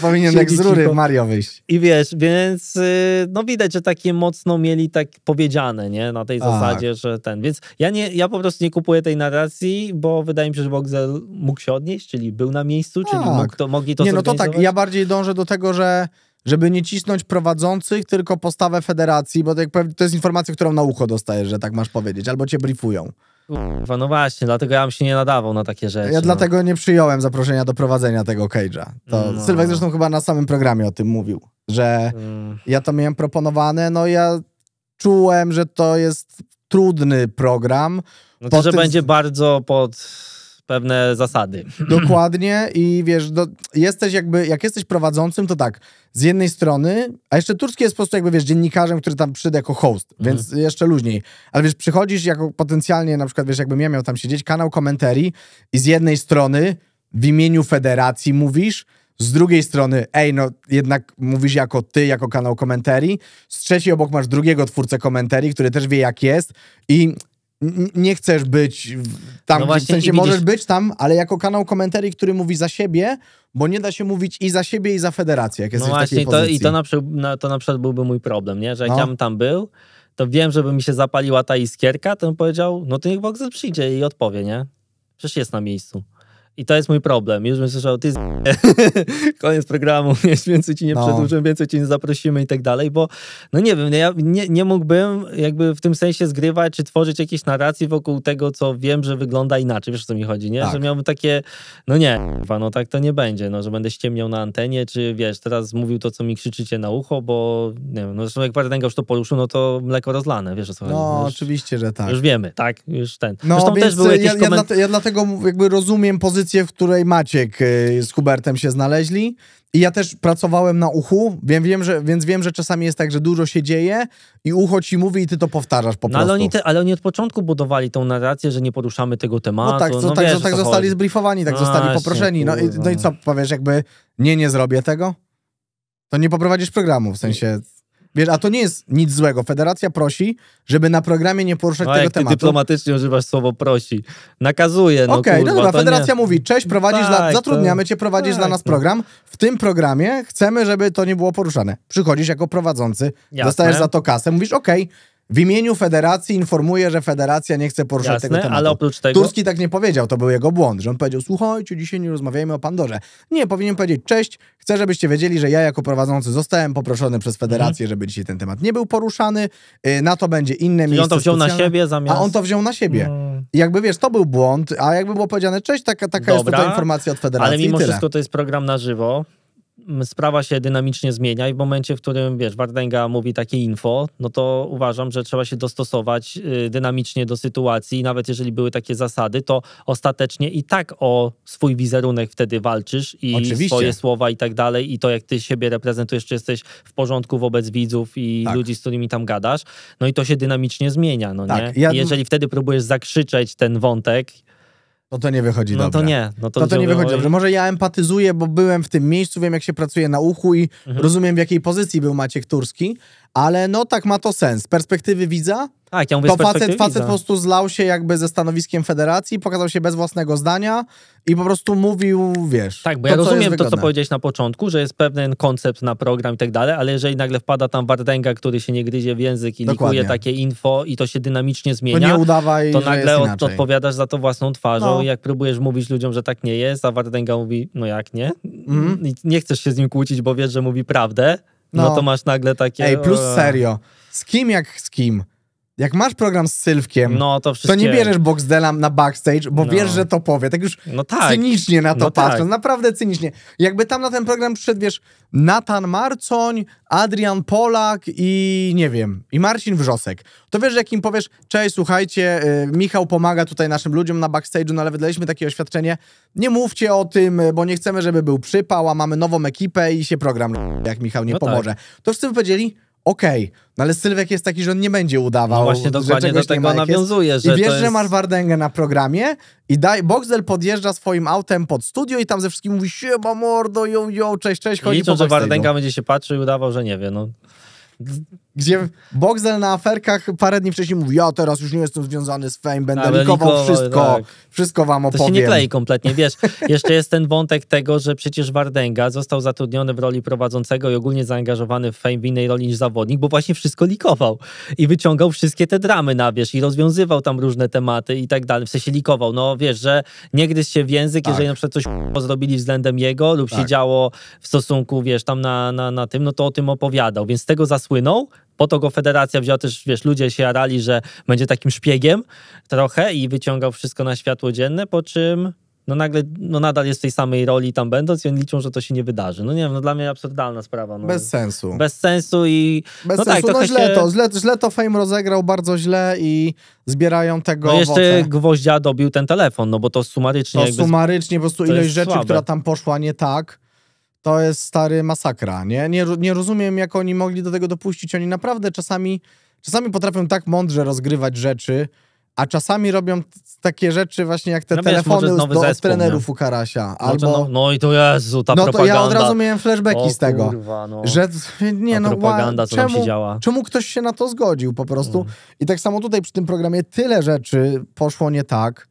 powinien jak z rury Mario wyjść. I wiesz, więc y, no widać, że takie mocno mieli tak powiedziane, nie? Na tej tak. zasadzie, że ten, więc ja, nie, ja po prostu nie kupuję tej narracji, bo wydaje mi się, że Bogdan mógł się odnieść, czyli był na miejscu, czyli tak. mógł to, mogli to Nie, no to tak, ja bardziej dążę do tego, że żeby nie cisnąć prowadzących, tylko postawę federacji, bo to, to jest informacja, którą na ucho dostajesz, że tak masz powiedzieć, albo cię briefują. Kurwa, no właśnie, dlatego ja bym się nie nadawał na takie rzeczy. Ja no. dlatego nie przyjąłem zaproszenia do prowadzenia tego cage'a. To no. Sylwek zresztą chyba na samym programie o tym mówił, że mm. ja to miałem proponowane, no ja czułem, że to jest trudny program. No to, że tym... będzie bardzo pod pewne zasady. Dokładnie i wiesz, do, jesteś jakby, jak jesteś prowadzącym, to tak, z jednej strony, a jeszcze Turski jest po prostu jakby, wiesz, dziennikarzem, który tam przyszedł jako host, mhm. więc jeszcze luźniej. Ale wiesz, przychodzisz jako potencjalnie, na przykład, wiesz, jakbym ja miał tam siedzieć, kanał komentarii i z jednej strony w imieniu federacji mówisz, z drugiej strony, ej, no jednak mówisz jako ty, jako kanał komentarii. Z trzeciej obok masz drugiego twórcę komentarii, który też wie jak jest. I nie chcesz być tam, no właśnie, w sensie możesz widzisz... być tam, ale jako kanał komentarzy, który mówi za siebie, bo nie da się mówić i za siebie, i za federację, jak no jesteś no właśnie, w takiej pozycji. To, I to na, przykład, to na przykład byłby mój problem, nie? że jak no. ja bym tam był, to wiem, żeby mi się zapaliła ta iskierka, to bym powiedział, no to niech Boxer przyjdzie i odpowie, nie? Przecież jest na miejscu. I to jest mój problem. Już bym słyszał, ty z... koniec programu, więcej ci nie no. przedłużymy, więcej ci nie zaprosimy i tak dalej, bo no nie wiem, no ja nie, nie mógłbym jakby w tym sensie zgrywać czy tworzyć jakieś narracji wokół tego, co wiem, że wygląda inaczej. Wiesz, o co mi chodzi, nie? Tak. Że miałbym takie, no nie, no tak to nie będzie, no, że będę ściemniał na antenie, czy wiesz, teraz mówił to, co mi krzyczycie na ucho, bo nie wiem, no zresztą jak Bardenga już to poruszył, no to mleko rozlane, wiesz o co chodzi. No, no, już, oczywiście, że tak. Już wiemy, tak? Już ten. No, zresztą też były y, ja, ja, koment... ja dlatego jakby rozumiem pozycję pozycję, w której Maciek y, z Hubertem się znaleźli. I ja też pracowałem na uchu, wiem, wiem, że, więc wiem, że czasami jest tak, że dużo się dzieje i ucho ci mówi i ty to powtarzasz po no, prostu. ale, oni te, ale oni od początku budowali tą narrację, że nie poruszamy tego tematu. No tak, no tak, wiesz, tak, tak zostali chodzi. zbriefowani, tak A, zostali poproszeni. No i, no i co, powiesz jakby nie, nie zrobię tego? To nie poprowadzisz programu, w sensie... Wiesz, a to nie jest nic złego. Federacja prosi, żeby na programie nie poruszać no, tego jak tematu. Ty dyplomatycznie używasz słowo prosi. Nakazuje. No, Okej, okay, no dobra, federacja nie... mówi, cześć, prowadzisz tak, dla... zatrudniamy to... cię, prowadzisz tak, dla nas tak, program. W tym programie chcemy, żeby to nie było poruszane. Przychodzisz jako prowadzący, Jasne. dostajesz za to kasę, mówisz, okej, okay, w imieniu federacji informuje, że federacja nie chce poruszać Jasne, tego tematu. ale oprócz tego... Turski tak nie powiedział, to był jego błąd, że on powiedział, słuchajcie, dzisiaj nie rozmawiajmy o Pandorze. Nie, powinien powiedzieć, cześć, chcę, żebyście wiedzieli, że ja jako prowadzący zostałem poproszony przez federację, mhm. żeby dzisiaj ten temat nie był poruszany, y, na to będzie inne Czyli miejsce on to wziął specjalne. na siebie zamiast... A on to wziął na siebie. Hmm. Jakby, wiesz, to był błąd, a jakby było powiedziane, cześć, taka, taka Dobra, jest to informacja od federacji Ale mimo wszystko to jest program na żywo, sprawa się dynamicznie zmienia i w momencie, w którym, wiesz, Wardęga mówi takie info, no to uważam, że trzeba się dostosować y, dynamicznie do sytuacji nawet jeżeli były takie zasady, to ostatecznie i tak o swój wizerunek wtedy walczysz i Oczywiście. swoje słowa i tak dalej i to, jak ty siebie reprezentujesz, czy jesteś w porządku wobec widzów i tak. ludzi, z którymi tam gadasz, no i to się dynamicznie zmienia, no tak. nie? Ja... Jeżeli wtedy próbujesz zakrzyczeć ten wątek no to nie wychodzi no dobrze. to nie. No to, no to nie wychodzi dobrze. Może ja empatyzuję, bo byłem w tym miejscu, wiem jak się pracuje na uchu i mhm. rozumiem w jakiej pozycji był Maciek Turski, ale no tak ma to sens. Z perspektywy widza? Tak, ja mówię to facet, facet po prostu zlał się jakby ze stanowiskiem federacji, pokazał się bez własnego zdania i po prostu mówił, wiesz. Tak, bo ja rozumiem to, co powiedziałeś na początku, że jest pewien koncept na program i tak dalej, ale jeżeli nagle wpada tam Wardęga, który się nie gryzie w język i Dokładnie. likuje takie info i to się dynamicznie zmienia, to, nie udawaj, to nagle od, odpowiadasz za to własną twarzą no. i jak próbujesz mówić ludziom, że tak nie jest, a Wardęga mówi, no jak nie? Mm. nie chcesz się z nim kłócić, bo wiesz, że mówi prawdę, no, no to masz nagle takie... Ej, plus serio. Z kim jak z kim? jak masz program z Sylwkiem, no, to, to, nie bierzesz Boxdela na backstage, bo no. wiesz, że to powie. Tak już no tak. cynicznie na to no tak. naprawdę cynicznie. Jakby tam na ten program przyszedł, wiesz, Nathan Marcoń, Adrian Polak i nie wiem, i Marcin Wrzosek. To wiesz, jak im powiesz, cześć, słuchajcie, y, Michał pomaga tutaj naszym ludziom na backstage'u, no ale wydaliśmy takie oświadczenie, nie mówcie o tym, y, bo nie chcemy, żeby był przypał, a mamy nową ekipę i się program jak Michał nie no tak. pomoże. Tak. To wszyscy by powiedzieli, okej, okay. no ale Sylwek jest taki, że on nie będzie udawał. No właśnie, dokładnie do tego nawiązuje. Że I wiesz, jest... że masz na programie i daj, Boxel podjeżdża swoim autem pod studio i tam ze wszystkim mówi siema mordo, ją, ją, cześć, cześć, chodzi I po że Wardęga będzie się patrzył i udawał, że nie wie, no. Gdzie Boxel na aferkach parę dni wcześniej mówił, ja teraz już nie jestem związany z Fame, będę Ale likował wszystko, tak. wszystko wam opowiem. To się nie klei kompletnie, wiesz. Jeszcze jest ten wątek tego, że przecież Wardęga został zatrudniony w roli prowadzącego i ogólnie zaangażowany w Fame w innej roli niż zawodnik, bo właśnie wszystko likował i wyciągał wszystkie te dramy na wierzch i rozwiązywał tam różne tematy i tak dalej. W sensie likował, no wiesz, że nie gryzł się w język, tak. jeżeli na przykład coś zrobili względem jego lub tak. się działo w stosunku, wiesz, tam na, na, na tym, no to o tym opowiadał, więc z tego zasłynął, po to go federacja wzięła też, wiesz, ludzie się jarali, że będzie takim szpiegiem trochę i wyciągał wszystko na światło dzienne, po czym no nagle, no nadal jest w tej samej roli tam będąc i oni liczą, że to się nie wydarzy. No nie wiem, no dla mnie absurdalna sprawa. No. Bez sensu. Bez sensu i... Bez no tak, sensu, tak, no źle się... to, źle, źle to Fame rozegrał, bardzo źle i zbierają tego No jeszcze owoce. gwoździa dobił ten telefon, no bo to sumarycznie... To jakby... sumarycznie po prostu ilość rzeczy, słabe. która tam poszła nie tak to jest stary masakra, nie? nie? Nie rozumiem, jak oni mogli do tego dopuścić. Oni naprawdę czasami, czasami potrafią tak mądrze rozgrywać rzeczy, a czasami robią takie rzeczy właśnie jak te no telefony wiesz, do, zespół, trenerów nie? u Karasia. No albo... No, no, i to Jezu, ta no propaganda. No to ja od razu miałem flashbacki o, z tego. Kurwa, no. Że nie ta no, propaganda, co czemu, się działa. Czemu ktoś się na to zgodził po prostu? Mm. I tak samo tutaj przy tym programie tyle rzeczy poszło nie tak.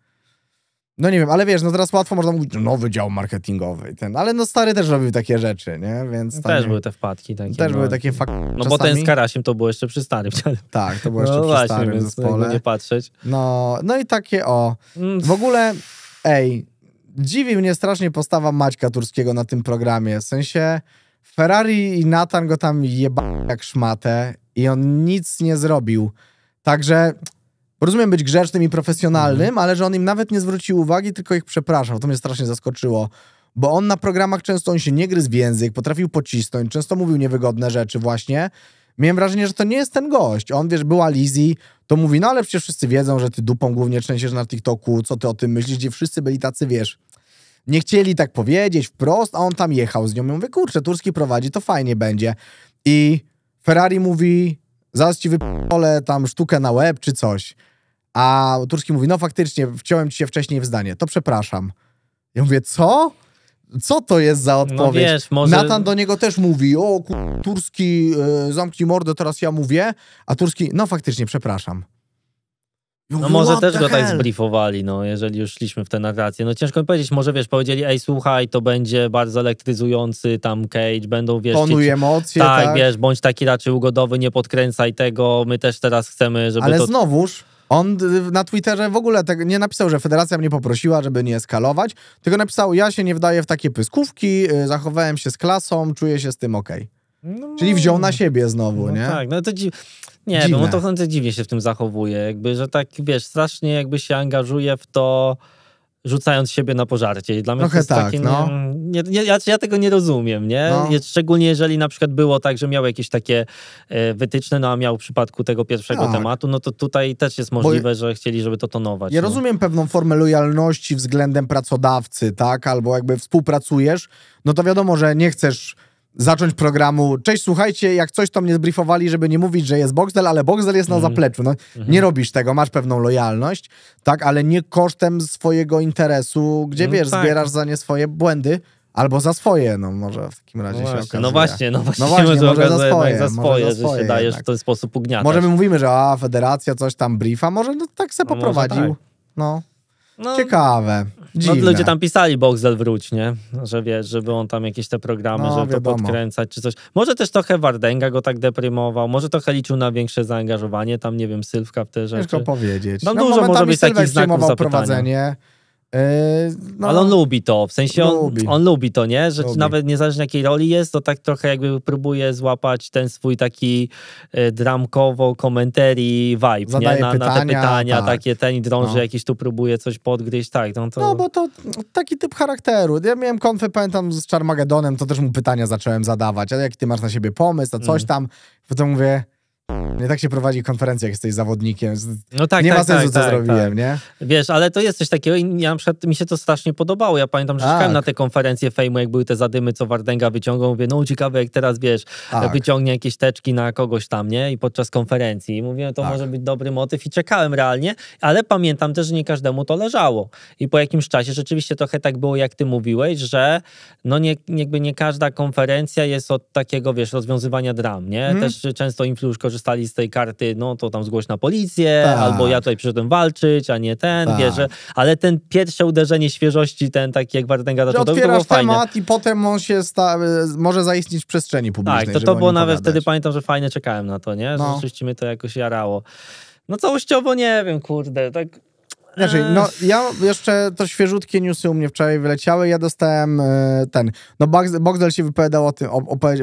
No nie wiem, ale wiesz, no teraz łatwo można mówić, nowy dział marketingowy, ten, ale no stary też robił takie rzeczy, nie? Więc no tam, też nie... były te wpadki takie. Też no. były takie fak... No czasami... bo ten z Karasiem to było jeszcze przy starym. Tak, to było jeszcze no przy właśnie, starym więc zespole. nie patrzeć. No, no i takie o. Mm. W ogóle, ej, dziwi mnie strasznie postawa Maćka Turskiego na tym programie, w sensie Ferrari i Nathan go tam jeba jak szmatę i on nic nie zrobił. Także rozumiem być grzecznym i profesjonalnym, mm. ale że on im nawet nie zwrócił uwagi, tylko ich przepraszał. To mnie strasznie zaskoczyło. Bo on na programach często on się nie gryzł w język, potrafił pocisnąć, często mówił niewygodne rzeczy właśnie. Miałem wrażenie, że to nie jest ten gość. On, wiesz, była Lizzie, to mówi, no ale przecież wszyscy wiedzą, że ty dupą głównie trzęsiesz na TikToku, co ty o tym myślisz, gdzie wszyscy byli tacy, wiesz, nie chcieli tak powiedzieć wprost, a on tam jechał z nią. Ja mówię, kurczę, Turski prowadzi, to fajnie będzie. I Ferrari mówi, zaraz ci wypolę tam sztukę na łeb czy coś. A Turski mówi, no faktycznie, wciąłem ci się wcześniej w zdanie, to przepraszam. Ja mówię, co? Co to jest za no odpowiedź? No wiesz, może... Natan do niego też mówi, o kur... Turski, yy, zamknij mordę, teraz ja mówię. A Turski, no faktycznie, przepraszam. Mówię, no, no może też go tak zbriefowali, no, jeżeli już szliśmy w tę narrację. No ciężko mi powiedzieć, może wiesz, powiedzieli, ej słuchaj, to będzie bardzo elektryzujący tam Cage, będą wiesz... tonuje emocje, tak, tak, wiesz, bądź taki raczej ugodowy, nie podkręcaj tego, my też teraz chcemy, żeby Ale to... znowuż... On na Twitterze w ogóle tak nie napisał, że federacja mnie poprosiła, żeby nie eskalować, tylko napisał, ja się nie wdaję w takie pyskówki, y, zachowałem się z klasą, czuję się z tym okej. Okay. No, Czyli wziął na siebie znowu, no nie? Tak, no to dzi- nie, Dziwne. no to Hunter dziwnie się w tym zachowuje, jakby, że tak, wiesz, strasznie jakby się angażuje w to, rzucając siebie na pożarcie. I dla mnie Trochę to jest tak, takie, no. Nie, nie, ja, ja, tego nie rozumiem, nie? No. Szczególnie jeżeli na przykład było tak, że miał jakieś takie e, wytyczne, no a miał w przypadku tego pierwszego tak. tematu, no to tutaj też jest możliwe, Bo że chcieli, żeby to tonować. Ja no. rozumiem pewną formę lojalności względem pracodawcy, tak? Albo jakby współpracujesz, no to wiadomo, że nie chcesz zacząć programu. Cześć, słuchajcie, jak coś to mnie zbriefowali, żeby nie mówić, że jest Boxdel, ale Boxdel jest na mhm. zapleczu. No, mhm. Nie robisz tego, masz pewną lojalność, tak, ale nie kosztem swojego interesu, gdzie no wiesz, tak. zbierasz za nie swoje błędy. Albo za swoje, no może w takim razie no się właśnie, no okazuje. No właśnie, no właśnie, no właśnie może, może za no swoje, za swoje, że swoje, się dajesz tak. w ten sposób ugniatać. Może my mówimy, że a, federacja coś tam briefa, może no, tak se no poprowadził. Tak. No. No, Ciekawe. No, Dziwne. No, ludzie tam pisali Boxel wróć, nie? Że wiesz, żeby on tam jakieś te programy, no, żeby wiadomo. podkręcać czy coś. Może też trochę Wardenga go tak deprymował, może trochę liczył na większe zaangażowanie, tam nie wiem, Sylwka w te rzeczy. Tylko powiedzieć. No, no dużo może być takich znaków prowadzenie. E, no, Ale on lubi to, w sensie on lubi, on lubi to, nie? Że lubi. nawet niezależnie jakiej roli jest, to tak trochę jakby próbuje złapać ten swój taki e, dramkowo komentarii vibe, Zadaje nie? Na, pytania, na te pytania, tak. takie ten i drąży no. jakiś tu próbuje coś podgryźć, tak. No, to... no bo to taki typ charakteru. Ja miałem konfę, pamiętam, z Charmagedonem, to też mu pytania zacząłem zadawać, a jaki ty masz na siebie pomysł, a coś mm. tam. Potem mówię, nie no tak się prowadzi konferencja, jak jesteś zawodnikiem. No tak, nie tak, ma sensu, tak, co tak, zrobiłem, nie? Wiesz, ale to jest coś takiego i ja, na przykład mi się to strasznie podobało. Ja pamiętam, że czekałem tak. na te konferencje fejmu, jak były te zadymy, co Wardęga wyciągał. Mówię, no ciekawe, jak teraz, wiesz, tak. wyciągnie jakieś teczki na kogoś tam, nie? I podczas konferencji. I mówiłem, to tak. może być dobry motyw i czekałem realnie, ale pamiętam też, że nie każdemu to leżało. I po jakimś czasie rzeczywiście trochę tak było, jak ty mówiłeś, że no nie, jakby nie każda konferencja jest od takiego, wiesz, rozwiązywania dram, nie? Hmm? Też często influjuż skorzystali z tej karty, no to tam zgłoś na policję, tak. albo ja tutaj przyszedłem walczyć, a nie ten, tak. Wierzę. Ale ten pierwsze uderzenie świeżości, ten taki jak Bartenga, to, to, to było fajne. temat i potem on się sta, y, może zaistnieć w przestrzeni publicznej. Tak, to, to było nawet wtedy, pamiętam, że fajnie czekałem na to, nie? Że no. Rzeczywiście mnie to jakoś jarało. No całościowo nie wiem, kurde, tak znaczy, no ja jeszcze to świeżutkie newsy u mnie wczoraj wyleciały. Ja dostałem e, ten. No, Bogdel się wypowiadał o tym,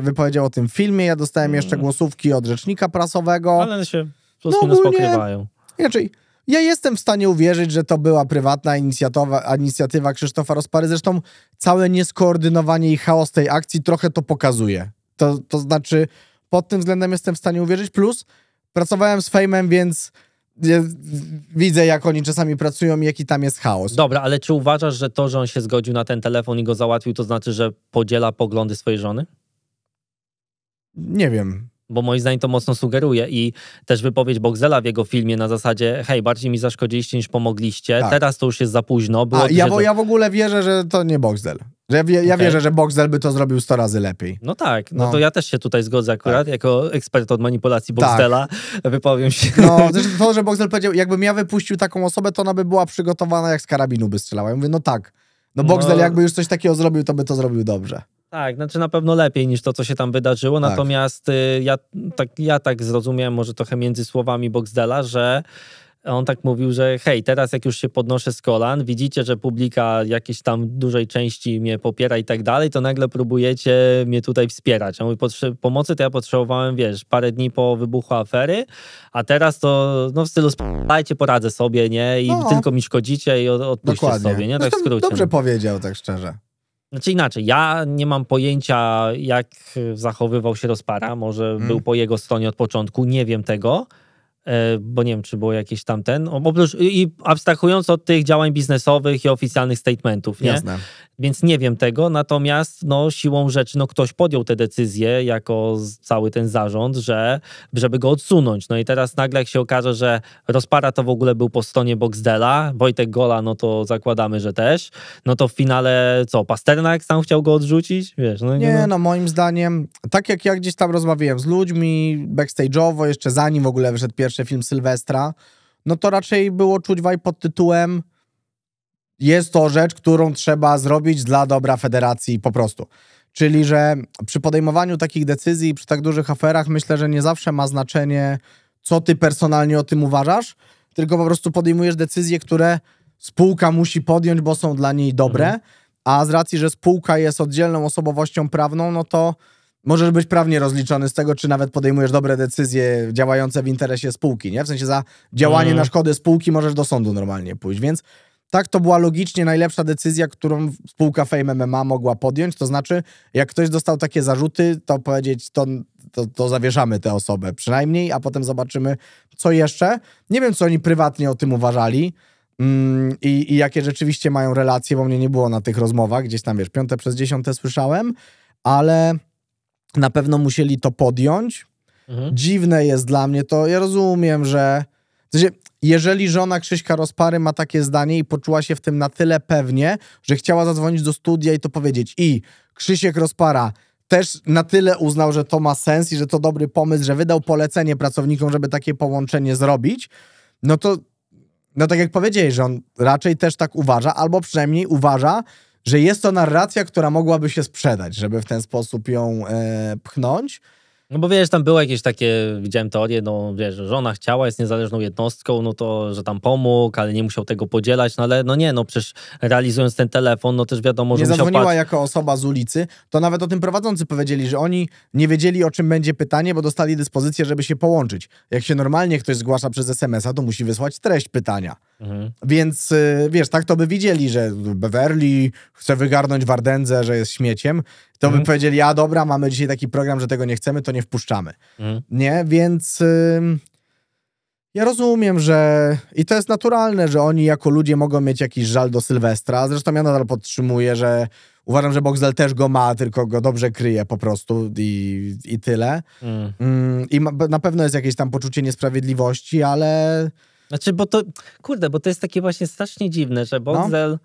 wypowiedział o tym filmie. Ja dostałem mm. jeszcze głosówki od rzecznika prasowego. Ale one się po no prostu no, pokrywają. Inaczej. Ja jestem w stanie uwierzyć, że to była prywatna inicjatywa, inicjatywa Krzysztofa Rozpary. Zresztą całe nieskoordynowanie i chaos tej akcji trochę to pokazuje. To, to znaczy, pod tym względem jestem w stanie uwierzyć. Plus, pracowałem z Fejmem, więc widzę, jak oni czasami pracują i jaki tam jest chaos. Dobra, ale czy uważasz, że to, że on się zgodził na ten telefon i go załatwił, to znaczy, że podziela poglądy swojej żony? Nie wiem. Bo moim zdaniem to mocno sugeruje i też wypowiedź Bogzela w jego filmie na zasadzie hej, bardziej mi zaszkodziliście niż pomogliście, tak. teraz to już jest za późno. Było A, ja, bo, ja w ogóle wierzę, że to nie Bogzel. Ja, wie, ja okay. wierzę, że Boxdel by to zrobił 100 razy lepiej. No tak, no, no. to ja też się tutaj zgodzę akurat, tak. jako ekspert od manipulacji tak. Boxdela tak. wypowiem się. No, to, że Boxdel powiedział, jakbym ja wypuścił taką osobę, to ona by była przygotowana jak z karabinu by strzelała. Ja mówię, no tak. No Boxdel no... jakby już coś takiego zrobił, to by to zrobił dobrze. Tak, znaczy na pewno lepiej niż to, co się tam wydarzyło. Tak. Natomiast y, ja tak, ja tak zrozumiałem, może trochę między słowami Boxdela, że on tak mówił, że hej, teraz jak już się podnoszę z kolan, widzicie, że publika jakiejś tam dużej części mnie popiera i tak dalej, to nagle próbujecie mnie tutaj wspierać. On mówi, pomocy to ja potrzebowałem, wiesz, parę dni po wybuchu afery, a teraz to no w stylu dajcie poradzę sobie, nie? I no. no. tylko mi szkodzicie i odpuśćcie Dokładnie. sobie, nie? Tak w skrócie. Dobrze no. powiedział, tak szczerze. Znaczy inaczej, ja nie mam pojęcia, jak zachowywał się Rozpara, może mm. był po jego stronie od początku, nie wiem tego, E, bo nie wiem, czy było jakieś tamten. Oprócz, i abstrahując od tych działań biznesowych i oficjalnych statementów, nie? Jasne. Więc nie wiem tego, natomiast no, siłą rzeczy no, ktoś podjął tę decyzję jako cały ten zarząd, że, żeby go odsunąć. No i teraz nagle jak się okaże, że rozpara to w ogóle był po stronie Boxdela, Wojtek Gola, no to zakładamy, że też. No to w finale co, Pasternak sam chciał go odrzucić? Wiesz, no, nie, no. no moim zdaniem, tak jak ja gdzieś tam rozmawiałem z ludźmi backstage'owo, jeszcze zanim w ogóle wyszedł pierwszy film Sylwestra, no to raczej było czuć waj pod tytułem jest to rzecz, którą trzeba zrobić dla dobra federacji po prostu. Czyli, że przy podejmowaniu takich decyzji, przy tak dużych aferach, myślę, że nie zawsze ma znaczenie, co ty personalnie o tym uważasz, tylko po prostu podejmujesz decyzje, które spółka musi podjąć, bo są dla niej dobre. Mhm. A z racji, że spółka jest oddzielną osobowością prawną, no to możesz być prawnie rozliczony z tego, czy nawet podejmujesz dobre decyzje działające w interesie spółki, nie? W sensie za działanie mm. na szkody spółki możesz do sądu normalnie pójść, więc tak, to była logicznie najlepsza decyzja, którą spółka Fame MMA mogła podjąć. To znaczy, jak ktoś dostał takie zarzuty, to powiedzieć, to, to, to, zawieszamy tę osobę przynajmniej, a potem zobaczymy, co jeszcze. Nie wiem, co oni prywatnie o tym uważali mm, i, i, jakie rzeczywiście mają relacje, bo mnie nie było na tych rozmowach. Gdzieś tam, wiesz, piąte przez dziesiąte słyszałem, ale na pewno musieli to podjąć. Mhm. Dziwne jest dla mnie to. Ja rozumiem, że. W sensie, jeżeli żona Krzyśka Rozpary ma takie zdanie i poczuła się w tym na tyle pewnie, że chciała zadzwonić do studia i to powiedzieć, i Krzysiek Rozpara też na tyle uznał, że to ma sens i że to dobry pomysł, że wydał polecenie pracownikom, żeby takie połączenie zrobić, no to, no tak jak powiedziałeś, że on raczej też tak uważa, albo przynajmniej uważa, że jest to narracja, która mogłaby się sprzedać, żeby w ten sposób ją e, pchnąć. No bo wiesz, tam było jakieś takie, widziałem teorie, no wiesz, żona chciała, jest niezależną jednostką, no to, że tam pomógł, ale nie musiał tego podzielać, no ale no nie, no przecież realizując ten telefon, no też wiadomo, że nie musiał... Nie zadzwoniła jako osoba z ulicy, to nawet o tym prowadzący powiedzieli, że oni nie wiedzieli o czym będzie pytanie, bo dostali dyspozycję, żeby się połączyć. Jak się normalnie ktoś zgłasza przez SMS-a, to musi wysłać treść pytania. Mhm. Więc y, wiesz, tak to by widzieli, że Beverly chce wygarnąć Wardędze, że jest śmieciem, to mhm. by powiedzieli, a dobra, mamy dzisiaj taki program, że tego nie chcemy, to nie wpuszczamy. Mhm. Nie? Więc y... ja rozumiem, że i to jest naturalne, że oni jako ludzie mogą mieć jakiś żal do Sylwestra, zresztą ja nadal podtrzymuję, że Uważam, że Boxdel też go ma, tylko go dobrze kryje po prostu i, i tyle. Mhm. Mm, I ma, na pewno jest jakieś tam poczucie niesprawiedliwości, ale znaczy, bo to, kurde, bo to jest takie właśnie strasznie dziwne, że Bogzel no.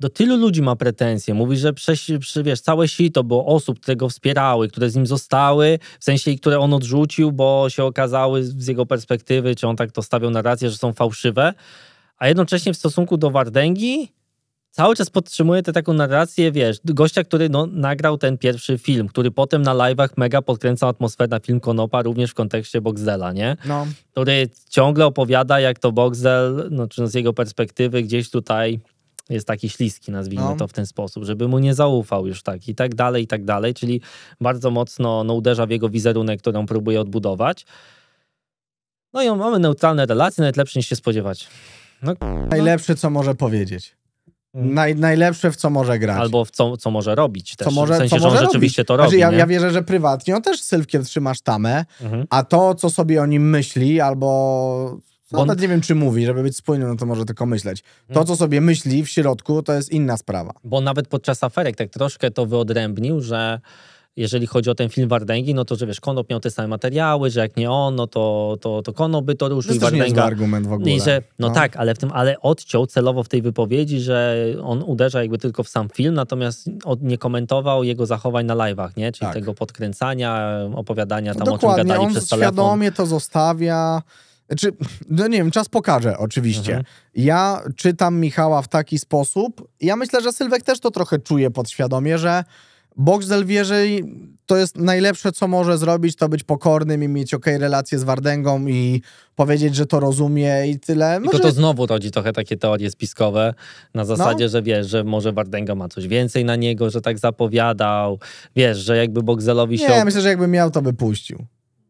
do tylu ludzi ma pretensje. Mówi, że prześ, przy, wiesz, całe sito było osób, które go wspierały, które z nim zostały, w sensie, które on odrzucił, bo się okazały z jego perspektywy, czy on tak to stawiał na rację, że są fałszywe. A jednocześnie w stosunku do Wardęgi cały czas podtrzymuję tę taką narrację, wiesz, gościa, który no, nagrał ten pierwszy film, który potem na live'ach mega podkręcał atmosferę na film Konopa, również w kontekście Boxdela, nie? No. Który ciągle opowiada, jak to Boxdel, no, czy no z jego perspektywy gdzieś tutaj jest taki śliski, nazwijmy no. to w ten sposób, żeby mu nie zaufał już tak i tak dalej, i tak dalej, czyli bardzo mocno no, uderza w jego wizerunek, którą próbuje odbudować. No i mamy neutralne relacje, nawet lepsze niż się spodziewać. No, Najlepsze, co może powiedzieć. Mm. Naj, najlepsze, w co może grać. Albo w co, co może robić też. Co może, w sensie, co że on rzeczywiście robić. to znaczy, robi. Znaczy, ja, ja, wierzę, że prywatnie on też z Sylwkiem trzymasz tamę, mhm. a to, co sobie o nim myśli, albo... No, on... nawet nie wiem, czy mówi, żeby być spójnym, no to może tylko myśleć. To, mhm. co sobie myśli w środku, to jest inna sprawa. Bo nawet podczas aferek tak troszkę to wyodrębnił, że jeżeli chodzi o ten film Wardęgi, no to, że wiesz, Konop miał te same materiały, że jak nie on, no to, to, to Konop by to ruszył to i Wardęga. To argument w ogóle. I że, no, no, tak, ale w tym, ale odciął celowo w tej wypowiedzi, że on uderza jakby tylko w sam film, natomiast nie komentował jego zachowań na live'ach, nie? Czyli tak. tego podkręcania, opowiadania tam dokładnie. o czym gadali on przez telefon. świadomie to zostawia... Czy, znaczy, no nie wiem, czas pokaże oczywiście. Mhm. Ja czytam Michała w taki sposób. Ja myślę, że Sylwek też to trochę czuje podświadomie, że Boxdel wie, że to jest najlepsze, co może zrobić, to być pokornym i mieć okej okay relacje z Wardęgą i powiedzieć, że to rozumie i tyle. Może... Tylko to znowu rodzi trochę takie teorie spiskowe na no. zasadzie, no. że wiesz, że może Wardęga ma coś więcej na niego, że tak zapowiadał, wiesz, że jakby Boxdelowi się... Nie, myślę, że jakby miał, to by puścił.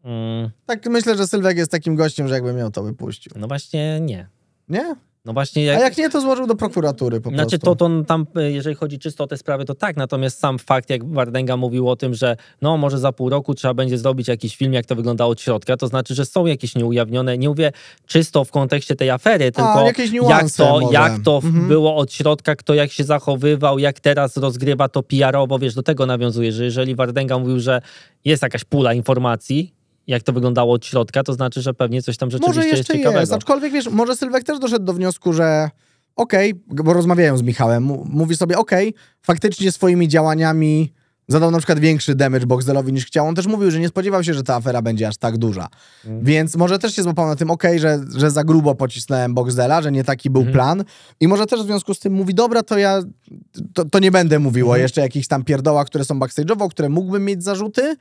Mm. Tak myślę, że Sylwek jest takim gościem, że jakby miał, to by puścił. No właśnie nie. Nie? No właśnie. Jak... A jak nie, to złożył do prokuratury po znaczy, prostu. to, to tam, e, jeżeli chodzi czysto o te sprawy, to tak. Natomiast sam fakt, jak Wardęga mówił o tym, że no może za pół roku trzeba będzie zrobić jakiś film, jak to wygląda od środka, to znaczy, że są jakieś nieujawnione, nie mówię czysto w kontekście tej afery, tylko A, jakieś jak to, jak to mhm. było od środka, kto jak się zachowywał, jak teraz rozgrywa to PR-owo, wiesz, do tego nawiązuje, że jeżeli Wardęga mówił, że jest jakaś pula informacji, jak to wyglądało od środka, to znaczy, że pewnie coś tam rzeczywiście może jeszcze jest ciekawego. Jest, aczkolwiek wiesz, może Sylwek też doszedł do wniosku, że okej, okay, bo rozmawiają z Michałem, mówi sobie okej, okay, faktycznie swoimi działaniami zadał na przykład większy damage Boxdelowi niż chciał. On też mówił, że nie spodziewał się, że ta afera będzie aż tak duża. Mhm. Więc może też się złapał na tym, okej, okay, że, że za grubo pocisnąłem Boxdela, że nie taki był mhm. plan. I może też w związku z tym mówi, dobra, to ja to, to nie będę mówił o mhm. jeszcze jakichś tam pierdołach, które są backstage'owo, które mógłbym mieć zarzuty,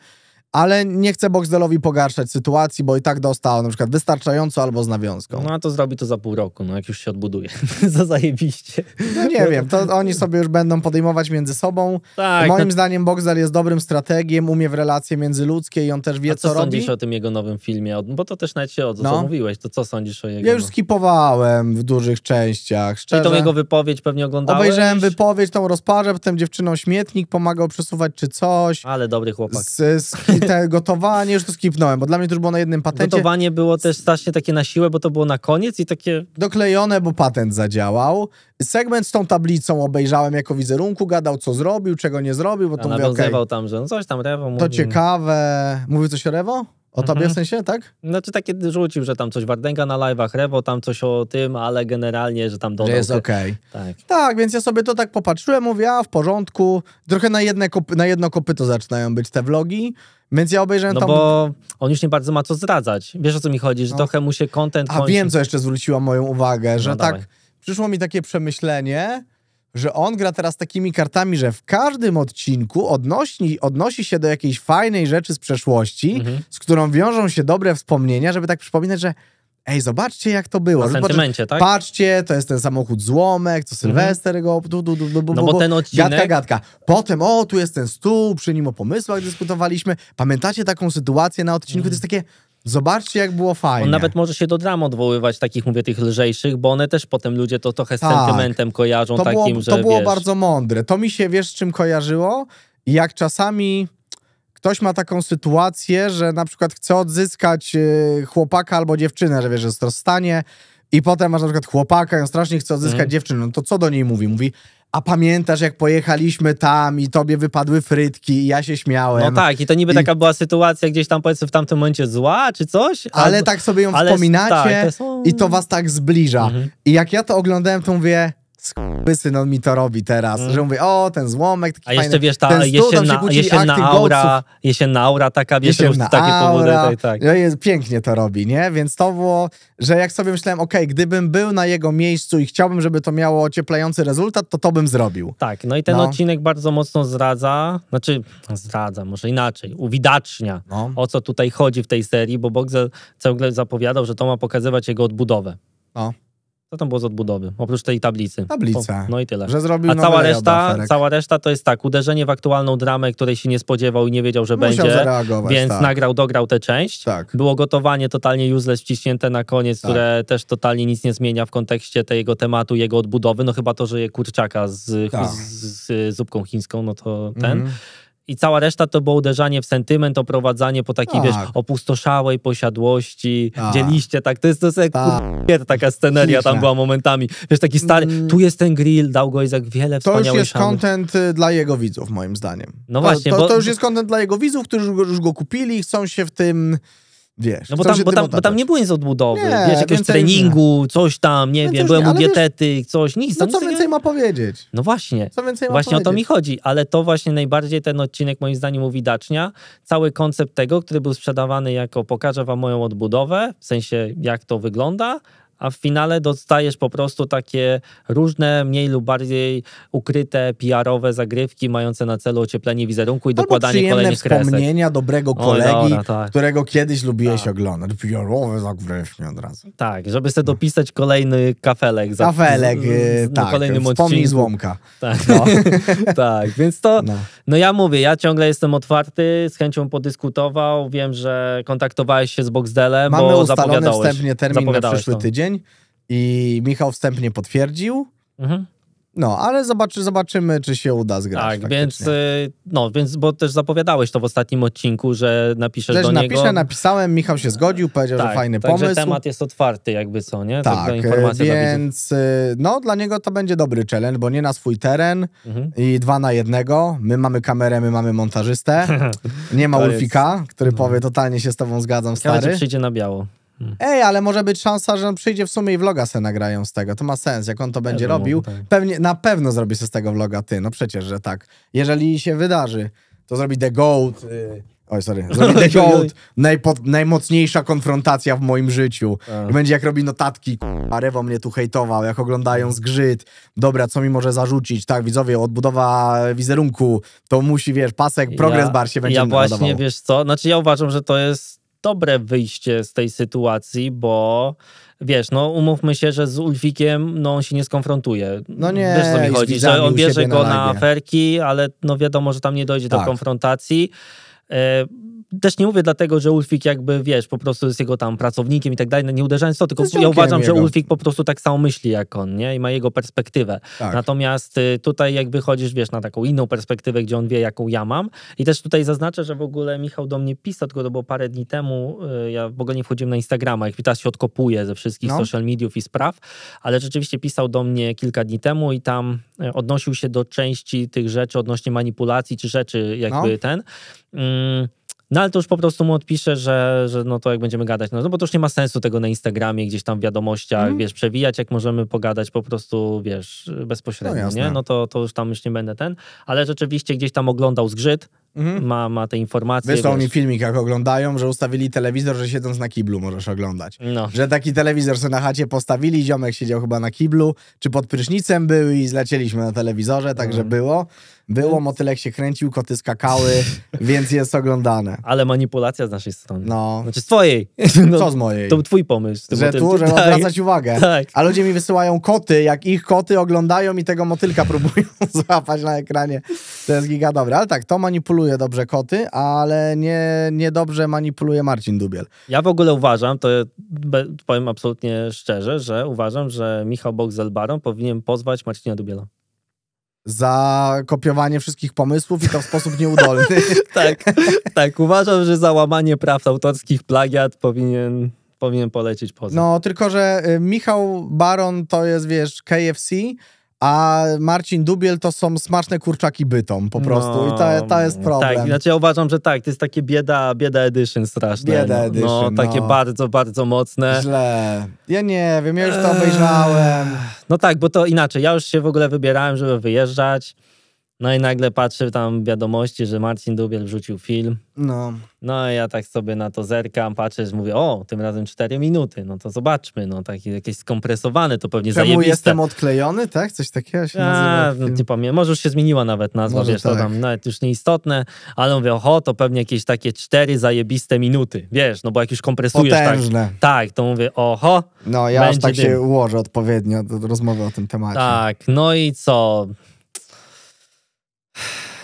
ale nie chcę Boxdelowi pogarszać sytuacji, bo i tak dostał na przykład wystarczająco albo z nawiązką. No a to zrobi to za pół roku, no jak już się odbuduje. za zajebiście. No nie wiem, to oni sobie już będą podejmować między sobą. Tak, Moim zdaniem Boxdel jest dobrym strategiem, umie w relacje międzyludzkie i on też wie, a co, co robi. co sądzisz o tym jego nowym filmie? Bo to też nawet się o to, no. co mówiłeś, to co sądzisz o jego? Ja już skipowałem w dużych częściach, szczerze. I tą jego wypowiedź pewnie oglądałeś? Obejrzałem wypowiedź, tą rozparzę, potem dziewczyną śmietnik pomagał przesuwać czy coś. Ale dobry chłopak. Z, z te gotowanie, już to skipnąłem, bo dla mnie to już było na jednym patencie. Gotowanie było też strasznie takie na siłę, bo to było na koniec i takie... Doklejone, bo patent zadziałał. Segment z tą tablicą obejrzałem jako wizerunku, gadał co zrobił, czego nie zrobił, bo to mówię, Okay, tam, że no coś tam Rewo mówi. To ciekawe. Mówił coś o Rewo? O tobie mhm. w sensie, tak? Znaczy takie rzucił, że tam coś Wardęga na live'ach, Rewo tam coś o tym, ale generalnie, że tam dodał. Że jest okej. Okay. Tak. tak, więc ja sobie to tak popatrzyłem, mówię, a w porządku. Trochę na, jedne kopy, na jedno kopyto zaczynają być te vlogi. Więc ja obejrzałem no tam... bo on już nie bardzo ma co zdradzać. Wiesz o co mi chodzi, że no. trochę mu się content A kończy. wiem, co jeszcze zwróciła moją uwagę, no że no, tak dawaj. przyszło mi takie przemyślenie, że on gra teraz takimi kartami, że w każdym odcinku odnosi, odnosi się do jakiejś fajnej rzeczy z przeszłości, mhm. z którą wiążą się dobre wspomnienia, żeby tak przypominać, że Ej, zobaczcie jak to było. Na sentymencie, tak? Patrzcie, to jest ten samochód złomek, to mhm. Sylwester go... Du, du, du, du, no bo ten odcinek... Gadka, gadka. Potem, o, tu jest ten stół, przy nim o pomysłach dyskutowaliśmy. Pamiętacie taką sytuację na odcinku? To jest mhm. takie... Zobaczcie, jak było fajnie. On nawet może się do dram odwoływać, takich mówię, tych lżejszych, bo one też potem ludzie to trochę z tak. sentymentem kojarzą, to takim, było, że To było wiesz... bardzo mądre. To mi się, wiesz, z czym kojarzyło? Jak czasami ktoś ma taką sytuację, że na przykład chce odzyskać y, chłopaka albo dziewczynę, że wiesz, że rozstanie i potem masz na przykład chłopaka i on strasznie chce odzyskać mm. dziewczynę, no to co do niej mówi? Mówi, a pamiętasz, jak pojechaliśmy tam i tobie wypadły frytki i ja się śmiałem. No tak, i to niby I... taka była sytuacja gdzieś tam powiedzmy w tamtym momencie zła czy coś. Albo... Ale tak sobie ją ale... wspominacie tak, to są... i to was tak zbliża. Mhm. I jak ja to oglądałem, to mówię, skurwysyn on mi to robi teraz, mm. że mówię, o, ten złomek, taki A fajny, jeszcze wiesz, ta jesienna, budzi, jesienna aura, jesienna aura taka, wiesz, jesienna takie aura, powody, tak, tak. No jest, pięknie to robi, nie? Więc to było, że jak sobie myślałem, ok, gdybym był na jego miejscu i chciałbym, żeby to miało ocieplający rezultat, to to bym zrobił. Tak, no i ten no. odcinek bardzo mocno zdradza, znaczy no zdradza, może inaczej, uwidacznia, no. o co tutaj chodzi w tej serii, bo Bogzel ciągle zapowiadał, że to ma pokazywać jego odbudowę. No. Co tam było z odbudowy? Oprócz tej tablicy. Tablica. no i tyle. Że zrobił A cała reszta, cała reszta to jest tak, uderzenie w aktualną dramę, której się nie spodziewał i nie wiedział, że Musiał będzie. więc tak. nagrał, dograł tę część. Tak. Było gotowanie totalnie useless wciśnięte na koniec, tak. które też totalnie nic nie zmienia w kontekście tego tematu, jego odbudowy. No chyba to, że je kurczaka z, z, tak. z, z zupką chińską, no to ten. Mhm i cała reszta to było uderzanie w sentyment, oprowadzanie po takiej, tak. wiesz, opustoszałej posiadłości, tak. tak, to jest, to jest tak. kur... taka sceneria tam była momentami. Wiesz, taki stary, mm. tu jest ten grill, dał go jak wiele to wspaniałych To już jest szanów. content y, dla jego widzów, moim zdaniem. No to, właśnie, to, bo... to już jest content dla jego widzów, którzy już go, już go kupili, chcą się w tym Wiesz, no bo tam, bo tam, bo tam, nie było z odbudowy, nie, wiesz, jakiegoś treningu, nie. coś tam, nie więcej no wiem, byłem u no dietetyk, coś, nic. No co więcej nie... ma powiedzieć? No właśnie, właśnie powiedzieć. o to mi chodzi, ale to właśnie najbardziej ten odcinek moim zdaniem uwidacznia, cały koncept tego, który był sprzedawany jako pokażę wam moją odbudowę, w sensie jak to wygląda, a w finale dostajesz po prostu takie różne, mniej lub bardziej ukryte, PR-owe zagrywki mające na celu ocieplenie wizerunku i Albo dokładanie kolejnych wspomnienia kresek. wspomnienia dobrego kolegi, o, tak. którego kiedyś lubiłeś tak. oglądać. PR-owe zagrywki od razu. Tak, żeby sobie dopisać kolejny kafelek. Za, kafelek, z, z, z, y, tak. Kolejnym wspomnij złomka. Tak, no. tak, więc to, no. no ja mówię, ja ciągle jestem otwarty, z chęcią podyskutował, wiem, że kontaktowałeś się z Boxdelem, Mamy bo zapowiadałeś. Mamy ustalony wstępnie termin na przyszły to. tydzień, tydzień i Michał wstępnie potwierdził. Mhm. No, ale zobaczy, zobaczymy, czy się uda zgrać. Tak, więc, y, no, więc, bo też zapowiadałeś to w ostatnim odcinku, że napiszesz też do napiszę, niego. napisałem, Michał się zgodził, powiedział, tak, że fajny tak, pomysł. Że temat jest otwarty jakby co, nie? Tak, więc dla y, no, dla niego to będzie dobry challenge, bo nie na swój teren mhm. i dwa na jednego. My mamy kamerę, my mamy montażystę. Nie ma Ulfika, jest... który no. powie, totalnie się z tobą zgadzam, Stary. Ale przyjdzie na biało. Hmm. Ej, ale może być szansa, że on przyjdzie w sumie i vloga se nagrają z tego. To ma sens, jak on to będzie robił. Tak. Pewnie, na pewno zrobi sobie z tego vloga ty, no przecież, że tak. Jeżeli się wydarzy, to zrobi The Goat. Y Oj, sorry. Zrobi The Goat. najmocniejsza konfrontacja w moim życiu. A. Tak. będzie jak robi notatki. A Rewo mnie tu hejtował, jak oglądają zgrzyt. Dobra, co mi może zarzucić? Tak, widzowie, odbudowa wizerunku. To musi, wiesz, pasek, progress ja, bar się będzie Ja właśnie, nadawał. wiesz co, znaczy ja uważam, że to jest dobre wyjście z tej sytuacji, bo wiesz, no umówmy się, że z Ulfikiem no, on się nie skonfrontuje. No nie, wiesz co mi chodzi, że on bierze go na, na aferki, ale no wiadomo, że tam nie dojdzie tak. do konfrontacji. E, też nie mówię dlatego, że Ulfik jakby, wiesz, po prostu jest jego tam pracownikiem i tak dalej, no nie uderzając w to, tylko ja uważam, jego. że Ulfik po prostu tak samo myśli jak on, nie? I ma jego perspektywę. Tak. Natomiast y, tutaj jakby chodzisz, wiesz, na taką inną perspektywę, gdzie on wie, jaką ja mam. I też tutaj zaznaczę, że w ogóle Michał do mnie pisał, tylko to było parę dni temu, y, ja w ogóle nie wchodziłem na Instagrama, jak teraz się odkopuję ze wszystkich no. social mediów i spraw, ale rzeczywiście pisał do mnie kilka dni temu i tam y, odnosił się do części tych rzeczy odnośnie manipulacji, czy rzeczy jakby no. ten... Mm, no ale to już po prostu mu odpiszę, że, że no to jak będziemy gadać, no, no bo to już nie ma sensu tego na Instagramie, gdzieś tam w wiadomościach, mm. wiesz, przewijać, jak możemy pogadać po prostu, wiesz, bezpośrednio, no, nie? No to, to już tam już nie będę ten, ale rzeczywiście gdzieś tam oglądał zgrzyt, mhm. ma, ma te informacje. Wysłał wiesz. filmik jak oglądają, że ustawili telewizor, że siedząc na kiblu możesz oglądać. No. Że taki telewizor sobie na chacie postawili, ziomek siedział chyba na kiblu, czy pod prysznicem był i zlecieliśmy na telewizorze, także mm. było. Było, motylek się kręcił, koty skakały, więc jest oglądane. Ale manipulacja z naszej strony. No. Znaczy z twojej. No, Co z mojej? To był twój pomysł. Że motyl... tu, żeby tak. odwracać uwagę. Tak. A ludzie mi wysyłają koty, jak ich koty oglądają i tego motylka próbują złapać na ekranie. To jest giga dobre. Ale tak, to manipuluje dobrze koty, ale nie, nie dobrze manipuluje Marcin Dubiel. Ja w ogóle uważam, to powiem absolutnie szczerze, że uważam, że Michał Bogzel powinien pozwać Marcina Dubiela za kopiowanie wszystkich pomysłów i to w sposób nieudolny. tak, tak. Uważam, że załamanie praw autorskich, plagiat powinien, powinien polecieć poza. No, tylko że y, Michał Baron to jest, wiesz, KFC, a Marcin Dubiel to są smaczne kurczaki bytom po prostu no, i to, to jest problem. Tak, znaczy ja uważam, że tak, to jest takie bieda, bieda edition straszne. Bieda no, edition, no, no. takie bardzo, bardzo mocne. Źle. Ja nie wiem, ja już to obejrzałem. No tak, bo to inaczej, ja już się w ogóle wybierałem, żeby wyjeżdżać. No i nagle patrzę tam wiadomości, że Marcin Dubiel wrzucił film. No. No i ja tak sobie na to zerkam, patrzę, że mówię, o, tym razem 4 minuty, no to zobaczmy, no takie jakieś skompresowane, to pewnie Czemu zajebiste. jestem odklejony, tak? Coś takiego się A, no, nie pamiętam, może już się zmieniła nawet nazwa, może wiesz, tak. to tam nawet już nieistotne, ale mówię, oho, to pewnie jakieś takie 4 zajebiste minuty, wiesz, no bo jak już kompresujesz tak- Potężne. tak. Tak, to mówię, oho. No ja już tak dym. się ułożę odpowiednio do rozmowy o tym temacie. Tak, no i co?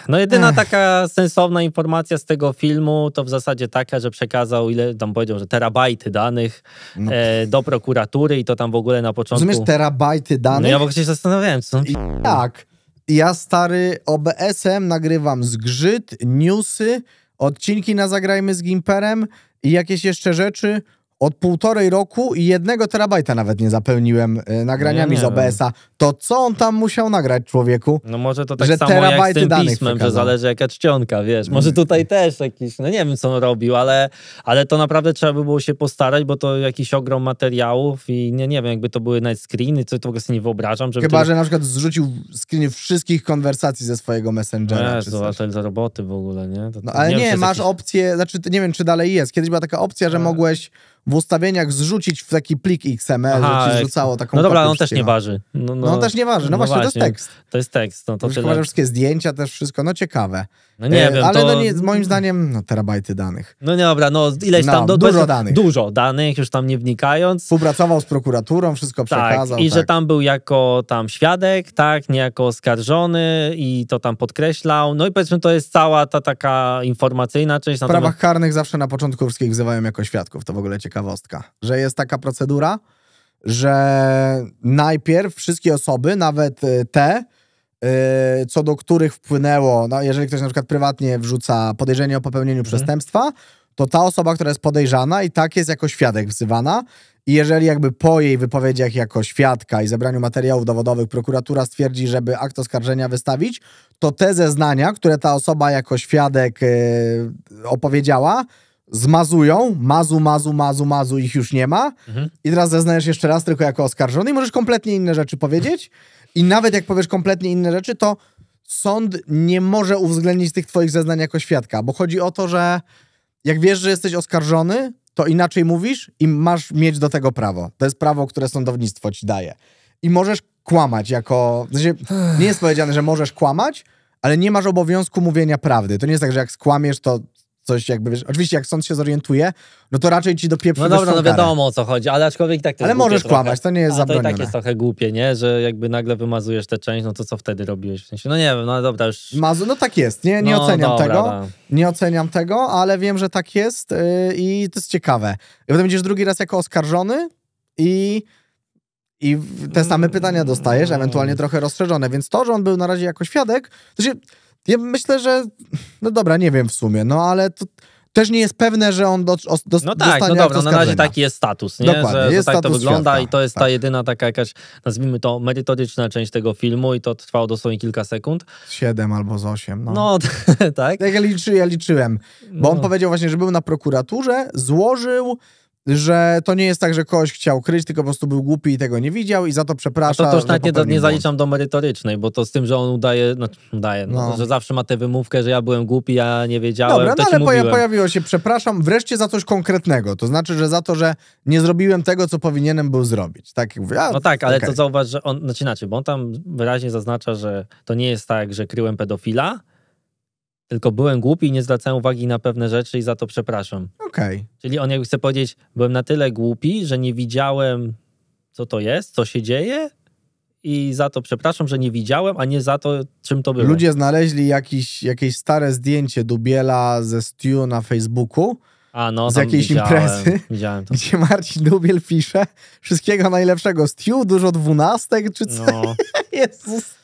No jedyna Ech. taka sensowna informacja z tego filmu to w zasadzie taka, że przekazał ile tam powiedział, że terabajty danych no. e, do prokuratury i to tam w ogóle na początku. Rozumiesz terabajty no, danych? No ja w ogóle się zastanawiałem, co I Tak. Ja stary OBS-em nagrywam zgrzyt, newsy, odcinki na Zagrajmy z Gimperem i jakieś jeszcze rzeczy od półtorej roku i jednego terabajta nawet nie zapełniłem y, nagraniami nie, nie. z OBS-a. To co on tam musiał nagrać człowieku? No może to tak że samo jak z tym pismem, że zależy jaka czcionka, wiesz. Może mm. tutaj też jakiś, no nie wiem co on robił, ale, ale to naprawdę trzeba by było się postarać, bo to jakiś ogrom materiałów i nie, nie wiem, jakby to były nawet screeny, co to w ogóle sobie nie wyobrażam. Żeby Chyba, ty... że na przykład zrzucił screeny wszystkich konwersacji ze swojego Messengera. To zobaczył za roboty w ogóle, nie? To, no, ale nie, nie masz jakiś... opcję, znaczy nie wiem czy dalej jest. Kiedyś była taka opcja, że ale... Tak. mogłeś w ustawieniach zrzucić w taki plik XML, Aha, że ci zrzucało taką No dobra, on no też nie waży. No, no. no, on też nie waży, no, no właśnie, właśnie, to jest tekst. To jest tekst, no to Już tyle. wszystkie zdjęcia też, wszystko, no ciekawe. No nie e, wiem, Ale to... no nie, moim zdaniem, no terabajty danych. No nie, dobra, no ileś tam... No, no dużo bez, danych. Dużo danych, już tam nie wnikając. Współpracował z prokuraturą, wszystko tak, przekazał. i tak. że tam był jako tam świadek, tak, niejako oskarżony i to tam podkreślał. No i powiedzmy, to jest cała ta taka informacyjna część. W sprawach karnych zawsze na początku wszystkich wzywają jako świadków, to w ogóle ciekawe ciekawostka, że jest taka procedura, że najpierw wszystkie osoby, nawet y, te, y, co do których wpłynęło, no jeżeli ktoś na przykład prywatnie wrzuca podejrzenie o popełnieniu mhm. przestępstwa, to ta osoba, która jest podejrzana i tak jest jako świadek wzywana. I jeżeli jakby po jej wypowiedziach jako świadka i zebraniu materiałów dowodowych prokuratura stwierdzi, żeby akt oskarżenia wystawić, to te zeznania, które ta osoba jako świadek y, opowiedziała, zmazują, mazu, mazu, mazu, mazu, ich już nie ma mhm. i teraz zeznajesz jeszcze raz tylko jako oskarżony i możesz kompletnie inne rzeczy powiedzieć i nawet jak powiesz kompletnie inne rzeczy, to sąd nie może uwzględnić tych twoich zeznań jako świadka, bo chodzi o to, że jak wiesz, że jesteś oskarżony, to inaczej mówisz i masz mieć do tego prawo. To jest prawo, które sądownictwo ci daje. I możesz kłamać jako... W sensie nie jest powiedziane, że możesz kłamać, ale nie masz obowiązku mówienia prawdy. To nie jest tak, że jak skłamiesz, to coś jakby, wiesz, oczywiście jak sąd się zorientuje, no to raczej ci dopieprzy No dobra, no wiadomo o co chodzi, ale aczkolwiek tak to Ale możesz trochę. kłamać, to nie jest A, zabronione. to i tak jest trochę głupie, nie? Że jakby nagle wymazujesz tę część, no to co wtedy robiłeś? W sensie, no nie wiem, no dobra, już... Mazu, no tak jest, nie, nie no, oceniam dobra, tego, da. nie oceniam tego, ale wiem, że tak jest yy, i to jest ciekawe. I potem będziesz drugi raz jako oskarżony i... I te same pytania dostajesz, ewentualnie trochę rozszerzone. Więc to, że on był na razie jako świadek, to się, ja myślę, że. No dobra, nie wiem w sumie, no ale to też nie jest pewne, że on do, o, do, No tak, no dobra, no na razie taki jest status, nie? Dokładnie, że, jest tak to wygląda świata. i to jest tak. ta jedyna taka jakaś, nazwijmy to, merytoryczna część tego filmu i to trwało dosłownie kilka sekund. Siedem albo z osiem, no. no tak. Tak ja ja liczyłem, bo no. on powiedział właśnie, że był na prokuraturze, złożył że to nie jest tak, że kogoś chciał kryć, tylko po prostu był głupi i tego nie widział i za to przepraszam. No to, też już nawet nie, nie zaliczam do merytorycznej, bo to z tym, że on udaje, no, udaje no. No, że zawsze ma tę wymówkę, że ja byłem głupi, ja nie wiedziałem. Dobra, no ale poja pojawiło się przepraszam wreszcie za coś konkretnego, to znaczy, że za to, że nie zrobiłem tego, co powinienem był zrobić. Tak, mówię, a, no tak, ale okay. to zauważ, że on, znaczy inaczej, bo on tam wyraźnie zaznacza, że to nie jest tak, że kryłem pedofila, tylko byłem głupi i nie zwracałem uwagi na pewne rzeczy i za to przepraszam. Okej. Okay. Czyli on jakby chce powiedzieć, byłem na tyle głupi, że nie widziałem, co to jest, co się dzieje i za to przepraszam, że nie widziałem, a nie za to, czym to było. Ludzie znaleźli jakiś, jakieś stare zdjęcie Dubiela ze Stu na Facebooku a, no, z jakiejś widziałem, imprezy, widziałem to. gdzie Marcin Dubiel pisze wszystkiego najlepszego. Stiu dużo dwunastek, czy co? No. Jezus.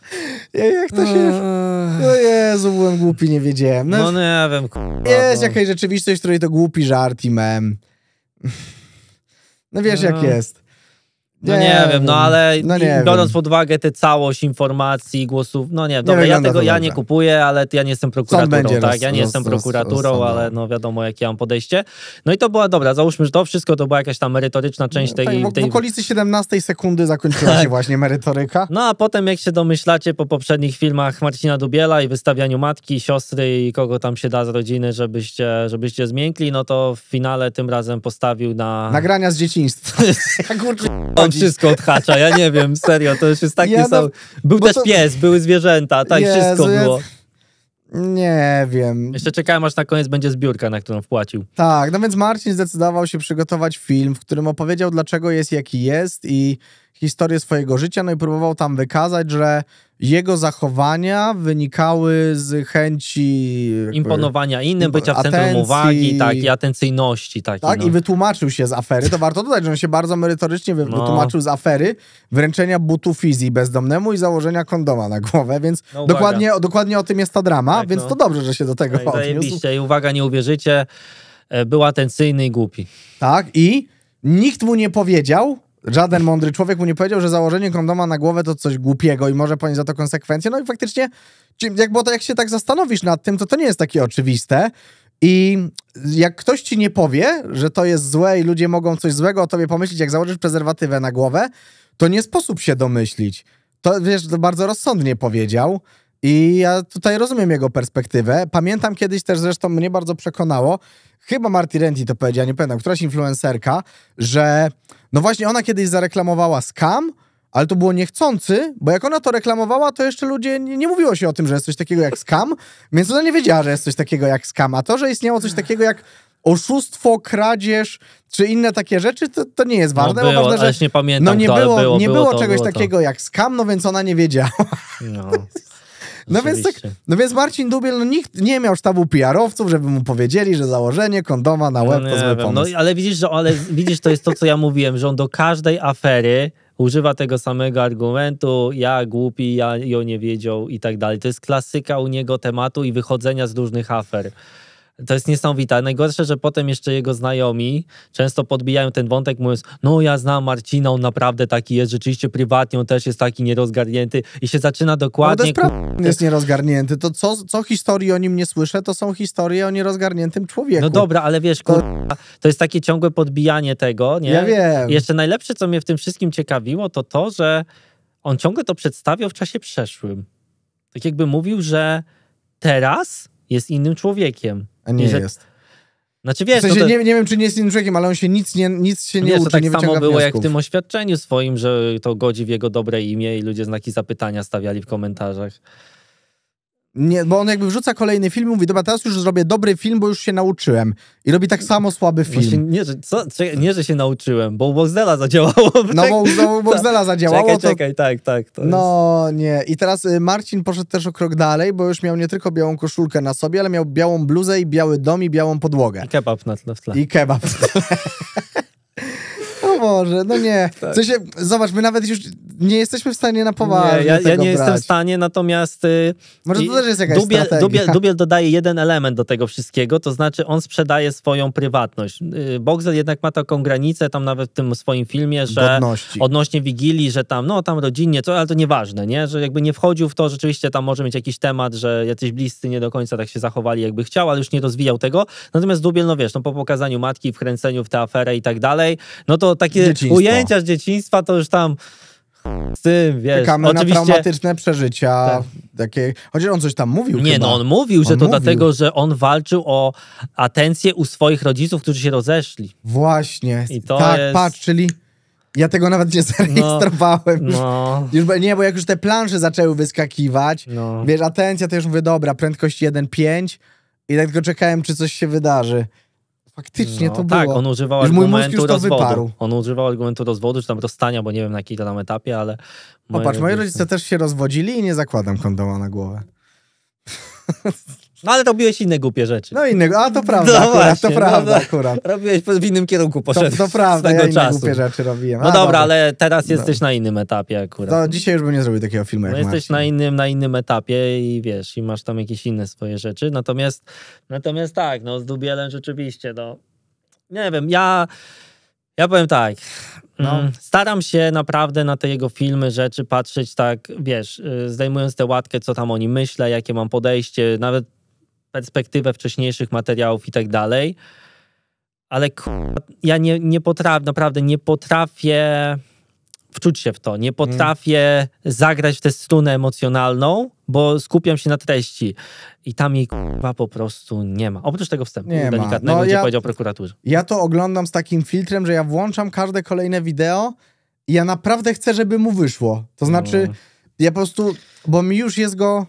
Jak to się... Eee. No Jezu, byłem głupi, nie wiedziałem. No, no nie wiem, kurwa. Jest no. jakaś rzeczywistość, w której to głupi żart i mem. No wiesz, no. jak jest. No nie, nie wiem, no, no ale no biorąc wiem. pod uwagę tę całość informacji, głosów, no nie, dobra, nie ja tego ja nie kupuję, ale ja nie jestem prokuraturą, tak? ja nie roz, jestem prokuraturą, roz, ale no wiadomo, jakie mam podejście. No i to była, dobra, załóżmy, że to wszystko to była jakaś tam merytoryczna część tej... Tak, w, tej... w okolicy 17 sekundy zakończyła się tak. właśnie merytoryka. No a potem, jak się domyślacie, po poprzednich filmach Marcina Dubiela i wystawianiu matki, siostry i kogo tam się da z rodziny, żebyście, żebyście zmiękli, no to w finale tym razem postawił na... Nagrania z dzieciństwa. Kurczę, wszystko odhacza, ja nie wiem, serio, to już jest taki ja, no, sam... Był też to... pies, były zwierzęta, tak, Jezu, wszystko było. Nie wiem. Jeszcze czekałem, aż na koniec będzie zbiórka, na którą wpłacił. Tak, no więc Marcin zdecydował się przygotować film, w którym opowiedział, dlaczego jest jaki jest i historię swojego życia, no i próbował tam wykazać, że jego zachowania wynikały z chęci... Imponowania innym, bycia w atencji, centrum uwagi tak, i atencyjności. Takiej, tak, no. i wytłumaczył się z afery. To warto dodać, że on się bardzo merytorycznie no. wytłumaczył z afery wręczenia butu fizji bezdomnemu i założenia kondoma na głowę, więc no dokładnie, dokładnie o tym jest ta drama, tak, więc no. to dobrze, że się do tego no, odniósł. I uwaga, nie uwierzycie, e, był atencyjny i głupi. Tak, i nikt mu nie powiedział, Żaden mądry człowiek mu nie powiedział, że założenie kondoma na głowę to coś głupiego i może ponieść za to konsekwencje. No i faktycznie, jak, bo to, jak się tak zastanowisz nad tym, to to nie jest takie oczywiste. I jak ktoś ci nie powie, że to jest złe i ludzie mogą coś złego o tobie pomyśleć, jak założysz prezerwatywę na głowę, to nie sposób się domyślić. To wiesz, to bardzo rozsądnie powiedział. I ja tutaj rozumiem jego perspektywę. Pamiętam kiedyś też zresztą mnie bardzo przekonało, chyba Marty Renty to powiedziała, nie pamiętam, któraś influencerka, że no właśnie ona kiedyś zareklamowała scam, ale to było niechcący, bo jak ona to reklamowała, to jeszcze ludzie nie, nie, mówiło się o tym, że jest coś takiego jak scam, więc ona nie wiedziała, że jest coś takiego jak scam. A to, że istniało coś takiego jak oszustwo, kradzież czy inne takie rzeczy, to, to nie jest no ważne. No było, bo ważne, że, nie pamiętam, no nie to, było, było, nie było, było czegoś takiego jak scam, no więc ona nie wiedziała. No. No więc, tak, no więc Marcin Dubiel, no nikt nie miał sztabu PR-owców, żeby mu powiedzieli, że założenie kondoma na web no, to zły wiem. No pomysł. No ale widzisz, że, ale widzisz, to jest to, co ja mówiłem, że on do każdej afery używa tego samego argumentu, ja głupi, ja ją nie wiedział i tak dalej. To jest klasyka u niego tematu i wychodzenia z różnych afer. To jest niesamowite. Najgorsze, że potem jeszcze jego znajomi często podbijają ten wątek, mówiąc: No, ja znam Marcina, on naprawdę taki jest, rzeczywiście prywatnie, on też jest taki nierozgarnięty. I się zaczyna dokładnie. No, to jest, jest nierozgarnięty. To co, co historii o nim nie słyszę, to są historie o nierozgarniętym człowieku. No dobra, ale wiesz, to... Kurwa, to jest takie ciągłe podbijanie tego, nie? Ja wiem. I jeszcze najlepsze, co mnie w tym wszystkim ciekawiło, to to, że on ciągle to przedstawiał w czasie przeszłym. Tak jakby mówił, że teraz jest innym człowiekiem a nie, jest. Znaczy wiesz, w sensie, no to, nie, nie, wiem, czy nie jest innym ale on się nic, nie, nic się nie wiesz, uczy, to tak nie samo było wniosków. jak w tym oświadczeniu swoim, że to godzi w jego dobre imię i ludzie znaki zapytania stawiali w komentarzach. Nie, bo on jakby wrzuca kolejny film i mówi, dobra, teraz już zrobię dobry film, bo już się nauczyłem. I robi tak samo słaby film. Właśnie nie, że, co, czekaj, nie, że się nauczyłem, bo Boxdela zadziałało. No, bo u Boxdela tak. zadziałało. Czekaj, to... czekaj, tak, tak. no jest... nie. I teraz y, Marcin poszedł też o krok dalej, bo już miał nie tylko białą koszulkę na sobie, ale miał białą bluzę i biały dom i białą podłogę. I kebab na tle. I kebab. No może, no nie. Tak. zobacz, my nawet już nie jesteśmy w stanie na poważnie nie, ja, ja, nie brać. jestem w stanie, natomiast... Y, może to też jest jakaś Dubiel, Dubiel, Dubiel dodaje jeden element do tego wszystkiego, to znaczy on sprzedaje swoją prywatność. Y, Boxer jednak ma taką granicę tam nawet w tym swoim filmie, że... Godności. Odnośnie Wigilii, że tam, no tam rodzinnie, co, ale to nieważne, nie? Że jakby nie wchodził w to, rzeczywiście tam może mieć jakiś temat, że jacyś bliscy nie do końca tak się zachowali, jakby chciał, ale już nie rozwijał tego. Natomiast Dubiel, no wiesz, no po pokazaniu matki, wkręceniu w tę aferę i tak dalej, no to tak takie Dzieciństwo. ujęcia z dzieciństwa, to już tam z tym, wiesz. Czekamy oczywiście... na traumatyczne przeżycia. Tak. Takie... Chociaż on coś tam mówił. Nie, chyba. no on mówił, on że to mówił. dlatego, że on walczył o atencję u swoich rodziców, którzy się rozeszli. Właśnie. I to tak, jest... patrz, czyli... Ja tego nawet nie zarejestrowałem. No, już, no. Już, nie, bo jak już te plansze zaczęły wyskakiwać, no. wiesz, atencja, to już mówię, dobra, prędkość 1.5 i tak tylko czekałem, czy coś się wydarzy. Faktycznie no, to było. Tak, on używał już argumentu rozwodu. Wyparł. On używał argumentu rozwodu, czy tam rozstania, bo nie wiem na jakim tam etapie, ale... Moje moi rodzice też się rozwodzili i nie zakładam kondoma na głowę. No ale robiłeś inne głupie rzeczy. No innego, a to prawda no akurat, właśnie, to no prawda no, akurat. Robiłeś w innym kierunku poszedłeś. To, to prawda, ja inne głupie rzeczy robiłem. No a, dobra, ale teraz no. jesteś no. na innym etapie akurat. No dzisiaj już bym nie zrobił takiego filmu no jak no, Jesteś na innym, na innym etapie i wiesz, i masz tam jakieś inne swoje rzeczy. Natomiast, natomiast tak, no z Dubielem rzeczywiście, no nie wiem, ja... Ja powiem tak. No. Mm, staram się naprawdę na te jego filmy, rzeczy patrzeć tak, wiesz, y, zdejmując tę łatkę, co tam oni myślę, jakie mam podejście. Nawet perspektywę wcześniejszych materiałów i tak dalej. Ale kurwa, ja nie, nie potrafię, naprawdę nie potrafię wczuć się w to. Nie potrafię mm. zagrać w tę strunę emocjonalną, bo skupiam się na treści. I tam jej kurwa po prostu nie ma. Oprócz tego wstępu nie delikatnego, no, gdzie ja, powiedział prokuraturze. Ja to oglądam z takim filtrem, że ja włączam każde kolejne wideo i ja naprawdę chcę, żeby mu wyszło. To znaczy, mm. ja po prostu, bo mi już jest go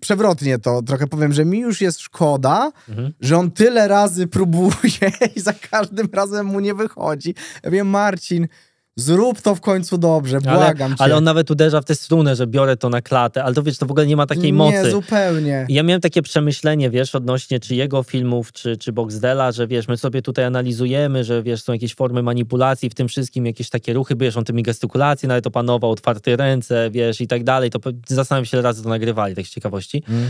przewrotnie to trochę powiem, że mi już jest szkoda, mhm. że on tyle razy próbuje i za każdym razem mu nie wychodzi. Ja wiem, Marcin, Zrób to w końcu dobrze, błagam cię. Ale on nawet uderza w tę strunę, że biorę to na klatę, ale to wiesz, to w ogóle nie ma takiej nie, mocy. Nie, zupełnie. I ja miałem takie przemyślenie, wiesz, odnośnie czy jego filmów, czy, czy Boxdela, że wiesz, my sobie tutaj analizujemy, że wiesz, są jakieś formy manipulacji w tym wszystkim, jakieś takie ruchy, wiesz, on tymi gestykulacji nawet opanował, otwarte ręce, wiesz, i tak dalej. To zastanawiam się, ile razy to nagrywali, tak z ciekawości. Mm.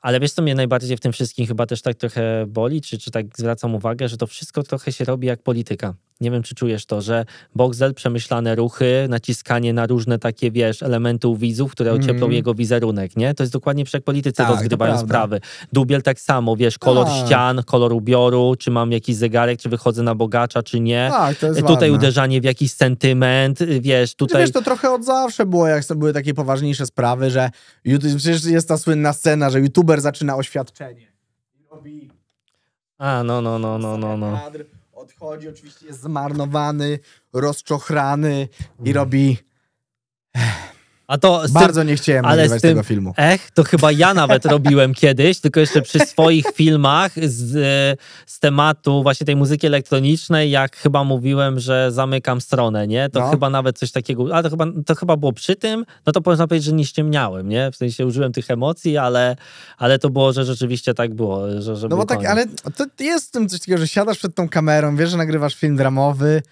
Ale wiesz, co mnie najbardziej w tym wszystkim chyba też tak trochę boli, czy, czy tak zwracam uwagę, że to wszystko trochę się robi jak polityka. Nie wiem, czy czujesz to, że Boxel, przemyślane ruchy, naciskanie na różne takie, wiesz, elementy u widzów, które mhm. ocieplą mm. jego wizerunek, nie? To jest dokładnie jak politycy tak, rozgrywają sprawy. Dubiel tak samo, wiesz, kolor tak. ścian, kolor ubioru, czy mam jakiś zegarek, czy wychodzę na bogacza, czy nie. Tak, to jest tutaj uderzanie w jakiś sentyment, wiesz, tutaj... Wiesz, to trochę od zawsze było, jak były takie poważniejsze sprawy, że YouTube, przecież jest ta słynna scena, że youtuber zaczyna oświadczenie. I robi... A, no, no, no, no, no, no odchodzi, oczywiście jest zmarnowany, rozczochrany i robi... Ech. A to Bardzo nie chciałem ale z tym, tego filmu. Ech, to chyba ja nawet robiłem kiedyś, tylko jeszcze przy swoich filmach z, e, z tematu właśnie tej muzyki elektronicznej, jak chyba mówiłem, że zamykam stronę, nie? To no. chyba nawet coś takiego, ale to chyba, to chyba było przy tym, no to można powiedzieć, że nie ściemniałem, nie? W sensie użyłem tych emocji, ale, ale to było, że rzeczywiście tak było. Że, że no bo tak, koniec. ale to jest w tym coś takiego, że siadasz przed tą kamerą, wiesz, że nagrywasz film dramowy,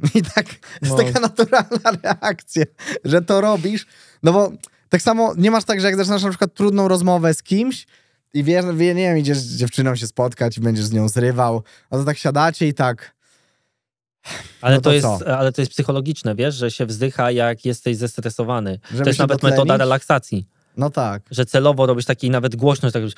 I tak jest no. taka naturalna reakcja, że to robisz, no bo tak samo nie masz tak, że jak zaczynasz na przykład trudną rozmowę z kimś i wiesz, nie wiem, idziesz z dziewczyną się spotkać i będziesz z nią zrywał, a to tak siadacie i tak... Ale, no to, to jest, ale to jest psychologiczne, wiesz, że się wzdycha, jak jesteś zestresowany. Żeby to jest nawet dotlenić? metoda relaksacji. No tak. Że celowo robisz taki nawet głośność, tak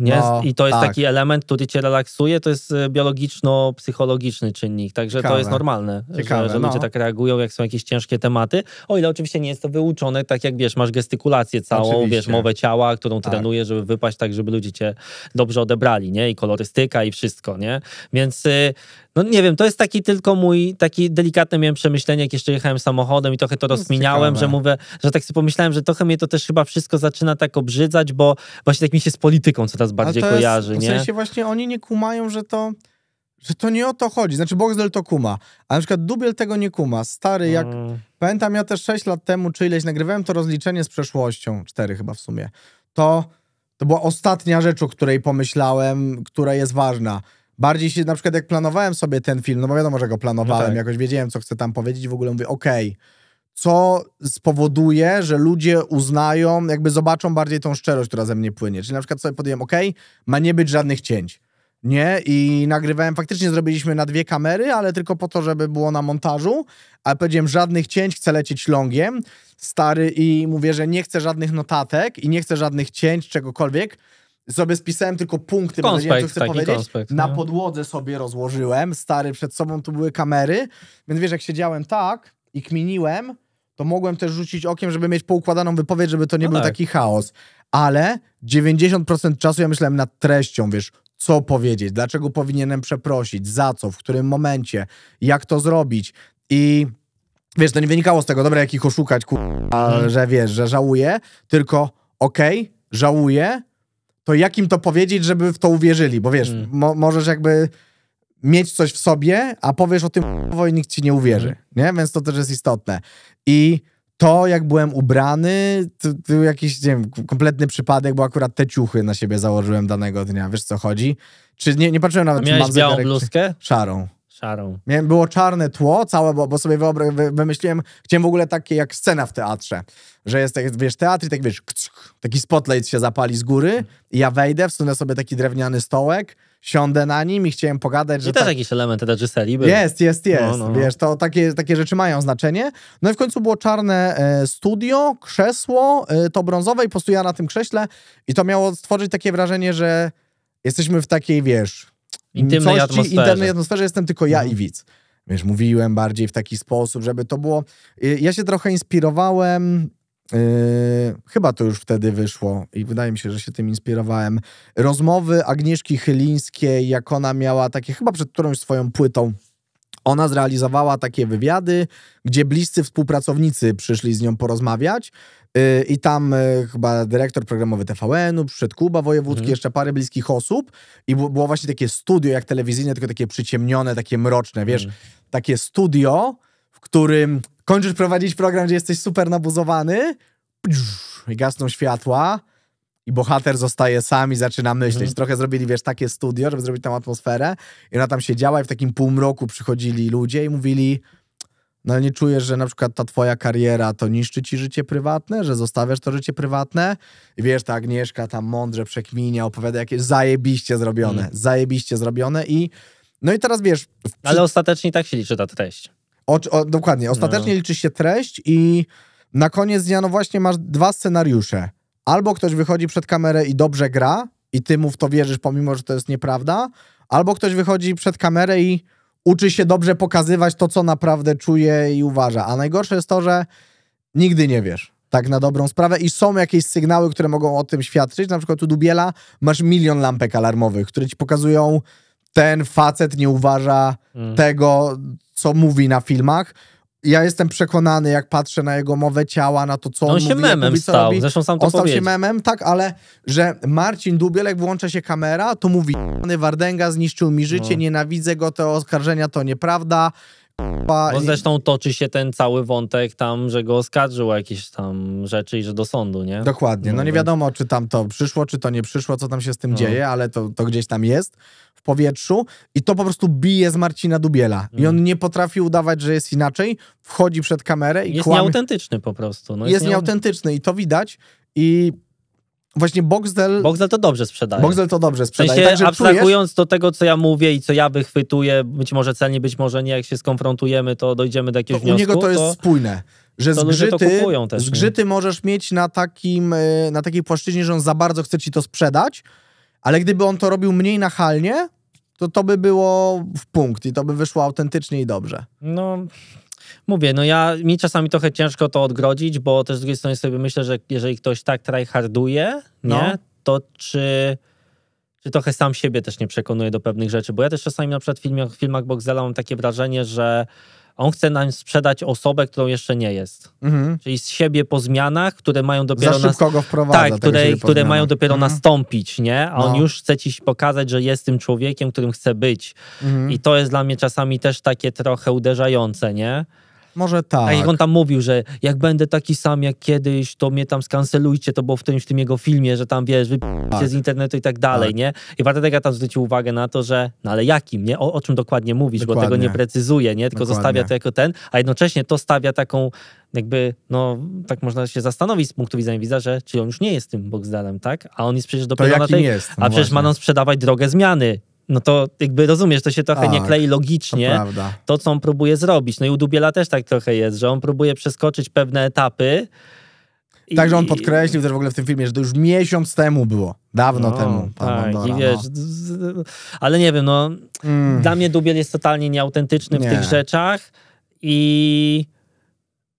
nie? No, I to jest tak. taki element, który cię relaksuje, to jest y, biologiczno-psychologiczny czynnik, także Ciekawe. to jest normalne, Ciekawe, że, że no. ludzie tak reagują, jak są jakieś ciężkie tematy, o ile oczywiście nie jest to wyuczone, tak jak wiesz, masz gestykulację całą, oczywiście. wiesz, mowę ciała, którą tak. trenujesz, żeby wypaść tak, żeby ludzie cię dobrze odebrali, nie? I kolorystyka i wszystko, nie? Więc y, no nie wiem, to jest taki tylko mój, taki delikatny miałem przemyślenie, jak jeszcze jechałem samochodem i trochę to no, rozmieniałem, że mówię, że tak sobie pomyślałem, że trochę mnie to też chyba wszystko zaczyna tak obrzydzać, bo właśnie tak mi się z polityką coraz bardziej jest, kojarzy, nie? W sensie właśnie oni nie kumają, że to że to nie o to chodzi. Znaczy, Boxdel to kuma, a na przykład Dubiel tego nie kuma. Stary, jak mm. pamiętam, ja też 6 lat temu czy ileś nagrywałem to rozliczenie z przeszłością, 4 chyba w sumie. To, to była ostatnia rzecz, o której pomyślałem, która jest ważna. Bardziej się, na przykład jak planowałem sobie ten film, no bo wiadomo, że go planowałem, no tak. jakoś wiedziałem, co chcę tam powiedzieć i w ogóle mówię, okej, okay, co spowoduje, że ludzie uznają, jakby zobaczą bardziej tą szczerość, która ze mnie płynie. Czyli na przykład sobie podjąłem, okej, okay, ma nie być żadnych cięć. Nie, i nagrywałem, faktycznie zrobiliśmy na dwie kamery, ale tylko po to, żeby było na montażu, ale powiedziałem żadnych cięć, chcę lecieć longiem, stary, i mówię, że nie chcę żadnych notatek i nie chcę żadnych cięć, czegokolwiek, sobie spisałem tylko punkty, konspekt, bo nie wiem, co chcę powiedzieć. Konspekt, na nie? No. podłodze sobie rozłożyłem, stary, przed sobą tu były kamery, więc wiesz, jak siedziałem tak i kminiłem, to mogłem też rzucić okiem, żeby mieć poukładaną wypowiedź, żeby to nie no był tak. taki chaos. Ale 90% czasu ja myślałem nad treścią, wiesz, co powiedzieć, dlaczego powinienem przeprosić, za co, w którym momencie, jak to zrobić i... Wiesz, to nie wynikało z tego, dobra, jak ich oszukać, kurwa, no. że wiesz, że żałuję, tylko okej, okay, żałuję, to jak im to powiedzieć, żeby w to uwierzyli? Bo wiesz, mm. mo możesz jakby mieć coś w sobie, a powiesz o tym i nikt ci nie uwierzy, mm. nie? Więc to też jest istotne. I to, jak byłem ubrany, to, był jakiś, nie wiem, kompletny przypadek, bo akurat te ciuchy na siebie założyłem danego dnia, wiesz co chodzi? Czy nie, nie patrzyłem nawet, czy mam białą zegarek, bluzkę? Szarą. Szarą. Miałem, było czarne tło całe, bo, bo sobie wymyśliłem, chciałem w ogóle takie jak scena w teatrze, że jest, tak, wiesz, teatr i tak, wiesz, taki spotlight się zapali z góry i ja wejdę, wsunę sobie taki drewniany stołek, siądę na nim i chciałem pogadać, że... I też tak... jakiś element reżyserii był. Jest, jest, no, jest. No, no. Wiesz, to takie, takie rzeczy mają znaczenie. No i w końcu było czarne e, studio, krzesło, e, to brązowe i po prostu ja na tym krześle i to miało stworzyć takie wrażenie, że jesteśmy w takiej, wiesz, intymnej coś atmosferze. intymnej atmosferze jestem tylko ja mhm. i widz. Wiesz, mówiłem bardziej w taki sposób, żeby to było... Y, ja się trochę inspirowałem Yy, chyba to już wtedy wyszło i wydaje mi się, że się tym inspirowałem. Rozmowy Agnieszki Chylińskiej, jak ona miała takie, chyba przed którąś swoją płytą, ona zrealizowała takie wywiady, gdzie bliscy współpracownicy przyszli z nią porozmawiać. Y, I tam y, chyba dyrektor programowy TVN-u, przyszedł Kuba Wojewódzki, mhm. jeszcze parę bliskich osób. I było właśnie takie studio, jak telewizyjne, tylko takie przyciemnione, takie mroczne, wiesz. Mhm. Takie studio, w którym kończysz prowadzić program, gdzie jesteś super nabuzowany, i gasną światła i bohater zostaje sam i zaczyna myśleć. Mhm. Trochę zrobili, wiesz, takie studio, żeby zrobić tam atmosferę i ona tam siedziała i w takim półmroku przychodzili ludzie i mówili no nie czujesz, że na przykład ta twoja kariera to niszczy ci życie prywatne, że zostawiasz to życie prywatne? I wiesz, ta Agnieszka tam mądrze przekminia, opowiada jakieś zajebiście zrobione, mm. zajebiście zrobione i no i teraz wiesz... Przy... Ale ostatecznie tak się liczy ta treść. O, o, dokładnie, ostatecznie no. liczy się treść i na koniec dnia no właśnie masz dwa scenariusze – albo ktoś wychodzi przed kamerę i dobrze gra i ty mu w to wierzysz, pomimo że to jest nieprawda, albo ktoś wychodzi przed kamerę i uczy się dobrze pokazywać to, co naprawdę czuje i uważa. A najgorsze jest to, że nigdy nie wiesz. Tak na dobrą sprawę i są jakieś sygnały, które mogą o tym świadczyć. Na przykład u Dubiela masz milion lampek alarmowych, które ci pokazują ten facet nie uważa mm. tego, co mówi na filmach ja jestem przekonany, jak patrzę na jego mowę ciała, na to, co no on, on się mówi, memem stał, robi. zresztą sam to on stał się memem, tak, ale że Marcin Dubiel, jak włącza się kamera, to mówi Wardęga zniszczył mi życie, no. nienawidzę go, te oskarżenia to nieprawda, bo zresztą toczy się ten cały wątek tam, że go oskarżył o jakieś tam rzeczy i że do sądu, nie? Dokładnie. No, no nie wiadomo, czy tam to przyszło, czy to nie przyszło, co tam się z tym no. dzieje, ale to, to gdzieś tam jest w powietrzu i to po prostu bije z Marcina Dubiela. Mm. I on nie potrafi udawać, że jest inaczej, wchodzi przed kamerę i jest kłamie. Jest nieautentyczny po prostu. No jest, jest nieautentyczny i to widać i Właśnie Boxdel... Boxdel to dobrze sprzedaje. Boxdel to dobrze sprzedaje. W sensie, tak Także abstrahując do tego, co ja mówię i co ja wychwytuję, być może celnie, być może nie, jak się skonfrontujemy, to dojdziemy do jakiegoś to wniosku. U niego to jest to... spójne że to zgrzyty, też, zgrzyty możesz mieć na, takim, e, na takiej płaszczyźnie, że on za bardzo chce ci to sprzedać, ale gdyby on to robił mniej nachalnie, to to by było w punkt i to by wyszło autentycznie i dobrze. No, mówię, no ja, mi czasami trochę ciężko to odgrodzić, bo też z drugiej strony sobie myślę, że jeżeli ktoś tak tryharduje, no. nie, to czy czy trochę sam siebie też nie przekonuje do pewnych rzeczy, bo ja też czasami na przykład w filmach, filmach Boxdela mam takie wrażenie, że on chce nam sprzedać osobę, którą jeszcze nie jest. Mhm. Czyli z siebie po zmianach, które mają dopiero... Za nas... go wprowadza. Tak, tak które, które mają dopiero mhm. nastąpić, nie? A no. on już chce ci pokazać, że jest tym człowiekiem, którym chce być. Mhm. I to jest dla mnie czasami też takie trochę uderzające, nie? Może tak. Tak jak on tam mówił, że jak będę taki sam jak kiedyś, to mnie tam skancelujcie, to było w tym, w tym jego filmie, że tam wiesz, wy tak. z internetu i tak dalej, tak. nie? I Bartek tam zwrócił uwagę na to, że no ale jakim, nie? O, o czym dokładnie mówisz, dokładnie. bo tego nie precyzuje, nie? Tylko dokładnie. zostawia to jako ten, a jednocześnie to stawia taką jakby, no tak można się zastanowić z punktu widzenia widza, że czy on już nie jest tym Boxdelem, tak? A on jest przecież dopiero na tej... Jest, no a przecież ma nam sprzedawać drogę zmiany, no to jakby rozumiesz, to się trochę tak, nie klei logicznie to, to, co on próbuje zrobić. No i u Dubiela też tak trochę jest, że on próbuje przeskoczyć pewne etapy. Także on podkreślił też w ogóle w tym filmie, że to już miesiąc temu było. Dawno no, temu. Tak, Pandora, no. wiesz, no. ale nie wiem, no mm. dla mnie Dubiel jest totalnie nieautentyczny nie. w tych rzeczach i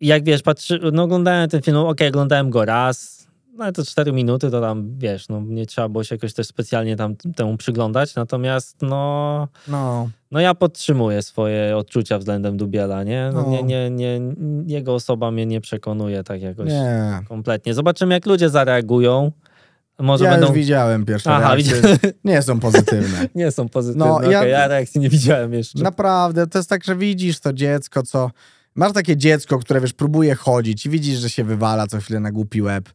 jak wiesz, patrzy, no oglądałem ten film, no, okej, okay, oglądałem go raz, no te to minuty to tam, wiesz, no nie trzeba było się jakoś też specjalnie tam temu przyglądać, natomiast no... No, no ja podtrzymuję swoje odczucia względem Dubiela, nie? No, no. Nie, nie, nie? Jego osoba mnie nie przekonuje tak jakoś nie. kompletnie. Zobaczymy, jak ludzie zareagują. Może ja będą... już widziałem pierwsze Aha, reakcje. Nie są pozytywne. nie są pozytywne, no, okay. ja... ja reakcji nie widziałem jeszcze. Naprawdę, to jest tak, że widzisz to dziecko, co... Masz takie dziecko, które, wiesz, próbuje chodzić i widzisz, że się wywala co chwilę na głupi łeb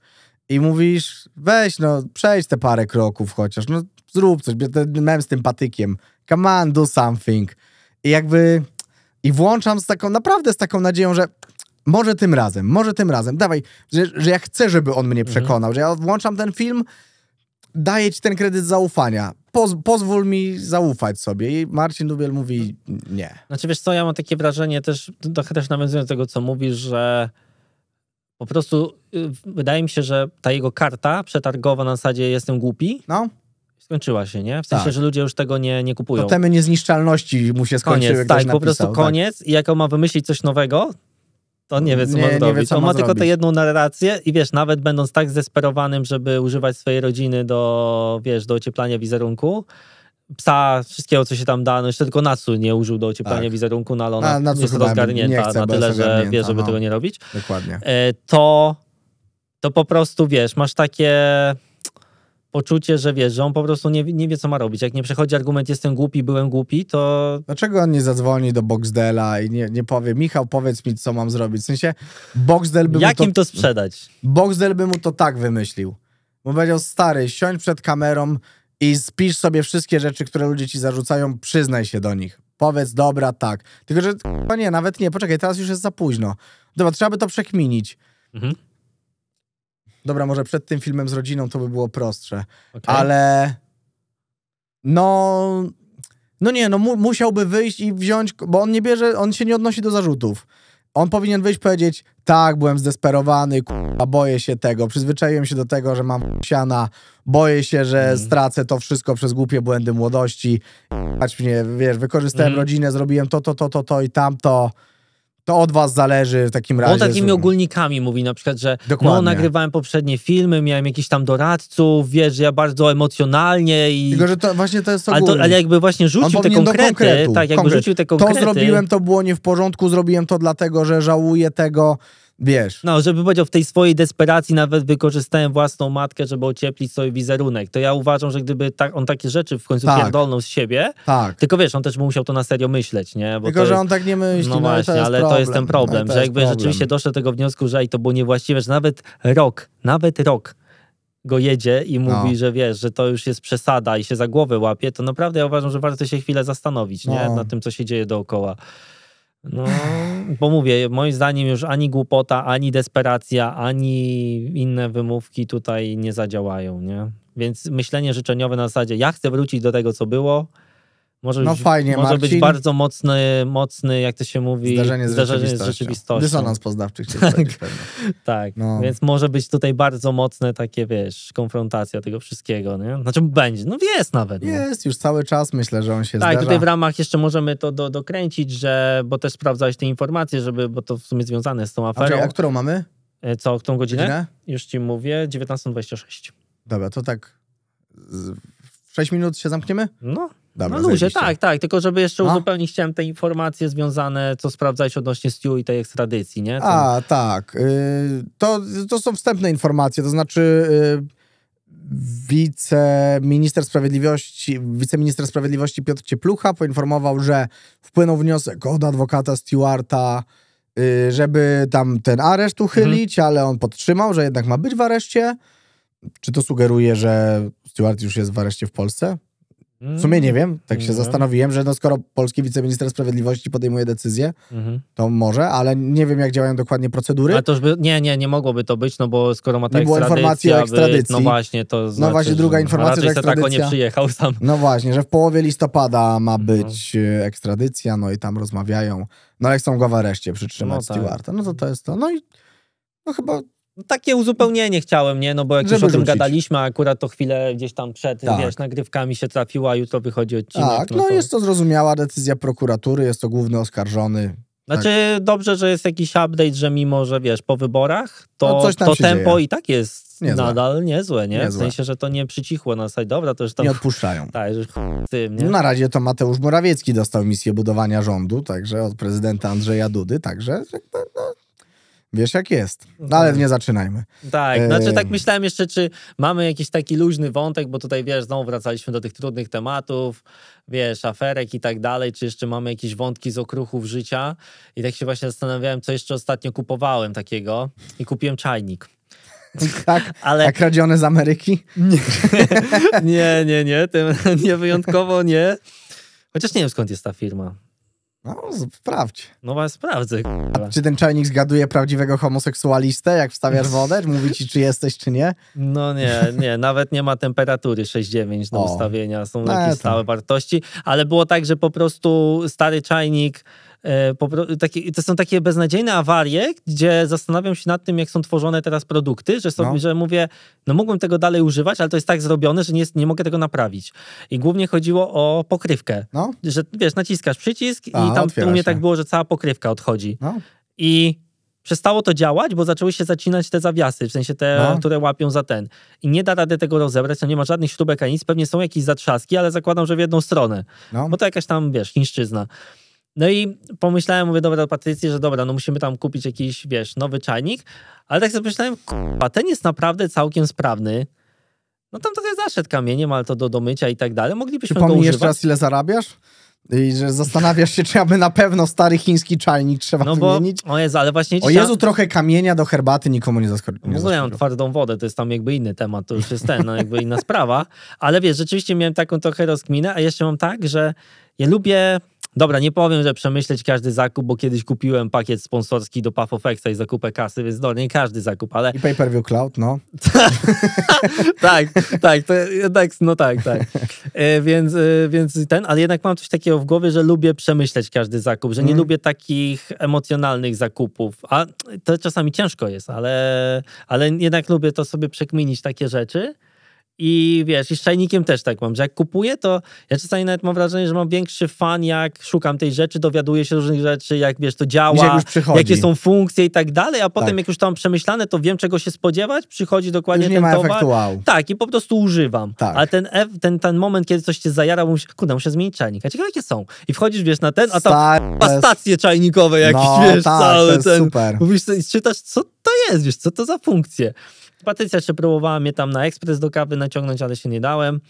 i mówisz, weź no, przejdź te parę kroków chociaż, no zrób coś, ten mem z tym patykiem, come on, do something. I jakby, i włączam z taką, naprawdę z taką nadzieją, że może tym razem, może tym razem, dawaj, że, że ja chcę, żeby on mnie mhm. przekonał, mhm. że ja włączam ten film, daję ci ten kredyt zaufania, Poz, pozwól mi zaufać sobie. I Marcin Dubiel mówi no. nie. Znaczy wiesz co, ja mam takie wrażenie też, trochę też nawiązując do tego, co mówisz, że po prostu y, wydaje mi się, że ta jego karta przetargowa na zasadzie jestem głupi. No. Skończyła się, nie? W sensie, tak. że ludzie już tego nie, nie kupują. temy niezniszczalności mu się skończyły. Koniec, tak, napisał, po prostu tak. koniec i jak on ma wymyślić coś nowego, to nie wie, co nie, ma zrobić. Wie, co on ma, ma tylko tę jedną narrację i wiesz, nawet będąc tak zesperowanym, żeby używać swojej rodziny do, wiesz, do ocieplania wizerunku, psa, wszystkiego, co się tam da. No jeszcze tylko co nie użył do ocieplania tak. wizerunku, no ale ona na, jest rozgarnięta na tyle, że wie, żeby no. tego nie robić. Dokładnie. E, to, to po prostu, wiesz, masz takie poczucie, że wiesz, że on po prostu nie, nie wie, co ma robić. Jak nie przechodzi argument jestem głupi, byłem głupi, to... Dlaczego on nie zadzwoni do Boxdela i nie, nie powie Michał, powiedz mi, co mam zrobić? W sensie, Boxdel by Jak mu to... im to sprzedać? Boxdel by mu to tak wymyślił. Bo powiedział, stary, siądź przed kamerą, i spisz sobie wszystkie rzeczy, które ludzie ci zarzucają, przyznaj się do nich. Powiedz, dobra, tak. Tylko, że chyba no nie, nawet nie, poczekaj, teraz już jest za późno. Dobra, trzeba by to przekminić. Mhm. Dobra, może przed tym filmem z rodziną to by było prostsze. Okay. Ale no... No nie, no mu musiałby wyjść i wziąć, bo on nie bierze, on się nie odnosi do zarzutów. On powinien wyjść powiedzieć, tak, byłem zdesperowany, k***a, boję się tego, przyzwyczaiłem się do tego, że mam siana, boję się, że mm. stracę to wszystko przez głupie błędy młodości, k***ać mnie, wiesz, wykorzystałem mm. rodzinę, zrobiłem to, to, to, to, to i tamto, to od was zależy w takim razie. On takimi ogólnikami mówi na przykład, że no, Dokładnie. no nagrywałem poprzednie filmy, miałem jakiś tam doradców, wiesz, że ja bardzo emocjonalnie i... Tylko, że to właśnie to jest ogólnie. Ale, to, ale jakby właśnie rzucił te konkrety, konkretu, tak, jakby konkret. rzucił te konkrety. To zrobiłem, to było nie w porządku, zrobiłem to dlatego, że żałuję tego, Wiesz. No, żeby powiedział, w tej swojej desperacji nawet wykorzystałem własną matkę, żeby ocieplić swój wizerunek. To ja uważam, że gdyby ta, on takie rzeczy w końcu tak. pierdolnął z siebie, tak. tylko wiesz, on też musiał to na serio myśleć, nie? Bo tylko, jest, że on tak nie no myśli. No, no właśnie, to ale problem. to jest ten problem, no, że jakby problem. rzeczywiście doszedł do tego wniosku, że i to było niewłaściwe, że nawet rok, nawet rok go jedzie i no. mówi, no. że wiesz, że to już jest przesada i się za głowę łapie, to naprawdę ja uważam, że warto się chwilę zastanowić, nie? No. Nad tym, co się dzieje dookoła. No, bo mówię, moim zdaniem już ani głupota, ani desperacja, ani inne wymówki tutaj nie zadziałają, nie? Więc myślenie życzeniowe na zasadzie, ja chcę wrócić do tego, co było, może, no być, fajnie, może być bardzo mocny, mocny, jak to się mówi, zdarzenie z, zdarzenie rzeczywistością. z rzeczywistością. Dysonans poznawczy tak, tak. No. więc może być tutaj bardzo mocne takie, wiesz, konfrontacja tego wszystkiego, nie? Znaczy będzie, no jest nawet. Jest, no. już cały czas myślę, że on się Tak, zdarza. tutaj w ramach jeszcze możemy to do, dokręcić, że, bo też sprawdzałeś te informacje, żeby, bo to w sumie związane z tą aferą. A, a którą mamy? E, co, którą godzinę? godzinę? Już ci mówię, 19.26. Dobra, to tak w 6 minut się zamkniemy? No. Dobra, no luzie, tak, tak. Tylko żeby jeszcze no. uzupełnić chciałem te informacje związane, co sprawdzałeś odnośnie Stew i tej ekstradycji, nie? Co... A, tak. Y, to, to są wstępne informacje, to znaczy... Y, wiceminister sprawiedliwości, wiceminister sprawiedliwości Piotr Cieplucha poinformował, że wpłynął wniosek od adwokata Stewarta, y, żeby tam ten areszt uchylić, mhm. ale on podtrzymał, że jednak ma być w areszcie. Czy to sugeruje, że Stewart już jest w areszcie w Polsce? Mm. W sumie nie wiem, tak się zastanowiłem, że no skoro polski wiceminister sprawiedliwości podejmuje decyzję, mhm. to może, ale nie wiem jak działają dokładnie procedury. Ale to już by, nie, nie, nie mogłoby to być, no bo skoro ma ta nie było informacji o ekstradycji. By, no właśnie, to no znaczy, No właśnie, druga informacja, że ekstradycja. Tak nie przyjechał sam. No właśnie, że w połowie listopada ma mhm. być mhm. ekstradycja, no i tam rozmawiają. No jak chcą go w areszcie przytrzymać no tak. Stewarta. No to to jest to. No i no chyba no takie uzupełnienie chciałem, nie? No bo jak Żeby już o tym rzucić. gadaliśmy, a akurat to chwilę gdzieś tam przed, tak. wiesz, nagrywkami się trafiła, jutro wychodzi odcinek. Tak, no, no to... jest to zrozumiała decyzja prokuratury, jest to główny oskarżony. Znaczy tak. dobrze, że jest jakiś update, że mimo, że wiesz, po wyborach, to, no to tempo dzieje. i tak jest niezłe. nadal niezłe, nie? Niezłe. W sensie, że to nie przycichło na sali. Dobra, to już tam... Nie odpuszczają. Tak, że tym, nie? No na razie to Mateusz Morawiecki dostał misję budowania rządu, także od prezydenta Andrzeja Dudy, także no, Wiesz jak jest, no, no ale tak. nie zaczynajmy. Tak, znaczy tak myślałem jeszcze, czy mamy jakiś taki luźny wątek, bo tutaj wiesz, znowu wracaliśmy do tych trudnych tematów, wiesz, aferek i tak dalej, czy jeszcze mamy jakieś wątki z okruchów życia i tak się właśnie zastanawiałem, co jeszcze ostatnio kupowałem takiego i kupiłem czajnik. Tak, ale... jak kradzione z Ameryki? Nie, nie, nie, nie, nie wyjątkowo nie. Chociaż nie wiem skąd jest ta firma. No, sprawdź. No właśnie, sprawdzę. A czy ten czajnik zgaduje prawdziwego homoseksualistę, jak wstawiasz wodę? Mówi ci, czy jesteś, czy nie? No nie, nie. Nawet nie ma temperatury 6,9 do ustawienia. Są takie no, jakieś stałe wartości. Ale było tak, że po prostu stary czajnik E, takie, to są takie beznadziejne awarie, gdzie zastanawiam się nad tym, jak są tworzone teraz produkty, że, no. że mówię, no mógłbym tego dalej używać, ale to jest tak zrobione, że nie, jest, nie mogę tego naprawić. I głównie chodziło o pokrywkę. No. Że wiesz, naciskasz przycisk A, i tam u mnie się. tak było, że cała pokrywka odchodzi. No. I przestało to działać, bo zaczęły się zacinać te zawiasy, w sensie te, no. które łapią za ten. I nie da rady tego rozebrać, no nie ma żadnych śrubek ani nic, pewnie są jakieś zatrzaski, ale zakładam, że w jedną stronę. No. Bo to jakaś tam, wiesz, chińszczyzna. No i pomyślałem, mówię, dobra, Patrycji, że dobra, no musimy tam kupić jakiś, wiesz, nowy czajnik, ale tak sobie myślałem, kurwa, ten jest naprawdę całkiem sprawny. No tam trochę zaszedł kamieniem, ale to do, do mycia i tak dalej. Moglibyśmy Przypomnij go używać. jeszcze raz, ile zarabiasz? I że zastanawiasz się, czy aby na pewno stary chiński czajnik trzeba no bo, wymienić. O Jezu, ale właśnie... O Jezu, trochę kamienia do herbaty nikomu nie zaskoczyło. Mówię, ogóle ja mam twardą wodę, to jest tam jakby inny temat, to już jest ten, no jakby inna sprawa. Ale wiesz, rzeczywiście miałem taką trochę rozkminę, a jeszcze mam tak, że ja lubię Dobra, nie powiem, że przemyśleć każdy zakup, bo kiedyś kupiłem pakiet sponsorski do Puff of Exa i zakupę kasy, więc no nie każdy zakup, ale... I pay-per-view cloud, no. tak, tak, to jednak, no tak, tak. E, więc, e, więc ten, ale jednak mam coś takiego w głowie, że lubię przemyśleć każdy zakup, że nie mm. lubię takich emocjonalnych zakupów, a to czasami ciężko jest, ale, ale jednak lubię to sobie przekminić takie rzeczy. I wiesz, i z czajnikiem też tak mam, że jak kupuję, to ja czasami nawet mam wrażenie, że mam większy fan, jak szukam tej rzeczy, dowiaduję się różnych rzeczy, jak wiesz, to działa, jakie są funkcje i tak dalej, a potem tak. jak już tam przemyślane, to wiem, czego się spodziewać, przychodzi dokładnie już nie ten ma towar. Wow. Tak, i po prostu używam. Tak. Ale ten, F, ten, ten moment, kiedy coś cię zajara, mówisz, kurde, muszę zmienić czajnik, a ciekawe jakie są. I wchodzisz, wiesz, na ten, a tam Star, stacje czajnikowe jakieś, no, wiesz, tak, cały ten. Super. Mówisz, czytasz, co to jest, wiesz, co to za funkcje. Patrycja jeszcze próbowała mnie tam na ekspres do kawy naciągnąć, ale się nie dałem.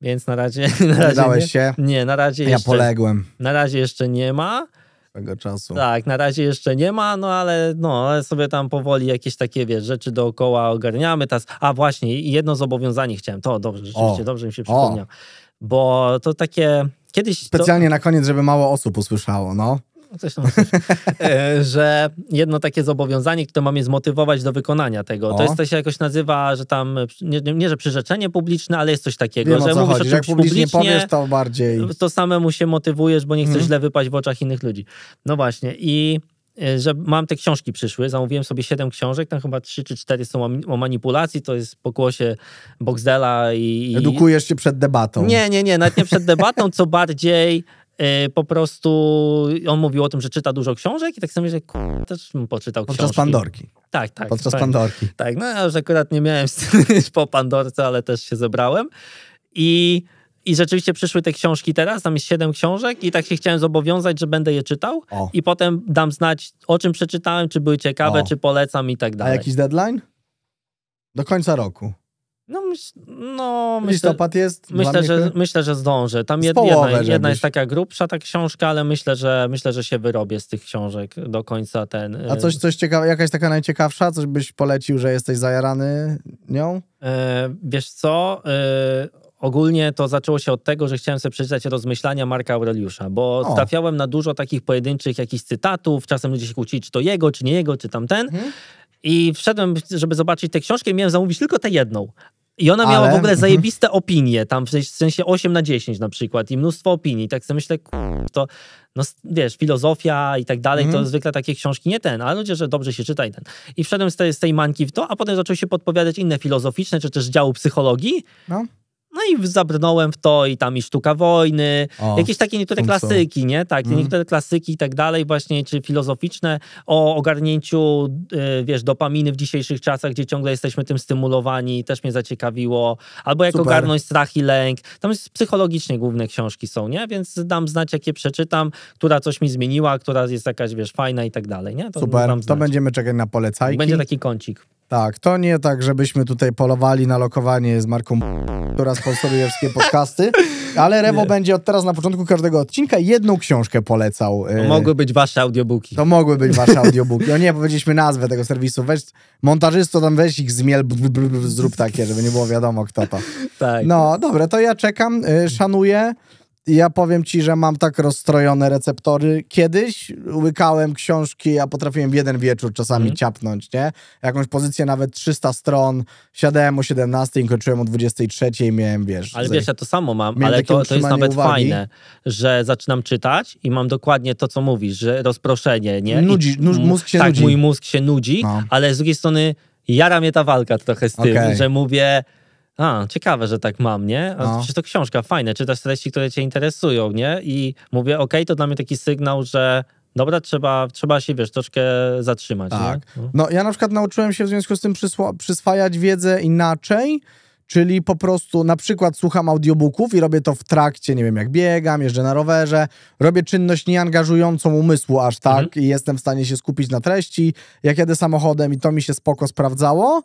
Więc na razie. Na razie nie dałeś nie, się? Nie, na razie. Ja jeszcze, poległem. Na razie jeszcze nie ma. Tego czasu. Tak, na razie jeszcze nie ma, no ale, no sobie tam powoli jakieś takie wiesz, rzeczy dookoła ogarniamy. Teraz, a właśnie, jedno zobowiązanie chciałem. To dobrze, rzeczywiście, o. dobrze mi się przypomniał. Bo to takie. Kiedyś. Specjalnie to... na koniec, żeby mało osób usłyszało, no. No, coś tam, coś, e, że jedno takie zobowiązanie, które mnie zmotywować do wykonania tego. O. To jest, to się jakoś nazywa, że tam, nie, nie że przyrzeczenie publiczne, ale jest coś takiego, Wiem, że co mówisz chodzi. o czymś Jak publicznie, publicznie powiesz, to bardziej. To samemu się motywujesz, bo nie chcesz hmm. źle wypaść w oczach innych ludzi. No właśnie i e, że mam te książki przyszły, zamówiłem sobie siedem książek, tam chyba trzy czy cztery są o manipulacji, to jest pokłosie Boxdela i... Edukujesz się przed debatą. Nie, nie, nie, nawet nie przed debatą, co bardziej Y, po prostu on mówił o tym, że czyta dużo książek i tak sobie że też też poczytał książki Podczas Pandorki. Tak, tak. Podczas tak, Pandorki. Tak, no ja już akurat nie miałem już po Pandorce, ale też się zebrałem. I, I rzeczywiście przyszły te książki teraz, tam jest siedem książek i tak się chciałem zobowiązać, że będę je czytał o. i potem dam znać, o czym przeczytałem, czy były ciekawe, o. czy polecam i tak dalej. A jakiś deadline? Do końca roku. No, no myślę, Listopad jest. Myślę, że, myślę, że zdążę. Tam jed, jedna, jedna jest taka grubsza ta książka, ale myślę, że myślę, że się wyrobię z tych książek do końca ten. A coś, y, coś ciekawe, jakaś taka najciekawsza, coś byś polecił, że jesteś zajarany nią? E, wiesz co? E, ogólnie to zaczęło się od tego, że chciałem sobie przeczytać rozmyślania Marka Aureliusza, bo o. trafiałem na dużo takich pojedynczych jakichś cytatów, czasem ludzie się kłócili, czy to jego, czy nie jego, czy tamten. Mhm. I wszedłem, żeby zobaczyć tę książkę i miałem zamówić tylko tę jedną. I ona miała Ale... w ogóle mhm. zajebiste opinie, tam w sensie 8 na 10 na przykład i mnóstwo opinii. Tak sobie myślę, to no wiesz, filozofia i tak dalej, mm. to mhm. zwykle takie książki nie ten, ale ludzie, że dobrze się czyta i ten. I wszedłem z tej, z tej w to, a potem zaczął się podpowiadać inne filozoficzne, czy też działu psychologii. No. No i zabrnąłem w to i tam i Sztuka Wojny, o, jakieś takie niektóre klasyki, nie? Tak, mm. niektóre klasyki i tak dalej właśnie, czy filozoficzne o ogarnięciu, y, wiesz, dopaminy w dzisiejszych czasach, gdzie ciągle jesteśmy tym stymulowani, też mnie zaciekawiło. Albo jak Super. ogarnąć strach i lęk. Tam jest psychologicznie główne książki są, nie? Więc dam znać, jakie przeczytam, która coś mi zmieniła, która jest jakaś, wiesz, fajna i tak dalej, nie? To Super, to będziemy czekać na polecajki. Będzie taki kącik. Tak, to nie tak, żebyśmy tutaj polowali na lokowanie z marką, która sponsoruje wszystkie podcasty, ale Rewo będzie od teraz na początku każdego odcinka jedną książkę polecał. E, to mogły być wasze audiobooki. To mogły być wasze audiobooki. O nie, powiedzieliśmy nazwę tego serwisu. Weź, montażysto tam weź ich zmiel, bl, zrób takie, żeby nie było wiadomo kto to. Tak. No, dobre, to ja czekam, e, szanuję. Ja powiem ci, że mam tak rozstrojone receptory. Kiedyś łykałem książki, a potrafiłem w jeden wieczór czasami mm. ciapnąć, nie? Jakąś pozycję nawet 300 stron, siadałem o 17 i kończyłem o 23 i miałem, wiesz... Ale wiesz, ja to samo mam, ale to, to jest nawet uwagi. fajne, że zaczynam czytać i mam dokładnie to, co mówisz, że rozproszenie, nie? Nudzi, I, mózg się tak, nudzi. mój mózg się nudzi, no. ale z drugiej strony jara mnie ta walka trochę z tym, okay. że mówię, a, ciekawe, że tak mam, nie? A no. to książka, fajne, czytasz treści, które cię interesują, nie? I mówię, okej, okay, to dla mnie taki sygnał, że dobra, trzeba, trzeba się, wiesz, troszkę zatrzymać. Tak. No. no, ja na przykład nauczyłem się w związku z tym przyswajać wiedzę inaczej, czyli po prostu na przykład słucham audiobooków i robię to w trakcie, nie wiem, jak biegam, jeżdżę na rowerze, robię czynność nieangażującą umysłu aż tak mhm. i jestem w stanie się skupić na treści, jak jadę samochodem i to mi się spoko sprawdzało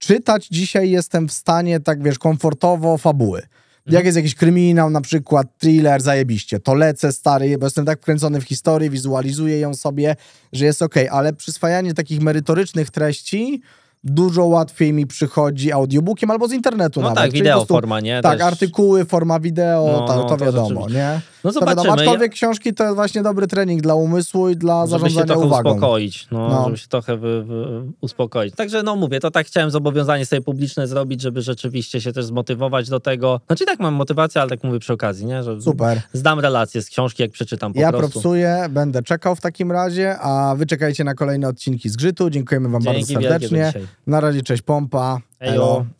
czytać dzisiaj jestem w stanie, tak wiesz, komfortowo fabuły. Mhm. Jak jest jakiś kryminał, na przykład thriller, zajebiście, to lecę stary, bo jestem tak wkręcony w historię, wizualizuję ją sobie, że jest ok, ale przyswajanie takich merytorycznych treści dużo łatwiej mi przychodzi audiobookiem albo z internetu no nawet. tak, wideo prostu, forma, nie? Tak, Też... artykuły, forma wideo, no, ta, no, to, to, wiadomo, rzeczywiście... nie? No, no zobaczymy. Wiadomo, aczkolwiek książki to jest właśnie dobry trening dla umysłu i dla zarządzania żeby się uwagą. uspokoić, no, no. żeby się trochę wy, wy, uspokoić. Także no mówię, to tak chciałem zobowiązanie sobie publiczne zrobić, żeby rzeczywiście się też zmotywować do tego. Znaczy tak mam motywację, ale tak mówię przy okazji, nie? Że Super. Zdam relację z książki, jak przeczytam po ja prostu. Ja propsuję, będę czekał w takim razie, a wy czekajcie na kolejne odcinki z Grzytu. Dziękujemy wam Dzięki bardzo serdecznie. Na razie, cześć Pompa. Ejo.